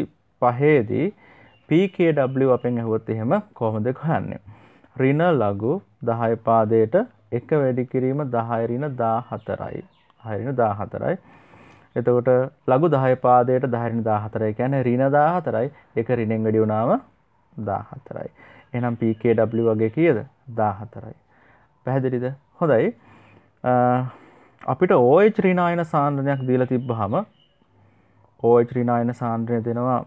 පහේදී PKW අපෙන් ඇහුවත් එහෙම කොහොමද කොහන්නේ රින ලගු දහය පාදයට එක වැඩිකිරීම දහයරින දා හතරයි හරින දා හතරයි එතකොට ලගු දහය පාදයට දහරින දාහතරයි ැන රින දාහතරයි එක රිනෙන් ගඩියුනාම දාහතරයි. එනම් PKW වගේ කියද දාහතරයි. පැහැදිලිද හොඳයි අපිට ඕයි ත්‍රීනායන සාන්ද්‍රනයක් දීල තිබ්බ හම ඕයි ත්‍රීනායන සාන්ද්‍රය දෙනවා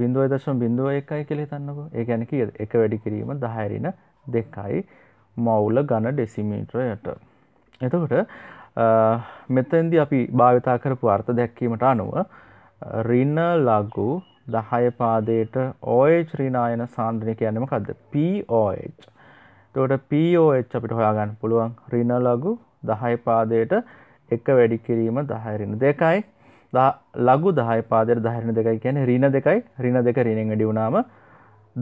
බින්දුව දශම් බින්දුව එකයි කෙළි තන්නකෝ ඒ ගැන කිය එක වැඩි කිරීම දහැරින දෙකයි මවුල ගණ ඩෙසිමීට්‍රයට. එතකොට මෙතන්දි අපි භාවිතා කරපු අර්ථ දැක්කීමට අනුව රින ලගු දහය පාදයට ඕH රිනායන සාන්ද්‍රනය කියන්නම කද පෝH තට පෝH අපිට හොයාගන්න පුළුවන් රින ලගු දහය පාදයට එක වැඩි කිරීම දහයරින දෙකයි ලගු දහය පාදයට දහරණ දෙකයි කියන රින දෙකයි රින දෙක රිනෙන් වැඩි වුණාම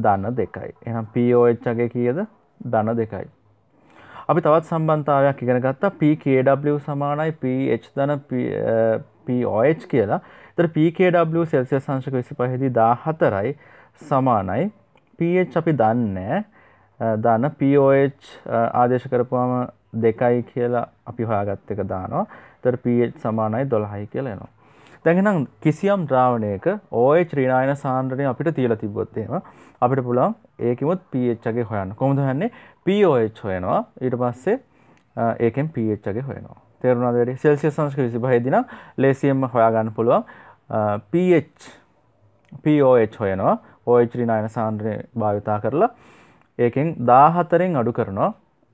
දන්න දෙකයි එනම් පෝH ගේ කියද දන දෙකයි අපි තවත් සම්බන්ධතාවයක් ඉගෙන ගත්තා PKW සමානයි PH දන POH කියලා තර PKW සෙල්සිය සංශක විසි පහිදි දාහතරයි සමානයි PH අපි දන්න දන්න POH ආදේශ කරපුවාම දෙකයි කියලා අපි හොයාගත්ත එක දානවා තර PH සමානයි දොළහයි කියලනවා දැඟනම් කිසියම් ද්‍රාවණයක ඕය ත්‍රීනායන සාන්ද්‍රණය අපිට තියලා තිබොත්තේම අපිට පුළන් ඒකමුත් පච්චගේ හොයන්න කොමද හන්නේ පෝH හොයනවා ඊට පස්සේ ඒකෙන් පHගේ හොයනවා තේරුණාද වැඩි සෙල්සියස් සංස්කෘ 25 දින ලේසියෙන්ම හොයාගන්න පුළුවන් pH pOH හොයනවා OH ඍණායන සාන්ද්‍රණය භාවිතා කරලා ඒකෙන් 14න් අඩු කරනවා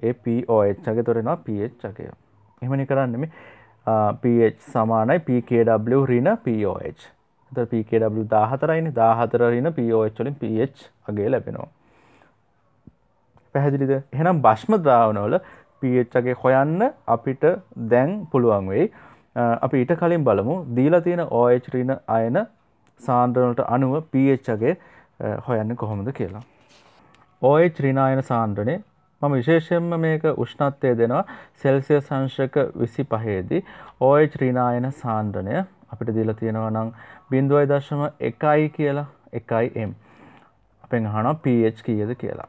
ඒ pOH එකේ තොරෙනවා pH එකේ එහෙමනේ කරන්නේ මේ pH සමානයි pKw ඍණ pOH එතකොට pKw 14යිනේ 14 ඍණ pOH වලින් pH අගේ ලැබෙනවා පැහැදිලිද එහෙනම් භෂ්ම ද්‍රාවනවල පHගේ හොයන්න අපිට දැන් පුළුවන් වෙයි අපි ඊට කලින් බලමු දීලා තියෙන OH ඍණ අයන සාන්ද්‍රණයට අනුව pHගේ හොයන්න කොහොමද කියලා OH ඍණායන සාන්ද්‍රණය මම විශේෂයෙන්ම මේක උෂ්ණත්වය දෙනවා සෙල්සියස් අංශක 25ේදී OH ඍණායන සාන්ද්‍රණය අපිට දීලා තියෙනවා නම් 0.1 කියලා 1m අපෙන් අහනවා pH කීයද කියලා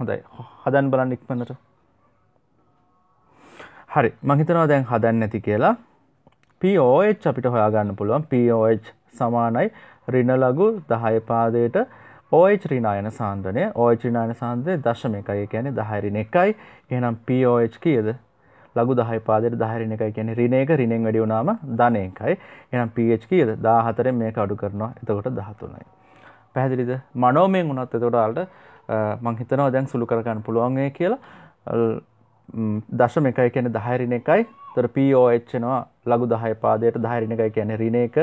හොඳයි හදන් බලන්න ඉක්මනට හරි මහිතනවා දැන් හදන්න ඇති කියලා පෝH අපිට හොයාගන්න පුළුවන් පෝH සමානයි රිනලගු දහය පාදයට OH රිනායන සාන්ද්‍රනය OH රිනායන සාන්ද්‍රය දශම එකයි කියන්නේ 10 ඍණ 1යි එහෙනම් pOH කීයද ලඝු 10 පාදයට 10 ඍණ 1යි කියන්නේ ඍණ 1 ඍණෙන් වැඩි වුණාම ධන 1යි එහෙනම් pH කීයද 14 මේක අඩු කරනවා එතකොට 13යි පැහැදිලිද මනෝමයෙන් වුණත් එතකොට ඔයාලට මංහිතනවා දැන් සුළු කරගන්න පුළුවන්ය කියලා දශම එකයි කියන දහරින එකයි තර පෝච්චනවා ලගු දහය පාදයට දහරින එකයි කියන රින එක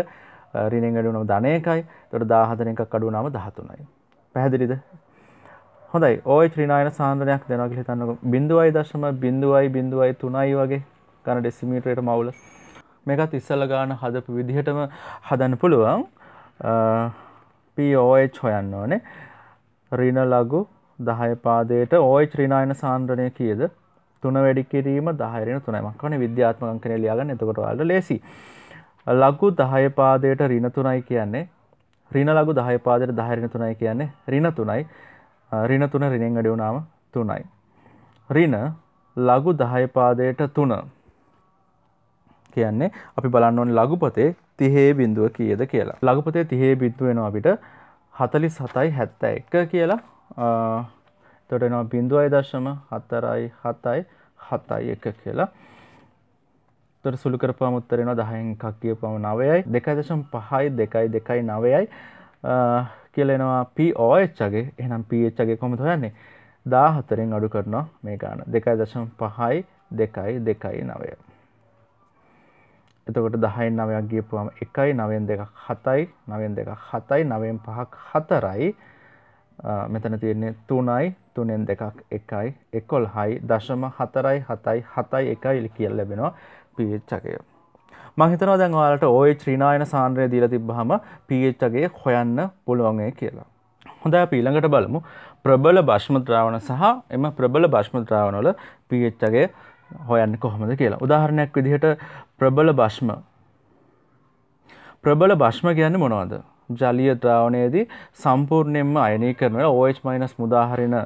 රිනෙගඩුනම් ධනයකයි තොට දාහතන එකක් කඩු නම දහතුනයි. පැහැදිලිද හොඳයි ඕයි ත්‍රීනායන සාන්දරයක් දෙනක හිතන්නක බිඳුවයි දශම බිඳුවයි බිඳුවයි තුනයි වගේ ගන ඩෙස්සිමීටයට මවුල මේකත් ඉස්සල ගාන හදපු විදිහටම හදන්න පුළුවන් පෝච් හොයන්න ඕනේ රින ලගු දහය පාදයට ඕයි ත්‍රීනායන සාන්ද්‍රණය කියද තුන වැඩි කිරීම දහරන තුනමක් වන විද්‍යාත්මකන ලියගන්න එතකොට අල්ඩ ලෙසි. ලගු දහය පාදයට රින තුනයි කියන්නේ රින ලගු දහය පාදයට දහරන තුනයි කියන්නේ රින තුනයි රින තුන රිනෙන් අඩියුනාම තුනයි. රින ලගු දහය පාදයට තුන කියන්නේ අපි බලන්නවන් ලගුපතේ තිහේ බිඳුව කියද කියලා ලගුපතේ තිහේ බිත්තු වෙන අපිට හතලි සතයි හැත්ත එක කියලා තොටනවා බිඳුව අයිදශම හතරයි හතයි හතයි එක කියලා තොර සුළු කරපාම උත්තරෙනවා දහයෙන් එකක් කියපම නවයයි දෙකයිදශම් පහයි දෙකයි දෙකයි නවයයි කියලෙනවා පෝච්චගේ එනම් පච්චගේ කොමතු යන්නේ දා හතරෙන් අඩු කරනවා මේ ගාන දෙකයි දශම් පහයි දෙකයි දෙකයි නවය එතකොට දහයෙන් නවයක් ගියපුුවම එකයි නවෙන් දෙක හතයි නවෙන් දෙක හතයි නවෙන් පහක් හතරයි මෙතන තියෙන්නේ තුනයි තුනෙන් දෙකක් එකයි එකොල් හයි දශම හතරයි හතයි හතයි එකයි කියල් ලැබෙනවා පිච්චකය. මහිතනව දැන් ඔයාලට ඔය ශ්‍රීනායන සාන්ද්‍රය දීල තිබ්බහම පිච්චගේ හොයන්න පුළුවන්ගේ කියලා. හොඳ පීළඟට බලමු ප්‍රබල භශ්මද්‍රාවන සහ එම ප්‍රබල භශ්මද්‍රාවනොල පිච්චගේ හොයන්න කොහොමද කියලා උදාහරණයක් විදිහට ප්‍රබල බශ්ම ප්‍රබල බශ්ම කියන්න මොනවද ජලිය ද්‍රාවණයේදී සම්පූර්ණයෙන්ම අයනය කරනට ඕච් මයිනස් මුදාහරෙන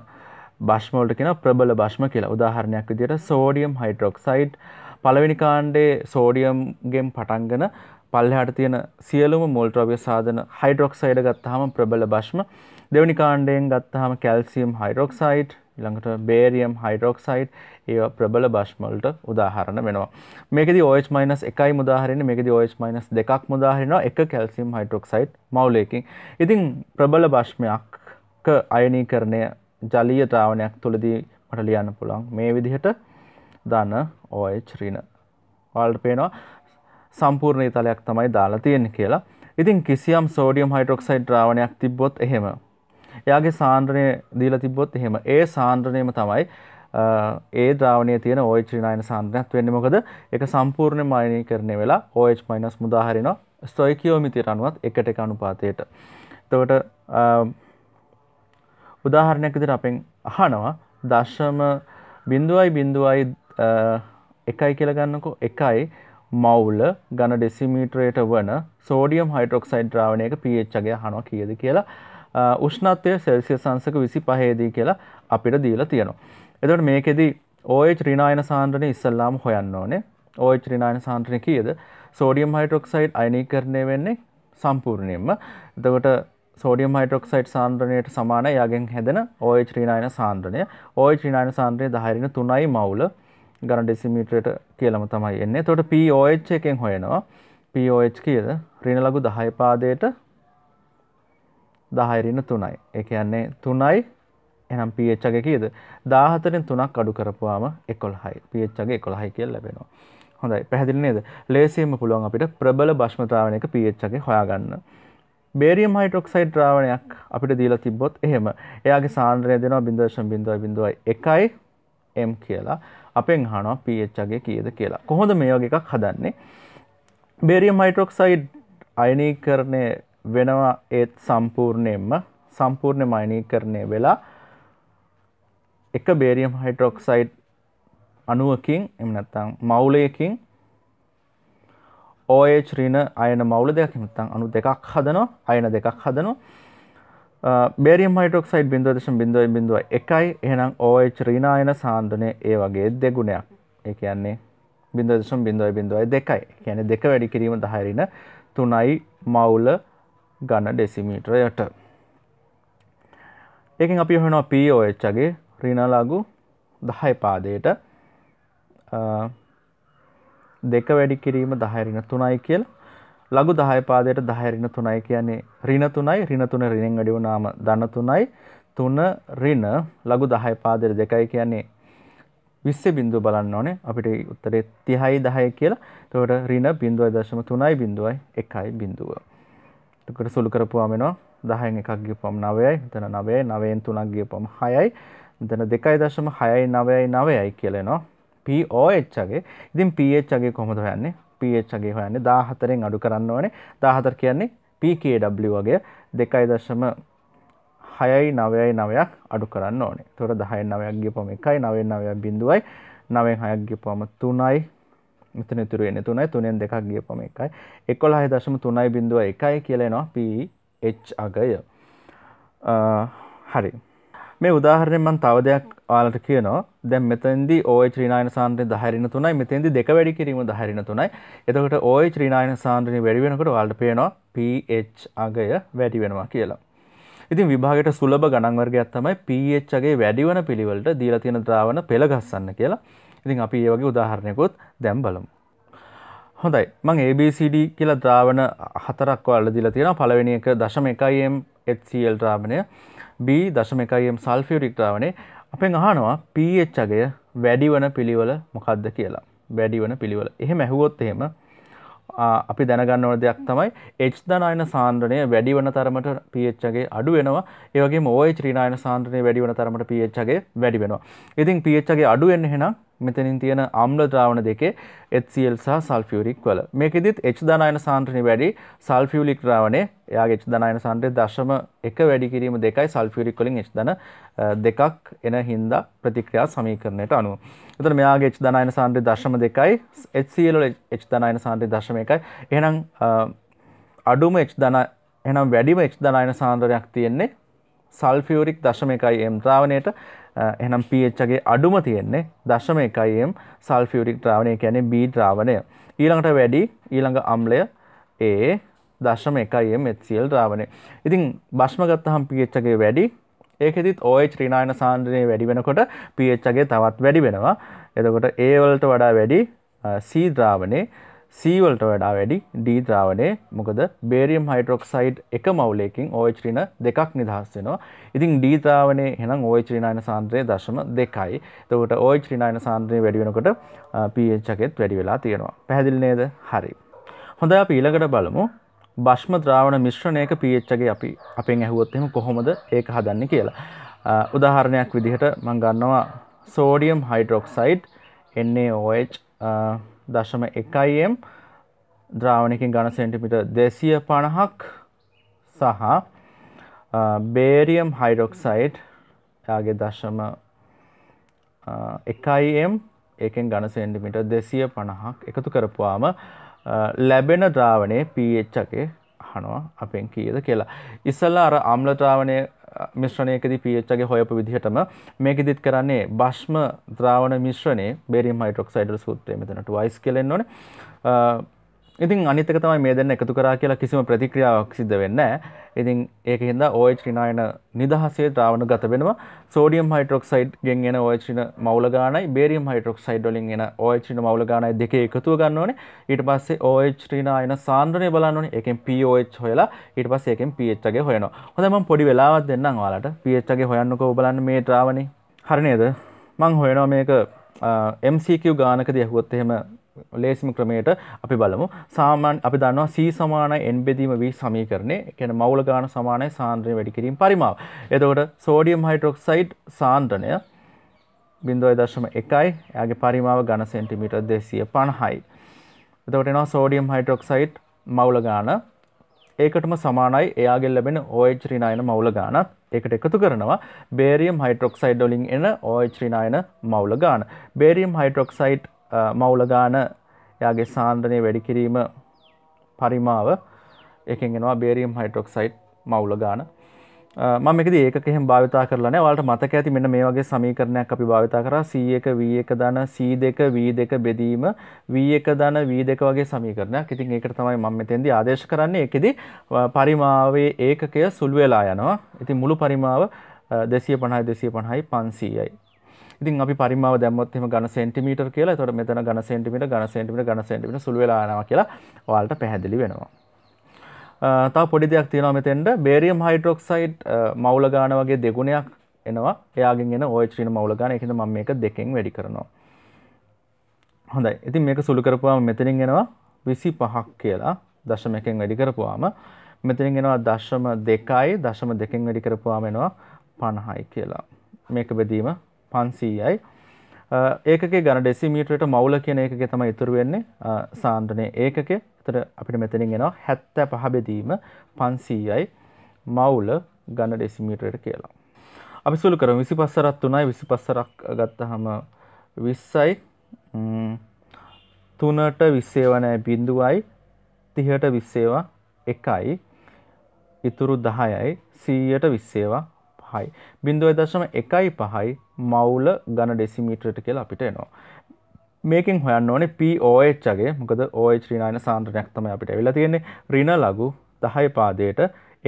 බශ්මෝල්ට කෙන ප්‍රබල බශ්ම කියලා උදාහරණයක් විදියට සෝඩියම් හයිටරොක්සයිට් පළවෙනි කාණ්ඩේ සෝඩියම්ගෙන් පටන්ගෙන පල්ලහට තියෙන සියලුම මුල්ට්‍රව්‍ය සාධන හයිඩරොක්සයිඩ ගත්තහම ප්‍රබල බශ්ම දෙවනි කාණ්ඩයෙන් ගත්තහම කැල්සියම් හයිරොක්සයිට් ඉළඟට බේරියම් හයිඩරෝක්සයිඩ් ඒ ප්‍රබල බශ්මල්ට උදාහරණ වෙනවා මේකද ඔස් මයිනස් එකයි මුදාහරෙන මේකද ඔස් මයිනස් දෙකක් මුදාහරෙනවා එක කැල්සිම් හයිඩරොක්සයිඩ් මවලයකින් ඉතින් ප්‍රබල භශ්මයක් අයනී කරණය ජලීය ද්‍රාවණයක් තුළදී මට ලියන්න පුළන් මේ විදිහට දන්න ඕයච්‍රීන වල්ට පේනවා සම්පූර්ණ ඉතලයක් තමයි දාලා තියෙන කියලා ඉතින් කිසියම් සෝඩියම් හයිඩරොක්සයිඩ් ද්‍රාවණයක් තිබොත් එහෙම එයාගේ සාන්ද්‍රණය දීලා තිබ්බොත් එහෙම ඒ සාන්ද්‍රණයම තමයි ඒ ද්‍රාවණය තියෙන OH ඍණායන සාන්ද්‍රණයක් වෙන්නේ මොකද ඒක සම්පූර්ණ මයිනීකරණය වෙලා OH- මුදාහරිනවා ස්ටොයිකියෝමිතියට අනුවත් එකට එක අනුපාතයට. එතකොට උදාහරණයක් විදිහට අපෙන් අහනවා දශම බිඳුවයි බිඳුවයි එකයි කියලා ගන්නකෝ එකයි මවුල ඝන ඩෙසිමීටරයට වන සෝඩියම් හයිඩ්‍රොක්සයිඩ් ද්‍රාවණයක pH එකය අහනවා කීයද කියලා උෂ්ණත්වය සෙල්සියස් අංශක 25ේදී කියලා අපිට දීලා තියෙනවා. එතකොට මේකෙදි OH ඍණායන සාන්ද්‍රණය ඉස්සල්ලාම හොයන්න ඕනේ. OH ඍණායන සාන්ද්‍රණය කීයද? සෝඩියම් හයිඩ්‍රොක්සයිඩ් අයනීකරණය වෙන්නේ සම්පූර්ණයෙන්ම. එතකොට සෝඩියම් හයිඩ්‍රොක්සයිඩ් සාන්ද්‍රණයට සමාන යගෙන් හැදෙන OH ඍණායන සාන්ද්‍රණය. OH ඍණායන සාන්ද්‍රණය 10 ඍණ 3යි මවුල ගණ ඩෙසිමීටරයට කියලම තමයි එන්නේ. එතකොට POH එකෙන් හොයනවා. POH කියද ඍණ ලඝු 10 පාදයට දහයරින තුනයි එක යන්නේ තුනයි එනම් පිච්චගේ කියද දාහතරින් තුනක් අඩු කරපුවාම එකොල්හයි පිච්චගේ කොළහයි කියල් ලැබෙනවා හොඳයි පැහදිලිනේද ලේසිම පුළුවන් අපිට ප්‍රබල භශ්මතාවනයක පිච්චගේ හොයාගන්න බේරියම් හයිටොක්සයි ්‍රාවණයක් අපිට දීලා තිබොත් එහෙම එයාගේ සාන්ද්‍රය දෙනවා බිදර්ශම් බිඳුව බිඳුවයි එකයි එම් කියලා අපෙන් හනවා පිච්චගේ කියද කියලා කොහොඳ මේ වගේ එකක් හදන්නේ බේරියම් හයිටොක්සයිඩ් අයනීකරණය වෙනවා ඒත් සම්පූර්ණයෙන්ම සම්පූර්ණ මයිනීකරණය වෙලා එක බේරියම් හයිටරොක්සයිඩ් අනුවකින් එමනත්තං මවුලයකින් ඕH රීන අයන මවුල දෙයක් එමත්තං අනු දෙකක් හදනවා අයන දෙකක් හදනවා බේරියම් හයිටරොක්සයිඩ් බින්දුවදශම් බිඳුවයි බිඳුව එකයි එහෙනම් ඕH රීනායන සාන්දනය ඒ වගේ දෙගුණයක් ඒ කියන්නේ බින්දදශම් බිඳුවයි බිඳුවයි දෙකයි කියන දෙක වැඩි කිරීම දහරින තුනයි මවුල ගන්න ඩෙසිමීටරයට ඒකින් අපි හොෙනවා පෝච්චගේ රිනලාගු දහයි පාදයට දෙක වැඩි කිරීම දහරින තුනයි කියල් ලගු දහය පාදයට දහරින තුනයි කියන්නේ රින තුනයි රින තුන රිනෙන් අඩිවුනාම දන්න තුනයි තුන රින ලගු දහය පාදයට දෙකයි කියන්නේ විස්ස බින්දු බලන්න ඕනේ අපිට උත්තරේ තිහයි දහය කියලා තවට රින බින්දුවයි දශම තුනයි බිඳුවයි එකයි බිඳුව එකට සුළු කරපුවා වෙනවා දහයෙන් එකක් ගියපුවම 9යි මෙතන 9යි 9න් 3ක් ගියපුවම 6යි මෙතන 2.6යි 9යි 9යි කියලා එනවා POH ගේ ඉතින් PH ගේ කොහොමද හොයන්නේ PH ගේ හොයන්නේ 14න් අඩු කරන්න ඕනේ 14 කියන්නේ PKW වගේ 2.6යි 9යි 9ක් අඩු කරන්න ඕනේ එතකොට 10යි 9ක් ගියපුවම 1යි 9යි 9යි 0යි 9යි 6ක් ගියපුවම 3යි මෙතන ඉතුරු වෙන්නේ 3යි 3ෙන් දෙකක් ගියපම 1යි 11.3.1 කියලා එනවා pH අගය හරි මේ උදාහරණයෙන් මම තව දෙයක් ඔයාලට කියනවා දැන් මෙතෙන්දී OH ඍණායන සාන්ද්‍රණය 10 ඍණ 3යි මෙතෙන්දී දෙක වැඩි කිරීම 10 ඍණ 3යි එතකොට OH ඍණායන සාන්ද්‍රණය වැඩි වෙනකොට ඔයාලට පේනවා pH අගය වැඩි වෙනවා කියලා ඉතින් විභාගයට සුලභ ගණන් වර්ගයක් තමයි pH අගය වැඩි වෙන පිළිවෙලට දීලා තියෙන ද්‍රාවණ පෙළ ගස්සන්න කියලා ඉතින් අපි ඒ වගේ උදාහරණයකුත් දැම් බලමු. හොඳයි මං ABCD කියලා ද්‍රාවණ හතරක් වල දිලා තියෙනවා පළවෙනි එක දශම එකයිම් HCl ද්‍රාවණය B දශම එකයිම් සල්ෆියුරික් ද්‍රාවණය අපෙන් අහනවා pH අගය වැඩි වන පිළිවෙල මොකද්ද කියලා වැඩි වන පිළිවෙල එහෙම ඇහුවොත් එහෙම අපි දැනගන්න ඕන දෙයක් තමයි H3නායන සාන්ද්‍රණය වැඩි වෙන තරමට pH එකේ අඩු වෙනවා. ඒ වගේම OH ඍණායන සාන්ද්‍රණය වැඩි වෙන තරමට pH එකේ වැඩි වෙනවා. ඉතින් pH එකේ අඩු වෙන්න එහෙනම් මෙතනින් තියෙන ආම්ල ද්‍රාවණ දෙකේ HCl සහ සල්ෆියුරික් වල. මේකෙදිත් H ධනායන සාන්ද්‍රණය වැඩි සල්ෆියුරික් ද්‍රාවණය එයාගේ H ධනායන සාන්ද්‍රණය 0.1 වැඩි කිරීම දෙකයි සල්ෆියුරික් වලින් H ධන දෙකක් එන හින්දා ප්‍රතික්‍රියා සමීකරණයට අනුව. එතන මෙයාගේ H ධනායන සාන්ද්‍රය 0.2යි HCl වල H ධනායන සාන්ද්‍රය 0.1යි. එහෙනම් අඩුම H ධන එහෙනම් වැඩිම H ධනායන සාන්ද්‍රයක් තියෙන්නේ සල්ෆියුරික් 0.1යි M ද්‍රාවණයට. එහෙනම් pH එකේ අඩුම තියෙන්නේ 0.1යි M සල්ෆියුරික් ද්‍රාවණය කියන්නේ B ද්‍රාවණය. ඊළඟට වැඩි ඊළඟ අම්ලය A 0.1යි M HCl ද්‍රාවණය. ඉතින් භෂ්ම ගත්තහම pH එකේ වැඩි ඒකෙදිත් OH ඍණායන සාන්ද්‍රණය වැඩි වෙනකොට pH අගේ තවත් වැඩි වෙනවා. එතකොට A වලට වඩා වැඩි C ද්‍රාවණේ C වලට වඩා වැඩි D ද්‍රාවණේ මොකද බේරියම් හයිඩ්‍රොක්සයිඩ් එක මවුලයකින් OH ඍණ දෙකක් නිදහස් වෙනවා. ඉතින් D ද්‍රාවණේ එහෙනම් OH ඍණායන සාන්ද්‍රණය 0.2යි. එතකොට OH ඍණායන සාන්ද්‍රණය වැඩි වෙනකොට pH එකෙත් වැඩි වෙලා තියෙනවා. පැහැදිලි නේද? හරි. හොඳයි අපි ඊළඟට බලමු බෂ්ම ද්‍රාවණ මිශ්‍රණයක පීච්චගේ අපි අපෙන් ඇහුවොත් එම කොහොමද ඒක හදන්න කියලා උදාහරණයක් විදිහට මංගන්නවා සෝඩියම් හයිඩරොක්සයිඩ් එන්නේෝH දශම එකයිම් ද්‍රාවණකින් ගණ සෙන්ටිමිට දෙසිය පණහක් සහ බේරියම් හයිඩොක්සයිඩ් යාගේ දශම එකයිම් ඒකෙන් ගණ සෙන්ටිමිට දෙසිය පණහක් එකතු කරපුවාම ලැබෙන ද්‍රාවණය පච්චකේ හනවා අපෙන් කියද කියලා. ඉස්සල්ලා අර අම්ලද්‍රාවණය මිශ්‍රණයකද පච්චගේ හොයපු විදිහටම මේක දිත් කරන්නේ බශ්ම ද්‍රාවණ මිශ්‍රණය බෙරිම් හයිටොක්සයිඩල් සූත්‍රය මෙතනට වයිස් කෙලෙන් ඕන ඉතින් අනිතක තමයි මේ දෙන්න එකතු කරා කියලා කිසිම ප්‍රතික්‍රියාවක් සිද්ධ වෙන්න ඉතින් ඒක හිද ඔයචිනායන නිදහසේ ත්‍රාවණ ගත වෙනවා සෝඩියම් හයිටරොක්සයිඩ් ගෙන් එන ඔයචින මවලගානයි බේරියම් හයිටරොක්සයිඩ් ොලින් එන ඔයචින මවලගානයි දෙක එකතුව ගන්න ඕනේ ඊට පස්සේ ඔයච්‍රීනායන සාන්ද්‍රනය බලන්න ඕනේ එකෙන් පෝච් හොයලා ඊට පස්සේ එකෙන් පේච්චගේ හොයනවා හොඳම පොඩි වෙලාවත් දෙන්නම් වාලට පේච්චගේ හොයන්නකෝ බලන්න මේ ත්‍රාවණේ හරි නේද මං හොයනවා මේක MCQ ගානකද ඇහුවොත් එහෙම ලේසිම ක්‍රමයට අපි බලමු සාමාන්‍ය අපි දන්නවා C සමානයි n බෙදීම V සමීකරණය කියන්නේ මවුල ගාන සමානයි සාන්ද්‍රණය වැඩි කිරීම පරිමාව. එතකොට සෝඩියම් හයිඩ්‍රොක්සයිඩ් සාන්ද්‍රණය 0.1යි. එයාගේ පරිමාව ඝන සෙන්ටිමීටර් 250යි. එතකොට එනවා සෝඩියම් හයිඩ්‍රොක්සයිඩ් මවුල ගාන ඒකටම සමානයි එයාගෙන් ලැබෙන OH ඍණායන මවුල ගානත් ඒකට එකතු කරනවා බේරියම් හයිඩ්‍රොක්සයිඩ් වලින් එන OH ඍණායන මවුල ගාන. බේරියම් හයිඩ්‍රොක්සයිඩ් මවුලගාන යාගේ සාන්ද්‍රනය වැඩිකිරීම පරිමාව එකගෙනවා බේරියම් හයිටොක්සයිට් මවුලගාන මම එකද ඒක කෙහෙම භාවිතා කරලන වලට මතක ඇති මෙන්න මේ වගේ සමීකරණයක් අපි භාවිතා කර සීක වී එක දන සී දෙක වී දෙක බෙදීම වී එක දන වී දෙක වගේ සමීකරණයක් ඉතින් ඒකට තමයි මම මෙතෙන්දි ආදේශ කරන්නේ එකෙදි පරිමාවේ ඒකකය සුළු වෙලා යනවා ඉතින් මුළු පරිමාව දෙසිය පණහයි දෙසිය පණහයි පන්සීයයි ඉතින් අපි පරිමාව දැම්මොත් එහෙම ඝන සෙන්ටිමීටර් කියලා. එතකොට මෙතන ඝන සෙන්ටිමීටර් ඝන සෙන්ටිමීටර් ඝන සෙන්ටිමීටර් සුළු වෙලා යනවා කියලා ඔයාලට පැහැදිලි වෙනවා. තව පොඩි දෙයක් තියෙනවා මෙතෙන්ට බේරියම් හයිඩ්‍රොක්සයිඩ් මවුල ගාන වගේ දෙගුණයක් එනවා. එයාගෙන් එන OH ඍණ මවුල ගාන. ඒකින්ද මම මේක දෙකෙන් වැඩි කරනවා. හොඳයි. ඉතින් මේක සුළු කරපුවාම මෙතනින් එනවා 25ක් කියලා. දශමයකින් වැඩි කරපුවාම මෙතනින් එනවා දශම දෙකයි දශම දෙකෙන් වැඩි කරපුවාම එනවා 50යි කියලා. මේක බෙදීම පන්සීයයි ඒකගේ ගණ ඩෙසිමීටරට මවුල කියන ඒකගේ තම ඉතුරු වෙන්නේ සාන්ද්‍රනය ඒකගේ තර අපිට මෙතනින් එෙනවා හැත්ත පහබෙදීම පන්සීයයි මවුල ගණ ඩෙසිමීටරයට කියලා. අපි සුළු කර විසි පස්සරත් වනයි විසි පස්සරක් ගත්තහම විස්සයි තුනට විස්සේවනෑ බිඳුවයි තිහට විස්සේවා එකයි ඉතුරු දහයයි සීයට විස්සේවා පහයි. බින්දුවයි දශම එකයි පහයි මවුල ගණ ඩෙසිමීට්‍රට කියලා අපිට එනවා. මේකින් හොයන්න ඕනේ POHගේ මොකද OH39 සාන්ද්‍රණයක් තමයි අපිට ඇවිල්ලා තියෙන්නේ ඍණ ලඝු 10 පාදයට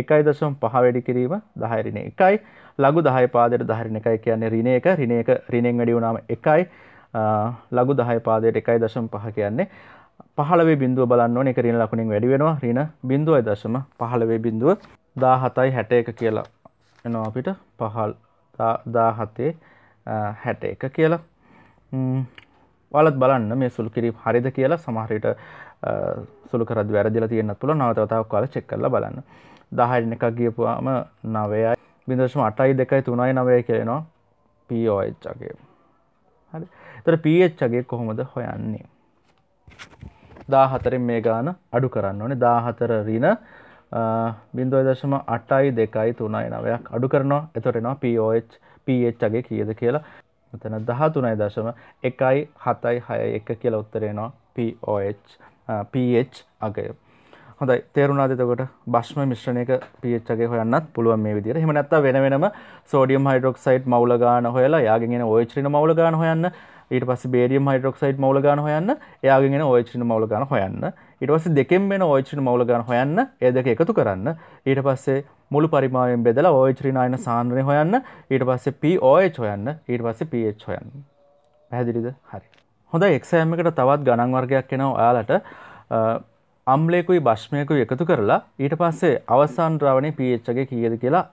1.5 වැඩි කිරීම 10 ඍණ 1යි ලඝු 10 පාදයට 10 ඍණ 1 කියන්නේ ඍණ 1 ඍණ 1 ඍණෙන් වැඩි වුණාම 1යි ලඝු 10 පාදයට 1.5 කියන්නේ 15 බිඳුව බලන්න ඕනේ ඒක ඍණ ලකුණෙන් වැඩි වෙනවා ඍණ 0.15 17යි 61 කියලා එනවා අපිට පහල් දාහතේ හැට එක කියලා වලත් බලන්න මේ සුළු කිරි හරිද කියලා සමහරට සුළු කරද වැරදිලා තියෙන තුළ නවතවතාවක් කාල චෙක් කරලා බලන්න දහරින එකක් ගියපුවාම නවයයි බිදර්ශම අටයි දෙකයි තුනයි නවය කියනවා පෝච්චගේ හරි තර පච්චගේ කොහොමද හොයන්නේ දාහතරින් මේ ගාන අඩු කරන්න ඕනේ දාහතර රින බින්දුව දශම අටයි දෙකයි තුනයි නවයක් අඩු කරනවා එතොටෙනවා පෝච් පගේ කියද කියලා මෙතන දහ තුනයි දශම එකයි හතයි හය එක කියලා උත්තරේනවා පෝච් පH අගය හොඳයි තේරුණා දෙතකොට බශ්ම මිශ්‍රණයක පිච්චගේ හොයන්නත් පුළුවන් මේ විදිහට. එහෙම නැත්නම් වෙන වෙනම සෝඩියම් හයිඩ්‍රොක්සයිඩ් මවුල ගාන හොයලා එයාගෙන් එන OH ඍණ මවුල ගාන හොයන්න. ඊට පස්සේ බේරියම් හයිඩ්‍රොක්සයිඩ් මවුල ගාන හොයන්න. එයාගෙන් එන OH ඍණ මවුල ගාන හොයන්න. ඉටවස දෙකෙන් වෙන ඔයචන මවලගන් හොයන්න ඒදක එකතු කරන්න ඊට පස්සේ මුළු පරිමාවෙන් බෙදලා ඔයචරිනායන සාන්රය හොයන්න ඊට පස්සේ පෝය හොයන්න ඊට පස්සේ පH හොයන්න පැහැදිරිද හරි හොඳ එක්සෑමකට තවත් ගණන්වර්ගයක් එෙනව ඔයාලට අම්ලෙකුයි භශ්මයකු එකතු කරලා ඊට පස්සේ අවසාන්ද්‍රාවනය පච්ගේ කියද කියලා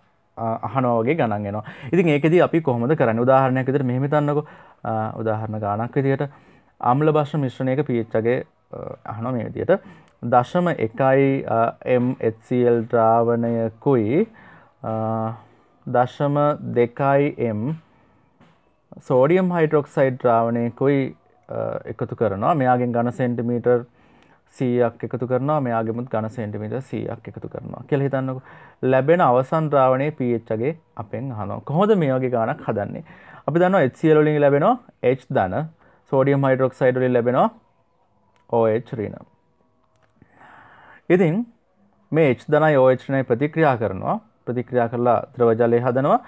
අහනෝගේ ගණන්ගෙනවා ඉතින් ඒකෙද අපි කොහොමද කරන්න උදාහරණයක් විතර මෙහිමිතන්නක උදාහරණ ගානක් විදියට අම්ල භශ්න මිශ්‍රණයක පීච්චගේ අහන මේ විදියට දශම එකයි එම්CL ද්‍රාවණයකුයි දශම දෙකයි එම් සෝඩියම් හයිටරොක්සයිඩ් ද්‍රාවණයකුයි එකතු කරනවා මෙයාගෙන් ගණ සෙන්ටිමීටර් සීයක් එකතු කරනවා මෙයාගෙමුත් ගණ සෙන්ටිමිට සීයක් එකතු කරනවා කෙළ හිතන්නක ලැබෙන අවසන් ද්‍රාවණය පච්ගේ අපෙන් හනෝ කොහොද මේ වගේ ගානක් හදන්නේ අපි දන්න එ්සියලොලින් ලැබෙනවා H දන සෝඩියම් හයිටරොක්සයිඩලින් ලැබෙනවා OH රීනම්. ඉතින් මේ H ධනයි OH ණය ප්‍රතික්‍රියා කරනවා. ප්‍රතික්‍රියා කරලා ද්‍රවජලය හදනවා.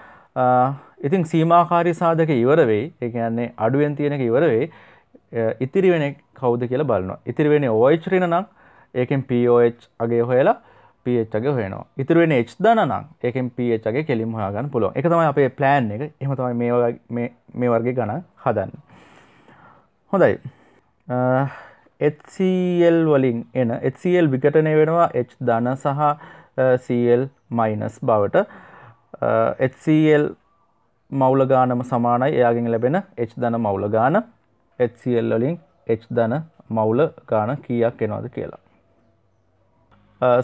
ඉතින් සීමාකාරී සාධක ඉවර වෙයි. ඒ කියන්නේ අඩුවෙන් තියෙන එක ඉවර වෙයි. ඉතිරි වෙන්නේ කවුද කියලා බලනවා. ඉතිරි වෙන්නේ OH ඍණ නම් ඒකෙන් POH අගේ හොයලා pH අගේ හොයනවා. ඉතිරි වෙන්නේ H ධන නම් ඒකෙන් pH අගේ කෙලින්ම හොයාගන්න පුළුවන්. ඒක තමයි අපේ plan එක. එහෙම තමයි මේ මේ මේ වර්ගයේ ගණන් හදන්නේ. හොඳයි. HCl වලින් එන HCl විකටනය වෙනවා H ධන සහ CL මයිනස් බවට HCl මවුලගානම සමානයි එයාගෙන් ලැබෙන H ධන මවුලගාන HCl වලින් H ධන මවුල ගාන කීයක් එනවාද කියලා.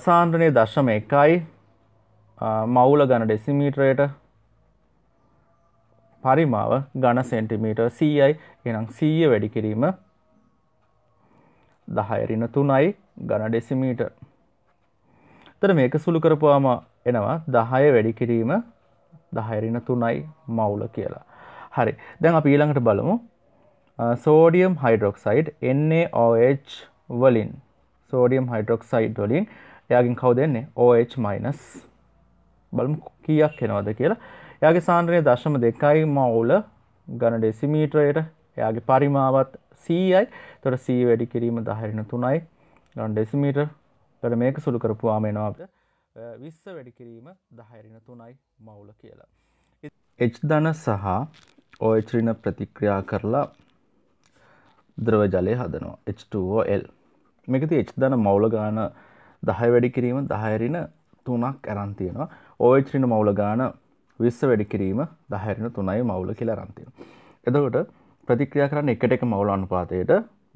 සාන්ද්‍රනය දශම එකයි මවුල ගණ ඩෙසිමීටරයට පරිමාව ගණ සෙන්ටිමීටර් සීයි එනම් සීය වැඩි කිරීම දහයරින තුනයි ගණ ඩෙසිමීට තර මේක සුළු කරපුවාම එනවා දහය වැඩි කිරීම දහයරින තුනයි මවුල කියලා හරි දැන් අප ඊළඟට බලමු සෝඩියම් හයිඩරොක්සයිඩ් NaOH වලින් සෝඩියම් හයිඩරොක්සයිඩ් වලින් එයාගින් කව දෙන්නේ OH- බලමු කියක් එනවද කියලා එයාගේ සාන්ද්‍රය දශම දෙකයි මවුල ගණ ඩෙසිමීටරයට එයාගේ පරිමාවත් සීයයි තොට සී වැඩි කිරීම දහරන තුනයි ඩෙසිමීටර් තොට මේක සුළු කරපුවා මෙෙනවාට විස්ස වැඩි කිරීම දහරන තුනයි මවුල කියලා. එච් දන සහ ඕචරින ප්‍රතික්‍රියා කරලා ද්‍රවජලය හදනවා H2ෝල් මේකති එච් දන මවුල ගාන දහය වැඩි කිරීම දහයරින තුනක් ඇරන්තියෙනවා ඕචරින මවුල ගාන විස්ස වැඩි කිරීම දහරන තුනයි මවුල කියලා රන්තියෙන. එතකොට ප්‍රතික්‍රියා කරන්න එකට එක මවුල අනුපාතයට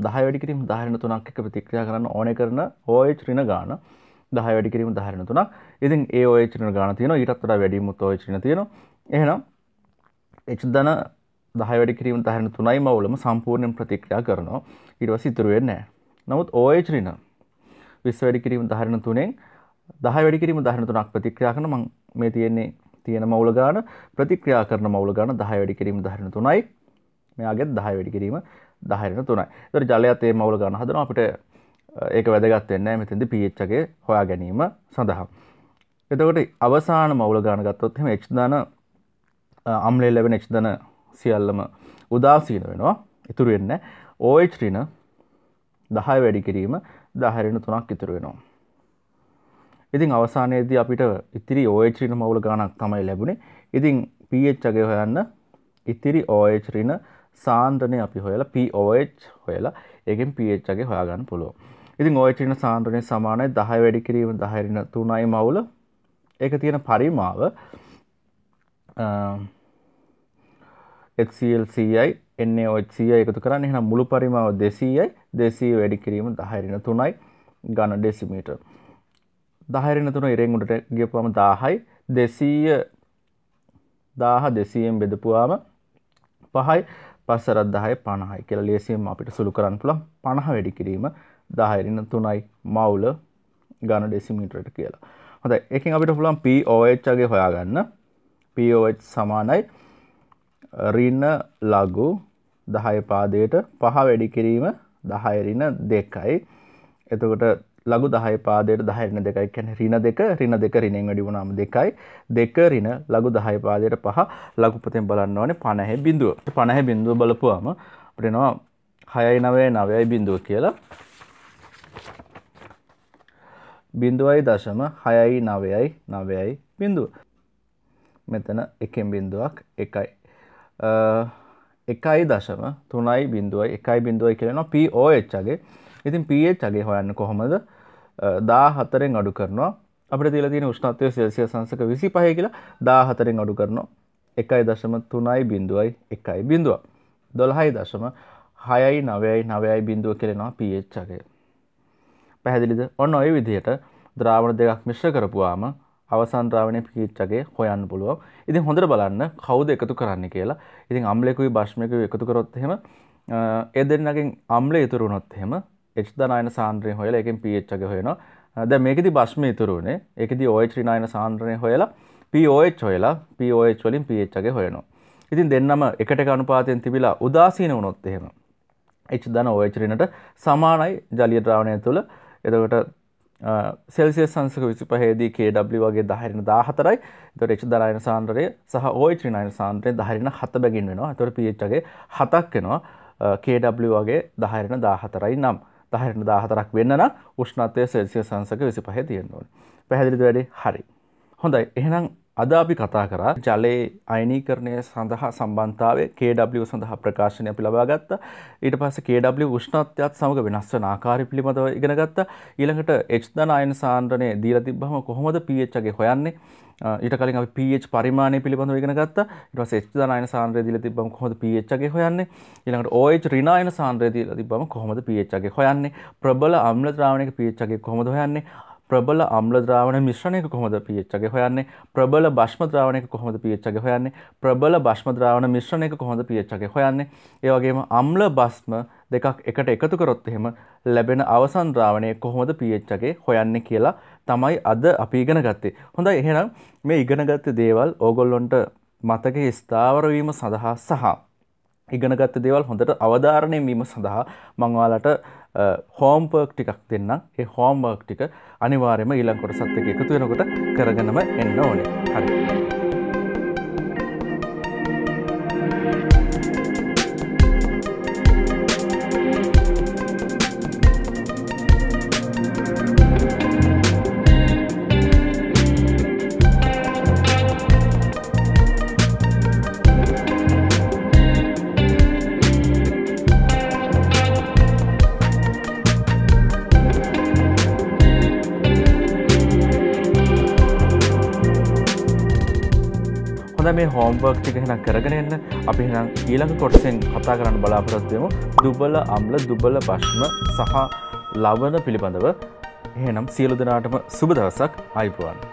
දහ වැඩිකිරීම දහරන තුනක් එක ප්‍රතික්‍රියා කරන්න ඕන කරන ඔය චරින ගාන දහ වැඩිකිරීම දහරන තුනක් ඉතින් ඒ ඔය චරින ගාන තියෙන ඊටත් වඩා වැඩිමුත් ඔය චරින තියෙන එහෙනම් එච් දන දහ වැඩිකිරීම දහරන තුනයි මවුලම සම්පූර්ණයෙන් ප්‍රතික්‍රියා කරනවා ඊටවස ඉතුරුවෙන්නේ නැහැ නමුත් ඔය චරින විස් වැඩිකිරීම දහරන තුනෙන් දහ වැඩිකිරීම දහරන තුනක් ප්‍රතික්‍රියා කරන මං මේ තියෙන්නේ තියෙන මවුල ගාන ප්‍රතික්‍රියා කරන මවුල ගාන දහ වැඩිකිරීම දහරන තුනයි මෙයාගෙත් 10 වැඩි කිරීම 10 වෙන 3යි. ඒතර ජලයත් ඒ මවුල ගන්න හදනවා අපිට ඒක වැදගත් වෙන්නේ නැහැ මෙතෙන්දී pH එකේ හොයා ගැනීම සඳහා. එතකොට අවසාන මවුල ගාන ගත්තොත් එහෙම H ධන අම්ලේ ලැබෙන H ධන සියල්ලම උදාසීන වෙනවා. ඉතුරු වෙන්නේ OH ඍණ 10 වැඩි කිරීම 10 ඍණ 3ක් ඉතුරු වෙනවා. ඉතින් අවසානයේදී අපිට ඉතිරි OH ඍණ මවුල ගානක් තමයි ලැබුණේ. ඉතින් pH එකේ හොයන්න ඉතිරි OH ඍණ සාන්ද්‍රණය අපි හොයලා POH හොයලා ඒකෙන් pH එකේ හොයාගන්න පුළුවන්. ඉතින් OH ඍණ සාන්ද්‍රණය සමානයි 10 වැඩි කිරීම 10 ඍණ 3යි මවුල. ඒක තියෙන පරිමාව XCl CI NaOH CI එකතු කරන්නේ එහෙනම් මුළු පරිමාව 200යි 200 වැඩි කිරීම 10 ඍණ 3යි ඝන ඩෙසිමීටර්. 10 ඍණ 3 ඉරෙන් උඩට ගියපුවම 1000යි 200 1000 200ෙන් බෙදපුවාම 5යි පස්සරත් දහය පණහයි කියලා ලේසියෙන් අපිට සුළු කරන්න පුළුවන් පණහ වැඩි කිරීම දහයරින්න තුනයි මවුල ගණ ඩෙසිමීටරට කියලා හොඳ එකින් අපිට පුළුවන් පෝච්චගේ හොයාගන්න පෝ් සමානයි රින්න ලගු දහය පාදයට පහ වැඩි කිරීම දහයරින දෙකයි එතකොට ලගු දහය පාදයට දහරන දෙකයි කැන රින දෙක රින දෙක රිනෙන් වැඩි වුණාම දෙකයි දෙක රින ලගු දහය පාදයට පහ ලගුපතෙන් බලන්න ඕනේ පණහැ බිඳුව පණහැ බිඳුව බලපුවාම අපිටනවා හයයි නවය නවයයි බිඳුව කියලා බිඳුවයි දශම හයයි නවයයි නවයයි බිඳුව මෙතන එකෙන් බිඳුවක් එකයි එකයි දශම තුනයි බිඳුවයි එකයි බිඳුවයි කියලනවා පෝ එච්චගේ ඉතින් පH අගේ හොයන්න කොහොමද දා හතරෙන් අඩු කරනවා අපට තිල තියෙන උෂ්ණත්වය සෙල්සිය සංසක විසි පහ කියලා දා හතරෙන් අඩු කරනවා එකයි දශම තුනයි බිඳුවයි එකයි බිඳුව දොළහයි දශම හයයි නවයයි නවයයි බිඳුව කෙරෙනවා පH අගේ පැහැදිලිද ඔන්න ඔය විදිහට ද්‍රාවණ දෙකක් මිශ්‍ර කරපුවාම අවසන් ද්‍රාවණය පිච්චගේ හොයන්න පුළුවන්. ඉතින් හොඳට බලන්න කවුද එකතු කරන්න කියලා. ඉතින් අම්ලෙකුයි බෂ්මයකුයි එකතු කරොත් එහෙම ඒ දෙන්නගෙන් අම්ලය ඉතුරු වුණොත් එහෙම එච්දනායන සාන්ද්‍රය හොයල එකින් පිච්චක හයනවා ද මේකෙදි බශ්ම ඉතුරුනේ එකදි ඔයච්්‍රිනායන සාන්ද්‍රණය හොයලා පෝච් හොයලා පෝච් වලින් පිච්චගේ හොයනවා ඉතින් දෙන්නම එකට අනුපාතයෙන් තිබිලා උදාසීන වනොත් එහෙම එච් දන ඔයච්රිනට සමානයි ජලිය ද්‍රාවණය තුළ එතකට සෙල්සිය සංසක විසි පහේදී කඩ වගේ දහරින දාහතරයි තොර එච් දරයන සාන්ද්‍රය සහ ඔයච්‍රිනයන සාන්ද්‍රය දහරින හත බැගින්වෙනවා තොර පිච්චගේ හතක් වෙනවා කඩ වගේ දහරින දාහතරයි නම්. දහයට දාහතරක් වෙන්න නම් උෂ්ණත්වය සෙල්සිය සංසක විසි පහ තියෙන්න්න ඕන පැහැදිලිද වැඩේ හරි හොඳයි එහෙනම් අද අපි කතා කරා ජලයේ අයනීකරණය සඳහා සම්බන්ධතාවය KW සඳහා ප්‍රකාශනය අපි ලබා ගත්තා. ඊට පස්සේ KW උෂ්ණත්වයත් සමග වෙනස් වෙන ආකාරය පිළිබඳව ඉගෙන ගත්තා. ඊළඟට H ධන අයන සාන්ද්‍රණය දීලා තිබ්බම කොහොමද pH එකේ හොයන්නේ? ඊට කලින් අපි pH පරිමාණය පිළිබඳව ඉගෙන ගත්තා. ඊට පස්සේ H ධන අයන සාන්ද්‍රණය දීලා තිබ්බම කොහොමද pH එකේ හොයන්නේ? ඊළඟට OH ඍණ අයන සාන්ද්‍රණය දීලා තිබ්බම කොහොමද pH එකේ හොයන්නේ? ප්‍රබල අම්ල ද්‍රාවණයක pH එකේ කොහොමද හොයන්නේ? ප්‍රබල අම්ලද්‍රාවන මිශ්‍රණයක කොහොමද පිච්චගේ හොයන්නේ ප්‍රබල බශ්මද්‍රාවනයක කොහොමද පිච්චගේ හොයන්නේ ප්‍රබල බශ්මද්‍රාවන මිශ්‍රණයක කොහොඳ පිච්චගේ හොයන්නේ ඒවගේම අම්ල බස්ම දෙකක් එකට එකතු කරොත් එහෙම ලැබෙන අවසන් ද්‍රාවණය කොහොමද පිච්චගේ හොයන්නේ කියලා තමයි අද අපි ඉගෙන ගත්තේ හොඳ එහෙනම් මේ ඉගෙනගත්ත දේවල් ඕගොල්ලොන්ට මතක ස්ථාවරවීම සඳහා සහ ඉගෙනගත්ත දේවල් හොඳට අවධාරණය වීම සඳහා මංවාලට හෝම්පර්ක් ටිකක් දෙන්නම් ඒ හෝම්වර්ක් ටික අනිවාර්යම ඊළං කොටසත් එක්ක එකතු වෙනකොට කරගෙනම එන්න ඕනේ හරි ඔයාලා මේ හෝම්වර්ක් ටික හෙනක් කරගෙන එන්න අපි හෙනම් ඊළඟ කොටසෙන් කතා කරන්න බලාපොරොත්තුවෙමු දුබල අම්ල දුබල පශ්ම සහ ලවන පිළිබඳව එහෙනම් සියලු දෙනාටම සුබ දවසක් අයිපුවන්